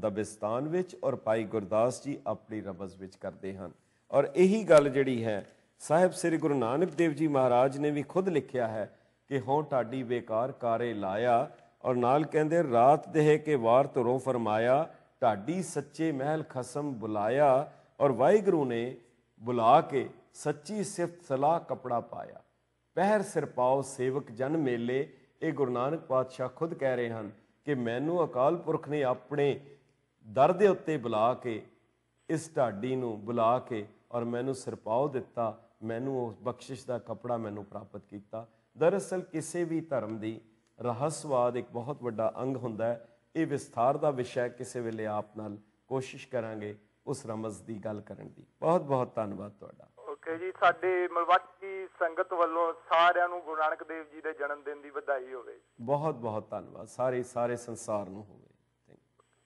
ਦਬਿਸਤਾਨ ਵਿੱਚ ਔਰ ਪਾਈ ਗੁਰਦਾਸ ਜੀ ਆਪਣੀ ਰਮਜ਼ ਵਿੱਚ ਕਰਦੇ ਹਨ ਔਰ ਇਹੀ ਗੱਲ ਜਿਹੜੀ ਹੈ ਸਾਹਿਬ ਸ੍ਰੀ ਗੁਰੂ ਨਾਨਕ ਦੇਵ ਜੀ ਮਹਾਰਾਜ ਨੇ ਵੀ ਖੁਦ ਲਿਖਿਆ ਹੈ ਕਿ ਹੋਂ ਟਾਡੀ ਬੇਕਾਰ ਕਾਰੇ ਲਾਇਆ ਔਰ ਨਾਲ ਕਹਿੰਦੇ ਰਾਤ ਦੇਹ ਕੇ ਵਾਰ ਤਰੋਂ ਫਰਮਾਇਆ ਟਾਡੀ ਸੱਚੇ ਮਹਿਲ ਖਸਮ ਬੁਲਾਇਆ ਔਰ ਵਾਹਿਗੁਰੂ ਨੇ ਬੁਲਾ ਕੇ ਸੱਚੀ ਸਿਫਤ ਸਲਾਹ ਕਪੜਾ ਪਾਇਆ ਪਹਿਰ ਸਿਰ ਪਾਉ ਸੇਵਕ ਜਨ ਮੇਲੇ ਇਹ ਗੁਰੂ ਨਾਨਕ ਪਾਤਸ਼ਾਹ ਖੁਦ ਕਹਿ ਰਹੇ ਹਨ ਕਿ ਮੈਨੂੰ ਅਕਾਲ ਪੁਰਖ ਨੇ ਆਪਣੇ ਦਰ ਦੇ ਉੱਤੇ ਬੁਲਾ ਕੇ ਇਸ ਢਾਡੀ ਨੂੰ ਬੁਲਾ ਕੇ ਔਰ ਮੈਨੂੰ ਸਿਰਪਾਉ ਦਿੱਤਾ ਮੈਨੂੰ ਉਸ ਬਖਸ਼ਿਸ਼ ਦਾ ਕਪੜਾ ਮੈਨੂੰ ਪ੍ਰਾਪਤ ਕੀਤਾ ਦਰਅਸਲ ਕਿਸੇ ਵੀ ਧਰਮ ਦੀ ਰਹੱਸਵਾਦ ਇੱਕ ਬਹੁਤ ਵੱਡਾ ਅੰਗ ਹੁੰਦਾ ਹੈ ਇਹ ਵਿਸਥਾਰ ਦਾ ਵਿਸ਼ਾ ਕਿਸੇ ਵੇਲੇ ਆਪ ਨਾਲ ਕੋਸ਼ਿਸ਼ ਕਰਾਂਗੇ ਉਸ ਰਮਜ਼ ਦੀ ਗੱਲ ਕਰਨ ਦੀ ਬਹੁਤ ਬਹੁਤ ਧੰਨਵਾਦ ਤੁਹਾਡਾ ਓਕੇ ਜੀ ਸਾਡੇ ਮਲਵਾਕੀ ਸੰਗਤ ਵੱਲੋਂ ਸਾਰਿਆਂ ਨੂੰ ਗੁਰੂ ਨਾਨਕ ਦੇਵ ਜੀ ਦੇ ਜਨਮ ਦਿਨ ਦੀ ਵਧਾਈ ਹੋਵੇ ਬਹੁਤ ਬਹੁਤ ਧੰਨਵਾਦ ਸਾਰੇ ਸਾਰੇ ਸੰਸਾਰ ਨੂੰ ਹੋਵੇ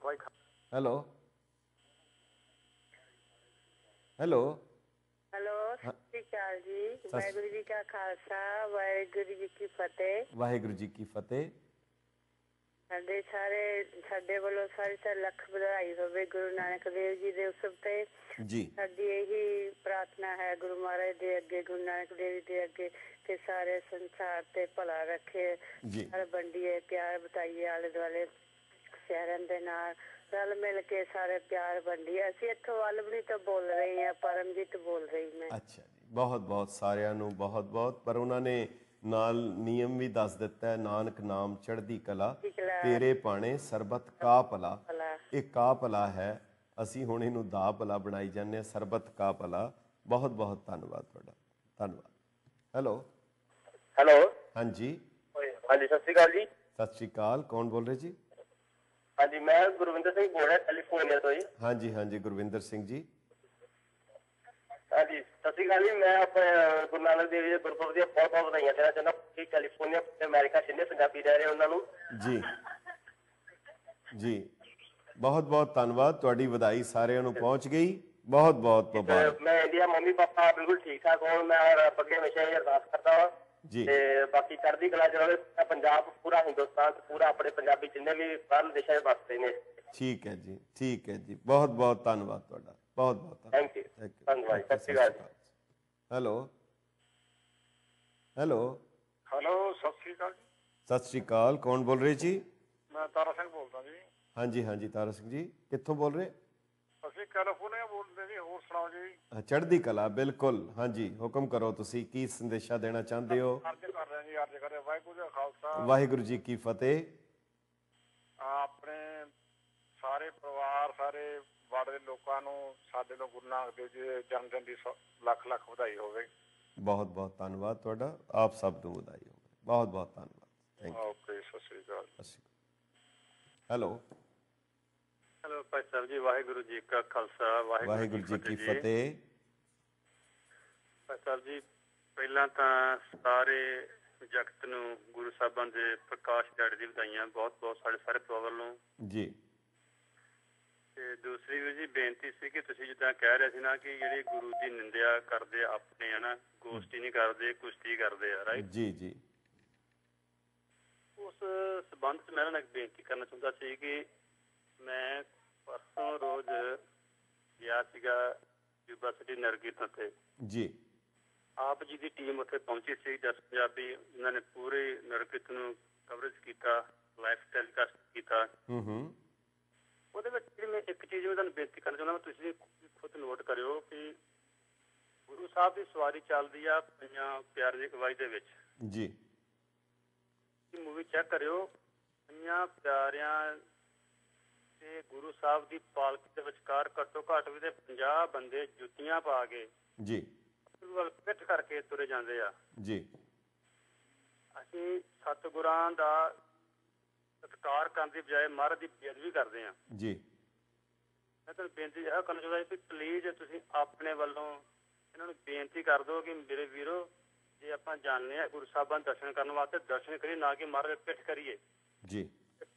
thank you hello hello hello ਅਕਾਲ ਜੀ ਵਾਹਿਗੁਰੂ ਜੀ ਕਾ ਖਾਲਸਾ ਵਾਹਿਗੁਰੂ ਜੀ ਕੀ ਫਤਿਹ ਵਾਹਿਗੁਰੂ ਜੀ ਕੀ ਫਤਿਹ ਸਾਡੇ ਸਾਰੇ ਸਾਡੇ ਵੱਲੋਂ ਸਾਰੀ ਤਾਂ ਲੱਖ ਵਧਾਈ ਹੋਵੇ ਗੁਰੂ ਨਾਨਕ ਦੇਵ ਜੀ ਦੇ ਉਸਬ ਤੇ ਜੀ ਸਾਡੀ ਇਹੀ ਪ੍ਰਾਰਥਨਾ ਹੈ ਗੁਰੂ ਮਹਾਰਾਜ ਦੇ ਅੱਗੇ ਗੁਰੂ ਨਾਨਕ ਦੇਵ ਜੀ ਦੇ ਅੱਗੇ ਕਿ ਸਾਰੇ ਸੰਸਾਰ ਤੇ ਭਲਾ ਰੱਖੇ ਹਰ ਬੰਦੀਏ ਪਿਆਰ ਬਤਾਈਏ ਆਲੇ ਦੁਆਲੇ ਸ਼ਹਿਰਾਂ ਦੇ ਨਾਲ ਰਲ ਮਿਲ ਕੇ ਸਾਰੇ ਪਿਆਰ ਵੰਡੀ ਅਸੀਂ ਇੱਥੋਂ ਅਲਵਣੀ ਤੋਂ ਬੋਲ ਰਹੇ ਹਾਂ ਪਰਮਜੀਤ ਬੋਲ ਰਹੀ ਮੈਂ ਅੱਛਾ ਜੀ ਬਹੁਤ ਬਹੁਤ ਸਾਰਿਆਂ ਨੂੰ ਬਹੁਤ ਬਹੁਤ ਪਰ ਉਹਨਾਂ ਨੇ ਨਾਲ ਨਿਯਮ ਵੀ ਦੱਸ ਦਿੱਤਾ ਨਾਨਕ ਨਾਮ ਚੜ੍ਹਦੀ ਕਲਾ ਤੇਰੇ ਪਾਣੇ ਸਰਬਤ ਕਾ ਭਲਾ ਇਹ ਕਾ ਭਲਾ ਹੈ ਅਸੀਂ ਹੁਣ ਇਹਨੂੰ ਦਾ ਭਲਾ ਬਣਾਈ ਜਾਂਦੇ ਹਾਂ ਸਰਬਤ ਕਾ ਭਲਾ ਬਹੁਤ ਬਹੁਤ ਧੰਨਵਾਦ ਤੁਹਾਡਾ ਧੰਨਵਾਦ ਹੈਲੋ ਹੈਲੋ ਹਾਂਜੀ ਹਾਂਜੀ ਸਤਿ ਸ਼੍ਰੀ ਅਕਾਲ ਜੀ ਸਤਿ ਸ਼੍ਰੀ ਅਕਾਲ ਕੌਣ ਬੋਲ ਰਹੇ ਜੀ ਹਾਂਜੀ ਮੈਂ ਗੁਰਵਿੰਦਰ ਸਿੰਘ ਬੋਲ ਰਿਹਾ ਕੈਲੀਫੋਰਨੀਆ ਤੋਂ ਜੀ ਹਾਂਜੀ ਹਾਂਜੀ ਗੁਰਵਿੰਦਰ ਸਿੰਘ ਜੀ ਹਾਂਜੀ ਸਤਿ ਸ਼੍ਰੀ ਅਕਾਲ ਜੀ ਮੈਂ ਆਪਣੇ ਗੁਰਨਾਨਕ ਦੇਵ ਜੀ ਦੇ ਗੁਰਪੁਰਬ ਦੀਆਂ ਬਹੁਤ ਬਹੁਤ ਵਧਾਈਆਂ ਦੇਣਾ ਚਾਹੁੰਦਾ ਕਿ ਕੈਲੀਫੋਰਨੀਆ ਤੇ ਅਮਰੀਕਾ ਜਿੰਨੇ ਪੰਜਾਬੀ ਰਹਿ ਰਹੇ ਉਹਨਾਂ ਨੂੰ ਜੀ ਜੀ ਬਹੁਤ ਬਹੁਤ ਧੰਨਵਾਦ ਤੁਹਾਡੀ ਵਧਾਈ ਸਾਰਿਆਂ ਨੂੰ ਪਹੁੰਚ ਗਈ ਬਹੁਤ ਬਹੁਤ ਮੁਬਾਰਕ ਮੈਂ ਇੰਡੀਆ ਮੰਮੀ ਪਾਪਾ ਬਿਲਕੁਲ ਠੀਕ ਠਾਕ ਹੋਣ ਮੈਂ ਅੱਗੇ ਹਮੇਸ਼ਾ ਅਰਦਾਸ ਕਰਦਾ ਹਾਂ ਤੇ ਬਾਕੀ ਚੜ੍ਹਦੀ ਕਲਾ ਚ ਰਹੇ ਪੰਜਾਬ ਪੂਰਾ ਹਿੰਦੁਸਤਾਨ ਪੂਰਾ ਆਪਣੇ ਪੰਜਾਬੀ ਜਿੰਨੇ ਵੀ ਬਾਹਰਲੇ ਦੇਸ਼ਾਂ ਵਿੱਚ ਵਸਦੇ ਨੇ ਠੀਕ ਹੈ ਜੀ ਠੀਕ ਹੈ ਜੀ ਬਹੁਤ ਬਹੁਤ ਧੰਨਵਾਦ ਤੁਹਾਡਾ ਬਹੁਤ ਬਹੁਤ ਥੈਂਕ ਯੂ ਥੈਂਕ ਯੂ ਧੰਨਵਾਦ ਸਤਿ ਸ਼੍ਰੀ ਅਕਾਲ ਹੈਲੋ ਹੈਲੋ ਹੈਲੋ ਸਤਿ ਸ਼੍ਰੀ ਅਕਾਲ ਜੀ ਸਤਿ ਸ਼੍ਰੀ ਅਕਾਲ ਕੌਣ ਬੋਲ ਰਹੇ ਜੀ ਮੈਂ ਤਾਰਾ ਸਿੰਘ ਬੋਲਦਾ ਜੀ ਹਾਂਜੀ ਹਾਂਜੀ ਤਾਰਾ ਸਿੰਘ ਜੀ ਕਿੱਥੋਂ ਬੋਲ ਰਹੇ ਜੀ ਕੈਲੀਫੋਰਨੀਆ ਬੋਲਦੇ ਜੀ ਹੋਰ ਸੁਣਾਓ ਜੀ ਚੜ੍ਹਦੀ ਕਲਾ ਬਿਲਕੁਲ ਹਾਂਜੀ ਹੁਕਮ ਕਰੋ ਤੁਸੀਂ ਕੀ ਸੰਦੇਸ਼ਾ ਦੇਣਾ ਚਾਹੁੰਦੇ ਹੋ ਅਰਜ ਕਰ ਰਹੇ ਜੀ ਅਰਜ ਕਰ ਰਹੇ ਵਾਹਿਗੁਰੂ ਜੀ ਖਾਲਸਾ ਵਾਹਿਗੁਰੂ ਜੀ ਕੀ ਫਤਿਹ ਆਪਣੇ ਸਾਰੇ ਪਰਿਵਾਰ ਸਾਰੇ ਵਾਰਡ ਦੇ ਲੋਕਾਂ ਨੂੰ ਸਾਡੇ ਨੂੰ ਗੁਰੂ ਨਾਨਕ ਦੇਵ ਜੀ ਦੇ ਜਨਮ ਦਿਨ ਦੀ ਲੱਖ ਲੱਖ ਵਧਾਈ ਹੋਵੇ ਬਹੁਤ ਬਹੁਤ ਧੰਨਵਾਦ ਤੁਹਾਡਾ ਆਪ ਸਭ ਨੂੰ ਵਧਾਈ ਹੋਵੇ ਬਹੁਤ ਬਹੁਤ ਧੰਨਵਾਦ ਥੈਂਕ ਯੂ ਓਕੇ ਸਤਿ ਸ਼੍ਰੀ ਅਕਾਲ ਹੈਲੋ ਹੈਲੋ ਭਾਈ ਸਾਹਿਬ ਜੀ ਵਾਹਿਗੁਰੂ ਜੀ ਕਾ ਖਾਲਸਾ ਵਾਹਿਗੁਰੂ ਜੀ ਕੀ ਫਤਿਹ ਭਾਈ ਸਾਹਿਬ ਜੀ ਪਹਿਲਾਂ ਤਾਂ ਸਾਰੇ ਜਗਤ ਨੂੰ ਗੁਰੂ ਸਾਹਿਬਾਂ ਦੇ ਪ੍ਰਕਾਸ਼ ਜੜ ਦੀ ਵਧਾਈਆਂ ਬਹੁਤ ਬਹੁਤ ਸਾਡੇ ਸਾਰੇ ਪਰਿਵਾਰ ਨੂੰ ਜੀ ਤੇ ਦੂਸਰੀ ਵੀ ਜੀ ਬੇਨਤੀ ਸੀ ਕਿ ਤੁਸੀਂ ਜਿੱਦਾਂ ਕਹਿ ਰਹੇ ਸੀ ਨਾ ਕਿ ਜਿਹੜੇ ਗੁਰੂ ਦੀ ਨਿੰਦਿਆ ਕਰਦੇ ਆਪਣੇ ਹਨਾ ਗੋਸ਼ਟੀ ਨਹੀਂ ਕਰਦੇ ਕੁਸ਼ਤੀ ਕਰਦੇ ਆ ਰਾਈਟ ਜੀ ਜੀ ਉਸ ਸਬੰਧ ਚ ਮੈਂ ਨਾ ਇੱਕ ਬੇਨਤੀ ਕਰਨਾ ਚਾਹੁੰਦਾ ਸੀ ਕਿ ਮੈਂ ਪਰਸੋਂ ਰੋਜ਼ ਗਿਆ ਸੀਗਾ ਯੂਨੀਵਰਸਿਟੀ ਨਰਗੀ ਤੇ ਜੀ ਆਪ ਜੀ ਦੀ ਟੀਮ ਉੱਥੇ ਪਹੁੰਚੀ ਸੀ ਜਸ ਪੰਜਾਬੀ ਉਹਨਾਂ ਨੇ ਪੂਰੇ ਨਰਗੀਤ ਨੂੰ ਕਵਰੇਜ ਕੀਤਾ ਸਟਾਈਲ ਟੈਲੀਕਾਸਟ ਕੀਤਾ ਹੂੰ ਹੂੰ ਉਹਦੇ ਵਿੱਚ ਮੈਂ ਇੱਕ ਚੀਜ਼ ਮੈਂ ਤੁਹਾਨੂੰ ਬੇਨਤੀ ਕਰਨਾ ਚਾਹੁੰਦਾ ਤੁਸੀਂ ਖੁਦ ਨੋਟ ਕਰਿਓ ਕਿ ਗੁਰੂ ਸਾਹਿਬ ਦੀ ਸਵਾਰੀ ਚੱਲਦੀ ਆ ਪੰਜਾਂ ਪਿਆਰ ਦੇ ਕਵਾਈ ਦੇ ਵਿੱਚ ਜੀ ਮੂਵੀ ਚੈੱਕ ਕਰਿਓ ਪੰਜਾਂ ਪਿਆਰਿਆਂ ਤੇ ਗੁਰੂ ਸਾਹਿਬ ਦੀ ਪਾਲਕ ਦੇ ਵਿਚਕਾਰ ਘੱਟੋ ਘੱਟ ਵੀ ਤੇ 50 ਬੰਦੇ ਜੁੱਤੀਆਂ ਪਾ ਕੇ ਜੀ ਪਿੱਠ ਕਰਕੇ ਤੁਰੇ ਜਾਂਦੇ ਆ ਜੀ ਅਸੀਂ ਸਤਿਗੁਰਾਂ ਦਾ ਸਤਕਾਰ ਕਰਨ ਦੀ ਬਜਾਏ ਮਹਾਰਾਜ ਦੀ ਬੇਅਦਬੀ ਕਰਦੇ ਆ ਜੀ ਮੈਂ ਤਾਂ ਬੇਨਤੀ ਇਹ ਕਰਨਾ ਚਾਹੁੰਦਾ ਕਿ ਪਲੀਜ਼ ਤੁਸੀਂ ਆਪਣੇ ਵੱਲੋਂ ਇਹਨਾਂ ਨੂੰ ਬੇਨਤੀ ਕਰ ਦਿਓ ਕਿ ਮੇਰੇ ਵੀਰੋ ਜੇ ਆਪਾਂ ਜਾਣਨੇ ਆ ਗੁਰੂ ਸਾਹਿਬਾਂ ਦਰਸ਼ਨ ਕਰਨ ਵਾਸਤੇ ਦਰਸ਼ਨ ਕਰੀ ਨਾ ਕਿ ਮਹਾਰਾਜ ਪਿੱਠ ਕਰੀਏ ਜੀ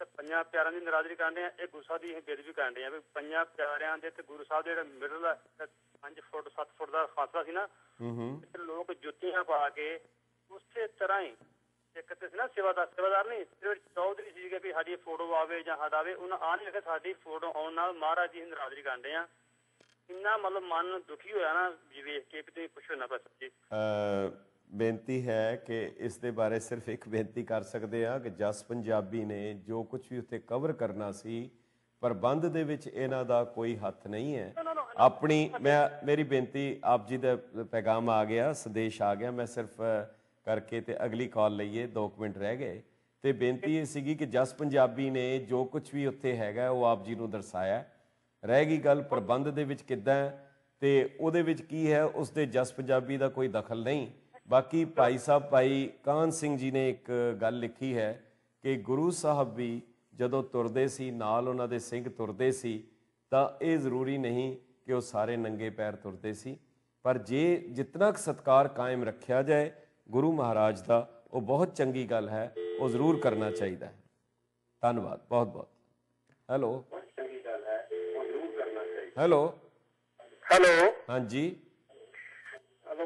ਤੇ ਪੰਜਾਂ ਪਿਆਰਿਆਂ ਦੀ ਨਰਾਜ਼ਰੀ ਕਰਦੇ ਆ ਇਹ ਗੁੱਸਾ ਦੀ ਇਹ ਬੇਦਬੀ ਕਰਦੇ ਆ ਵੀ ਪੰਜਾਂ ਪਿਆਰਿਆਂ ਦੇ ਤੇ ਗੁਰੂ ਸਾਹਿਬ ਦੇ ਜਿਹੜਾ ਮਿਡਲ 5 ਫੁੱਟ 7 ਫੁੱਟ ਦਾ ਫਾਸਲਾ ਸੀ ਨਾ ਹੂੰ ਹੂੰ ਲੋਕ ਜੁੱਤੀਆਂ ਪਾ ਕੇ ਉਸੇ ਤਰ੍ਹਾਂ ਹੀ ਇੱਕ ਤੇ ਸੀ ਨਾ ਸੇਵਾਦਾਰ ਸੇਵਾਦਾਰ ਨਹੀਂ ਸਿਰਫ ਚੌਧਰੀ ਸੀਗੇ ਵੀ ਸਾਡੀ ਫੋਟੋ ਆਵੇ ਜਾਂ ਹਟਾਵੇ ਉਹਨਾਂ ਆ ਨਹੀਂ ਕਿ ਸਾਡੀ ਫੋਟੋ ਆਉਣ ਨਾਲ ਮਹਾਰਾਜ ਜੀ ਨਰਾਜ਼ਰੀ ਕਰਦੇ ਆ ਇੰਨਾ ਮਤਲਬ ਮਨ ਦੁਖੀ ਹੋਇਆ ਨਾ ਜੀ ਵੇਖ ਕੇ ਕਿ ਤੁਸੀਂ ਪੁੱਛੋ ਨਾ ਬਸ ਜੀ ਬੇਨਤੀ ਹੈ ਕਿ ਇਸ ਦੇ ਬਾਰੇ ਸਿਰਫ ਇੱਕ ਬੇਨਤੀ ਕਰ ਸਕਦੇ ਆ ਕਿ ਜਸ ਪੰਜਾਬੀ ਨੇ ਜੋ ਕੁਝ ਵੀ ਉੱਥੇ ਕਵਰ ਕਰਨਾ ਸੀ ਪ੍ਰਬੰਧ ਦੇ ਵਿੱਚ ਇਹਨਾਂ ਦਾ ਕੋਈ ਹੱਥ ਨਹੀਂ ਹੈ ਆਪਣੀ ਮੈਂ ਮੇਰੀ ਬੇਨਤੀ ਆਪ ਜੀ ਦਾ ਪੈਗਾਮ ਆ ਗਿਆ ਸੰਦੇਸ਼ ਆ ਗਿਆ ਮੈਂ ਸਿਰਫ ਕਰਕੇ ਤੇ ਅਗਲੀ ਕਾਲ ਲਈਏ 2 ਮਿੰਟ ਰਹਿ ਗਏ ਤੇ ਬੇਨਤੀ ਇਹ ਸੀਗੀ ਕਿ ਜਸ ਪੰਜਾਬੀ ਨੇ ਜੋ ਕੁਝ ਵੀ ਉੱਥੇ ਹੈਗਾ ਉਹ ਆਪ ਜੀ ਨੂੰ ਦਰਸਾਇਆ ਰਹਿ ਗਈ ਗੱਲ ਪ੍ਰਬੰਧ ਦੇ ਵਿੱਚ ਕਿੱਦਾਂ ਤੇ ਉਹਦੇ ਵਿੱਚ ਕੀ ਹੈ ਉਸ ਦੇ ਜਸ ਪੰਜਾਬੀ ਦਾ ਕੋਈ ਦਖਲ ਨਹੀਂ ਬਾਕੀ ਭਾਈ ਸਾਹਿਬ ਭਾਈ ਕਾਨ ਸਿੰਘ ਜੀ ਨੇ ਇੱਕ ਗੱਲ ਲਿਖੀ ਹੈ ਕਿ ਗੁਰੂ ਸਾਹਿਬ ਵੀ ਜਦੋਂ ਤੁਰਦੇ ਸੀ ਨਾਲ ਉਹਨਾਂ ਦੇ ਸਿੰਘ ਤੁਰਦੇ ਸੀ ਤਾਂ ਇਹ ਜ਼ਰੂਰੀ ਨਹੀਂ ਕਿ ਉਹ ਸਾਰੇ ਨੰਗੇ ਪੈਰ ਤੁਰਦੇ ਸੀ ਪਰ ਜੇ ਜਿੰਨਾ ਕੁ ਸਤਕਾਰ ਕਾਇਮ ਰੱਖਿਆ ਜਾਏ ਗੁਰੂ ਮਹਾਰਾਜ ਦਾ ਉਹ ਬਹੁਤ ਚੰਗੀ ਗੱਲ ਹੈ ਉਹ ਜ਼ਰੂਰ ਕਰਨਾ ਚਾਹੀਦਾ ਹੈ ਧੰਨਵਾਦ ਬਹੁਤ ਬਹੁਤ ਹੈਲੋ ਹੈਲੋ ਹੈਲੋ ਹਾਂਜੀ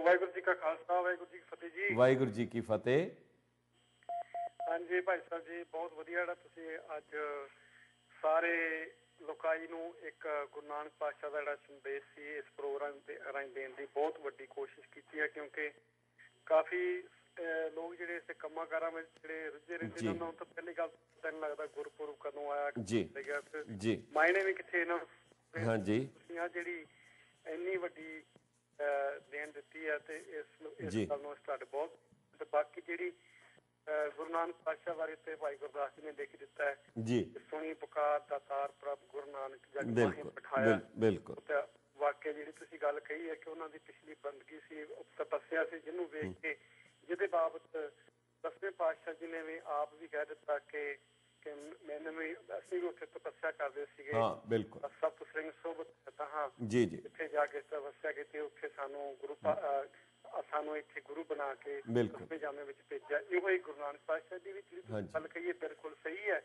ਵਾਹਿਗੁਰੂ ਜੀ ਕਾ ਖਾਲਸਾ ਵਾਹਿਗੁਰੂ ਜੀ ਕੀ ਫਤਿਹ ਜੀ ਵਾਹਿਗੁਰੂ ਜੀ ਕੀ ਫਤਿਹ ਹਾਂਜੀ ਭਾਈ ਸਾਹਿਬ ਜੀ ਬਹੁਤ ਵਧੀਆ ਜਿਹੜਾ ਤੁਸੀਂ ਅੱਜ ਸਾਰੇ ਲੋਕਾਈ ਨੂੰ ਇੱਕ ਗੁਰੂ ਨਾਨਕ ਪਾਤਸ਼ਾਹ ਦਾ ਜਿਹੜਾ ਸੰਦੇਸ਼ ਸੀ ਇਸ ਪ੍ਰੋਗਰਾਮ ਤੇ ਰਾਹੀਂ ਦੇਣ ਦੀ ਬਹੁਤ ਵੱਡੀ ਕੋਸ਼ਿਸ਼ ਕੀਤੀ ਹੈ ਕਿਉਂਕਿ ਕਾਫੀ ਲੋਕ ਜਿਹੜੇ ਇਸ ਕੰਮਾਂ ਕਾਰਾਂ ਵਿੱਚ ਜਿਹੜੇ ਰੁੱਝੇ ਰਹਿੰਦੇ ਨੇ ਉਹਨਾਂ ਤੋਂ ਤਾਂ ਪਹਿਲੀ ਗੱਲ ਤਾਂ ਲੱਗਦਾ ਗੁਰਪੁਰਬ ਕਦੋਂ ਆਇਆ ਜੀ ਜੀ ਮਾਇਨੇ ਵੀ ਕਿੱਥੇ ਇਹਨਾਂ ਹਾਂਜੀ ਆ ਜਿਹੜੀ ਇੰਨੀ ਵੱਡੀ ਦੇਣ ਦਿੱਤੀ ਹੈ ਤੇ ਇਸ ਇਸ ਗੱਲ ਨੂੰ ਤੁਹਾਡੇ ਬਹੁਤ ਤੇ ਬਾਕੀ ਜਿਹੜੀ ਗੁਰੂ ਨਾਨਕ ਪਾਤਸ਼ਾਹ ਬਾਰੇ ਤੇ ਭਾਈ ਗੁਰਦਾਸ ਜੀ ਨੇ ਲਿਖ ਦਿੱਤਾ ਹੈ ਜੀ ਸੁਣੀ ਪੁਕਾਰ ਦਾ ਤਾਰ ਪ੍ਰਭ ਗੁਰੂ ਨਾਨਕ ਜਗ ਮਾਹੀ ਪਠਾਇਆ ਬਿਲਕੁਲ ਵਾਕਿਆ ਜਿਹੜੀ ਤੁਸੀਂ ਗੱਲ ਕਹੀ ਹੈ ਕਿ ਉਹਨਾਂ ਦੀ ਪਿਛਲੀ ਬੰਦਗੀ ਸੀ ਤਪੱਸਿਆ ਸੀ ਜਿਹਨੂੰ ਵੇਖ ਕੇ ਜਿਹਦੇ ਬਾਬਤ ਦਸਵੇਂ ਪਾਤਸ਼ਾਹ ਜੀ ਨੇ ਵੀ ਆਪ ਵੀ ਕਹਿ ਦਿੱਤਾ ਕਿ ਕਿ ਮੈਨੂੰ ਵੀ ਅਸੀਂ ਵੀ ਉੱਥੇ ਤਪੱਸਿਆ ਕਰਦੇ ਸੀਗੇ ਹਾਂ ਬਿਲਕੁਲ ਸਭ ਸਿੰਘ ਸੋਬਤ ਕਹਤਾ ਜੀ ਜੀ ਇੱਥੇ ਜਾ ਕੇ ਤਪੱਸਿਆ ਕੀਤੀ ਉੱਥੇ ਸਾਨੂੰ ਗੁਰੂ ਸਾਨੂੰ ਇੱਥੇ ਗੁਰੂ ਬਣਾ ਕੇ ਬਿਲਕੁਲ ਜਾਮੇ ਵਿੱਚ ਭੇਜਿਆ ਇਹੋ ਹੀ ਗੁਰੂ ਨਾਨਕ ਪਾਤਸ਼ਾਹ ਦੀ ਵੀ ਚੱਲ ਗੱਲ ਕਹੀਏ ਬਿਲਕੁਲ ਸਹੀ ਹੈ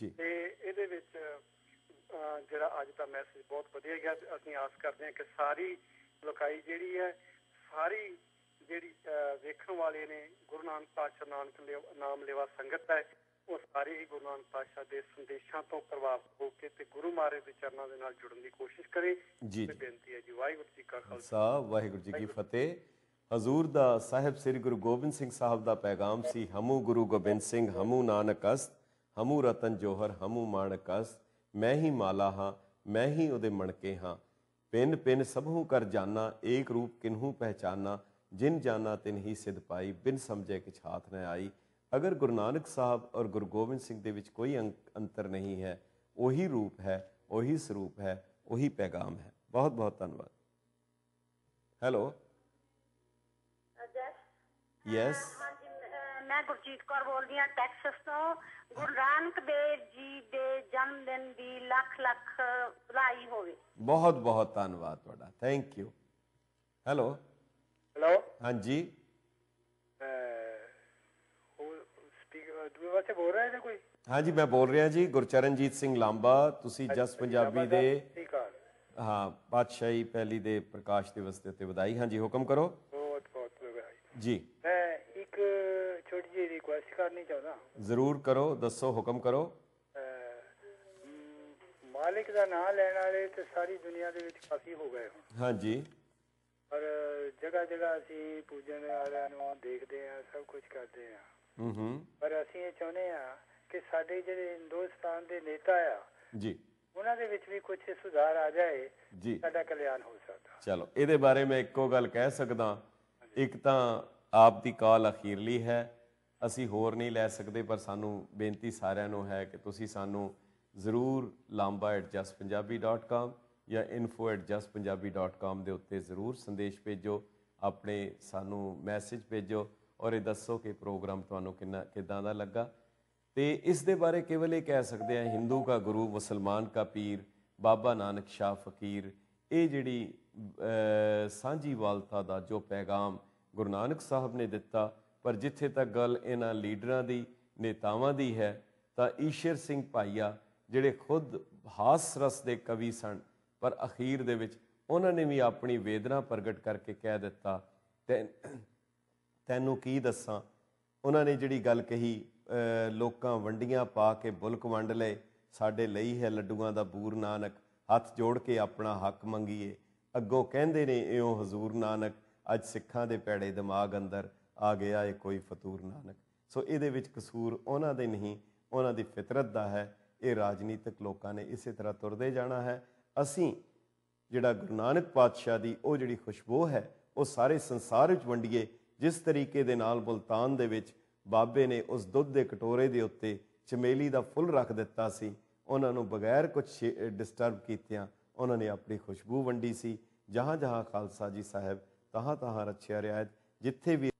ਜੀ ਤੇ ਇਹਦੇ ਵਿੱਚ ਜਿਹੜਾ ਅੱਜ ਦਾ ਮੈਸੇਜ ਬਹੁਤ ਵਧੀਆ ਗਿਆ ਅਸੀਂ ਆਸ ਕਰਦੇ ਹਾਂ ਕਿ ਸਾਰੀ ਲੋਕਾਈ ਜਿਹੜੀ ਹੈ ਸਾਰੀ ਜਿਹੜੀ ਵੇਖਣ ਵਾਲੇ ਨੇ ਗੁਰੂ ਨਾਨਕ ਪਾਤਸ਼ਾਹ ਨਾਨਕ ਨਾਮ ਲੇਵਾ ਸੰਗਤ ਹੈ ਉਹ ਸਾਰੇ ਹੀ ਗੁਰੂ ਨਾਨਕ ਪਾਤਸ਼ਾਹ ਦੇ ਸੰਦੇਸ਼ਾਂ ਤੋਂ ਪ੍ਰਭਾਵਿਤ ਹੋ ਕੇ ਤੇ ਗੁਰੂ ਮਹਾਰਾਜ ਦੇ ਚਰਨਾਂ ਦੇ ਨਾਲ ਜੁੜਨ ਦੀ ਕੋਸ਼ਿਸ਼ ਕਰੇ ਜੀ ਬੇਨਤੀ ਹੈ ਜੀ ਵਾਹਿਗੁਰੂ ਜੀ ਕਾ ਖਾਲਸਾ ਵਾਹਿਗੁਰੂ ਜੀ ਕੀ ਫਤਿਹ ਹਜ਼ੂਰ ਦਾ ਸਾਹਿਬ ਸ੍ਰੀ ਗੁਰੂ ਗੋਬਿੰਦ ਸਿੰਘ ਸਾਹਿਬ ਦਾ ਪੈਗਾਮ ਸੀ ਹਮੂ ਗੁਰੂ ਗੋਬਿੰਦ ਸਿੰਘ ਹਮੂ ਨਾਨਕ ਅਸਤ ਹਮੂ ਰਤਨ ਜੋਹਰ ਹਮੂ ਮਾਣਕ ਅਸਤ ਮੈਂ ਹੀ ਮਾਲਾ ਹਾਂ ਮੈਂ ਹੀ ਉਹਦੇ ਮਣਕੇ ਹਾਂ ਪਿੰਨ ਪਿੰਨ ਸਭੂ ਕਰ ਜਾਣਾ ਏਕ ਰੂਪ ਕਿਨਹੂ ਪਹਿਚਾਨਾ ਜਿਨ ਜਾਣਾ ਤਿਨ ਹੀ ਸਿਧ ਪਾਈ ਬਿਨ ਸਮਝੇ ਕਿਛ ਹਾਥ ਨ ਆਈ अगर गुरु नानक साहब और गुरु गोबिंद सिंह कोई अंक अंतर नहीं है उ रूप है उ स्वरूप है उ पैगाम है बहुत बहुत धन्यवाद हैलो हाँ यस मैं गुरजीत कौर बोल रही हूँ टैक्सस तो गुरु नानक देव जी दे जन्मदिन की लख लख भलाई हो बहुत बहुत धन्यवाद थैंक यू हैलो हैलो हाँ जी ਦੂਏ ਸੇ ਬੋਲ ਰਹੇ ਨੇ ਕੋਈ ਹਾਂਜੀ ਮੈਂ ਬੋਲ ਰਿਹਾ ਜੀ ਗੁਰਚਰਨਜੀਤ ਸਿੰਘ ਲਾਂਬਾ ਤੁਸੀਂ ਜਸ ਪੰਜਾਬੀ ਦੇ ਹਾਂ ਪਾਤਸ਼ਾਹੀ ਪਹਿਲੀ ਦੇ ਪ੍ਰਕਾਸ਼ ਦਿਵਸ ਦੇ ਉੱਤੇ ਵਧਾਈ ਹਾਂਜੀ ਹੁਕਮ ਕਰੋ ਬਹੁਤ ਬਹੁਤ ਵਧਾਈ ਜੀ ਮੈਂ ਇੱਕ ਛੋਟੀ ਜਿਹੀ ਰਿਕੁਐਸਟ ਕਰਨੀ ਚਾਹੁੰਦਾ ਜ਼ਰੂਰ ਕਰੋ ਦੱਸੋ ਹੁਕਮ ਕਰੋ ਮਾਲਿਕ ਦਾ ਨਾਮ ਲੈਣ ਵਾਲੇ ਤੇ ਸਾਰੀ ਦੁਨੀਆ ਦੇ ਵਿੱਚ ਕਾਫੀ ਹੋ ਗਏ ਹਾਂਜੀ ਪਰ ਜਗ੍ਹਾ ਜਗ੍ਹਾ ਅਸੀਂ ਪੂਜਣ ਵਾਲਿਆਂ ਨੂੰ ਦੇਖਦੇ ਆ ਸਭ ਕੁਝ ਕਰਦੇ ਆ ਹੂੰ ਪਰ ਅਸੀਂ ਇਹ ਚਾਹੁੰਦੇ ਆ ਕਿ ਸਾਡੇ ਜਿਹੜੇ ਹਿੰਦੁਸਤਾਨ ਦੇ ਨੇਤਾ ਆ ਜੀ ਉਹਨਾਂ ਦੇ ਵਿੱਚ ਵੀ ਕੁਝ ਸੁਧਾਰ ਆ ਜਾਏ ਜੀ ਸਾਡਾ ਕਲਿਆਣ ਹੋ ਸਕਦਾ ਚਲੋ ਇਹਦੇ ਬਾਰੇ ਮੈਂ ਇੱਕੋ ਗੱਲ ਕਹਿ ਸਕਦਾ ਇੱਕ ਤਾਂ ਆਪ ਦੀ ਕਾਲ ਅਖੀਰਲੀ ਹੈ ਅਸੀਂ ਹੋਰ ਨਹੀਂ ਲੈ ਸਕਦੇ ਪਰ ਸਾਨੂੰ ਬੇਨਤੀ ਸਾਰਿਆਂ ਨੂੰ ਹੈ ਕਿ ਤੁਸੀਂ ਸਾਨੂੰ ਜ਼ਰੂਰ lamba@justpunjabi.com ਜਾਂ info@justpunjabi.com ਦੇ ਉੱਤੇ ਜ਼ਰੂਰ ਸੰਦੇਸ਼ ਭੇਜੋ ਆਪਣੇ ਸਾਨੂੰ ਮੈਸੇਜ ਭੇਜੋ ਔਰ ਇਹ ਦੱਸੋ ਕਿ ਪ੍ਰੋਗਰਾਮ ਤੁਹਾਨੂੰ ਕਿੰਨਾ ਕਿਦਾਂ ਦਾ ਲੱਗਾ ਤੇ ਇਸ ਦੇ ਬਾਰੇ ਕੇਵਲ ਇਹ ਕਹਿ ਸਕਦੇ ਆ ਹਿੰਦੂ ਦਾ ਗੁਰੂ ਮੁਸਲਮਾਨ ਦਾ ਪੀਰ ਬਾਬਾ ਨਾਨਕ ਸ਼ਾਹ ਫਕੀਰ ਇਹ ਜਿਹੜੀ ਸਾਂਝੀ ਵਾਲਤਾ ਦਾ ਜੋ ਪੈਗਾਮ ਗੁਰੂ ਨਾਨਕ ਸਾਹਿਬ ਨੇ ਦਿੱਤਾ ਪਰ ਜਿੱਥੇ ਤੱਕ ਗੱਲ ਇਹਨਾਂ ਲੀਡਰਾਂ ਦੀ ਨੇਤਾਵਾਂ ਦੀ ਹੈ ਤਾਂ ਈਸ਼ਰ ਸਿੰਘ ਭਾਈਆ ਜਿਹੜੇ ਖੁਦ ਹਾਸ ਰਸ ਦੇ ਕਵੀ ਸਨ ਪਰ ਅਖੀਰ ਦੇ ਵਿੱਚ ਉਹਨਾਂ ਨੇ ਵੀ ਆਪਣੀ ਵੇਦਨਾ ਪ੍ਰਗਟ ਕਰਕੇ ਕਹਿ ਦਿੱਤਾ ਤੇ ਤੈਨੂੰ ਕੀ ਦੱਸਾਂ ਉਹਨਾਂ ਨੇ ਜਿਹੜੀ ਗੱਲ ਕਹੀ ਲੋਕਾਂ ਵੰਡੀਆਂ ਪਾ ਕੇ ਬੁਲਕ ਵੰਡ ਲਏ ਸਾਡੇ ਲਈ ਹੈ ਲੱਡੂਆਂ ਦਾ ਬੂਰ ਨਾਨਕ ਹੱਥ ਜੋੜ ਕੇ ਆਪਣਾ ਹੱਕ ਮੰਗੀਏ ਅੱਗੋਂ ਕਹਿੰਦੇ ਨੇ ਇਉਂ ਹਜ਼ੂਰ ਨਾਨਕ ਅੱਜ ਸਿੱਖਾਂ ਦੇ ਪੈੜੇ ਦਿਮਾਗ ਅੰਦਰ ਆ ਗਿਆ ਏ ਕੋਈ ਫਤੂਰ ਨਾਨਕ ਸੋ ਇਹਦੇ ਵਿੱਚ ਕਸੂਰ ਉਹਨਾਂ ਦੇ ਨਹੀਂ ਉਹਨਾਂ ਦੀ ਫਿਤਰਤ ਦਾ ਹੈ ਇਹ ਰਾਜਨੀਤਿਕ ਲੋਕਾਂ ਨੇ ਇਸੇ ਤਰ੍ਹਾਂ ਤੁਰਦੇ ਜਾਣਾ ਹੈ ਅਸੀਂ ਜਿਹੜਾ ਗੁਰੂ ਨਾਨਕ ਪਾਤਸ਼ਾਹ ਦੀ ਉਹ ਜਿਹੜੀ ਖੁਸ਼ਬੂ ਹੈ ਉਹ ਸਾਰੇ ਸੰਸਾਰ ਵਿੱਚ ਵੰਡੀਏ ਜਿਸ ਤਰੀਕੇ ਦੇ ਨਾਲ ਬਲਤਾਨ ਦੇ ਵਿੱਚ ਬਾਬੇ ਨੇ ਉਸ ਦੁੱਧ ਦੇ ਕਟੋਰੇ ਦੇ ਉੱਤੇ ਚਮੇਲੀ ਦਾ ਫੁੱਲ ਰੱਖ ਦਿੱਤਾ ਸੀ ਉਹਨਾਂ ਨੂੰ ਬਗੈਰ ਕੁਝ ਡਿਸਟਰਬ ਕੀਤਿਆਂ ਉਹਨਾਂ ਨੇ ਆਪਣੀ ਖੁਸ਼ਬੂ ਵੰਡੀ ਸੀ ਜਹਾਂ ਜਹਾਂ ਖਾਲਸਾ ਜੀ ਸਾਹਿਬ ਤਹਾਂ ਤਹਾਂ ਰਛਿਆ ਰਿਆਇਤ ਜਿੱਥੇ ਵੀ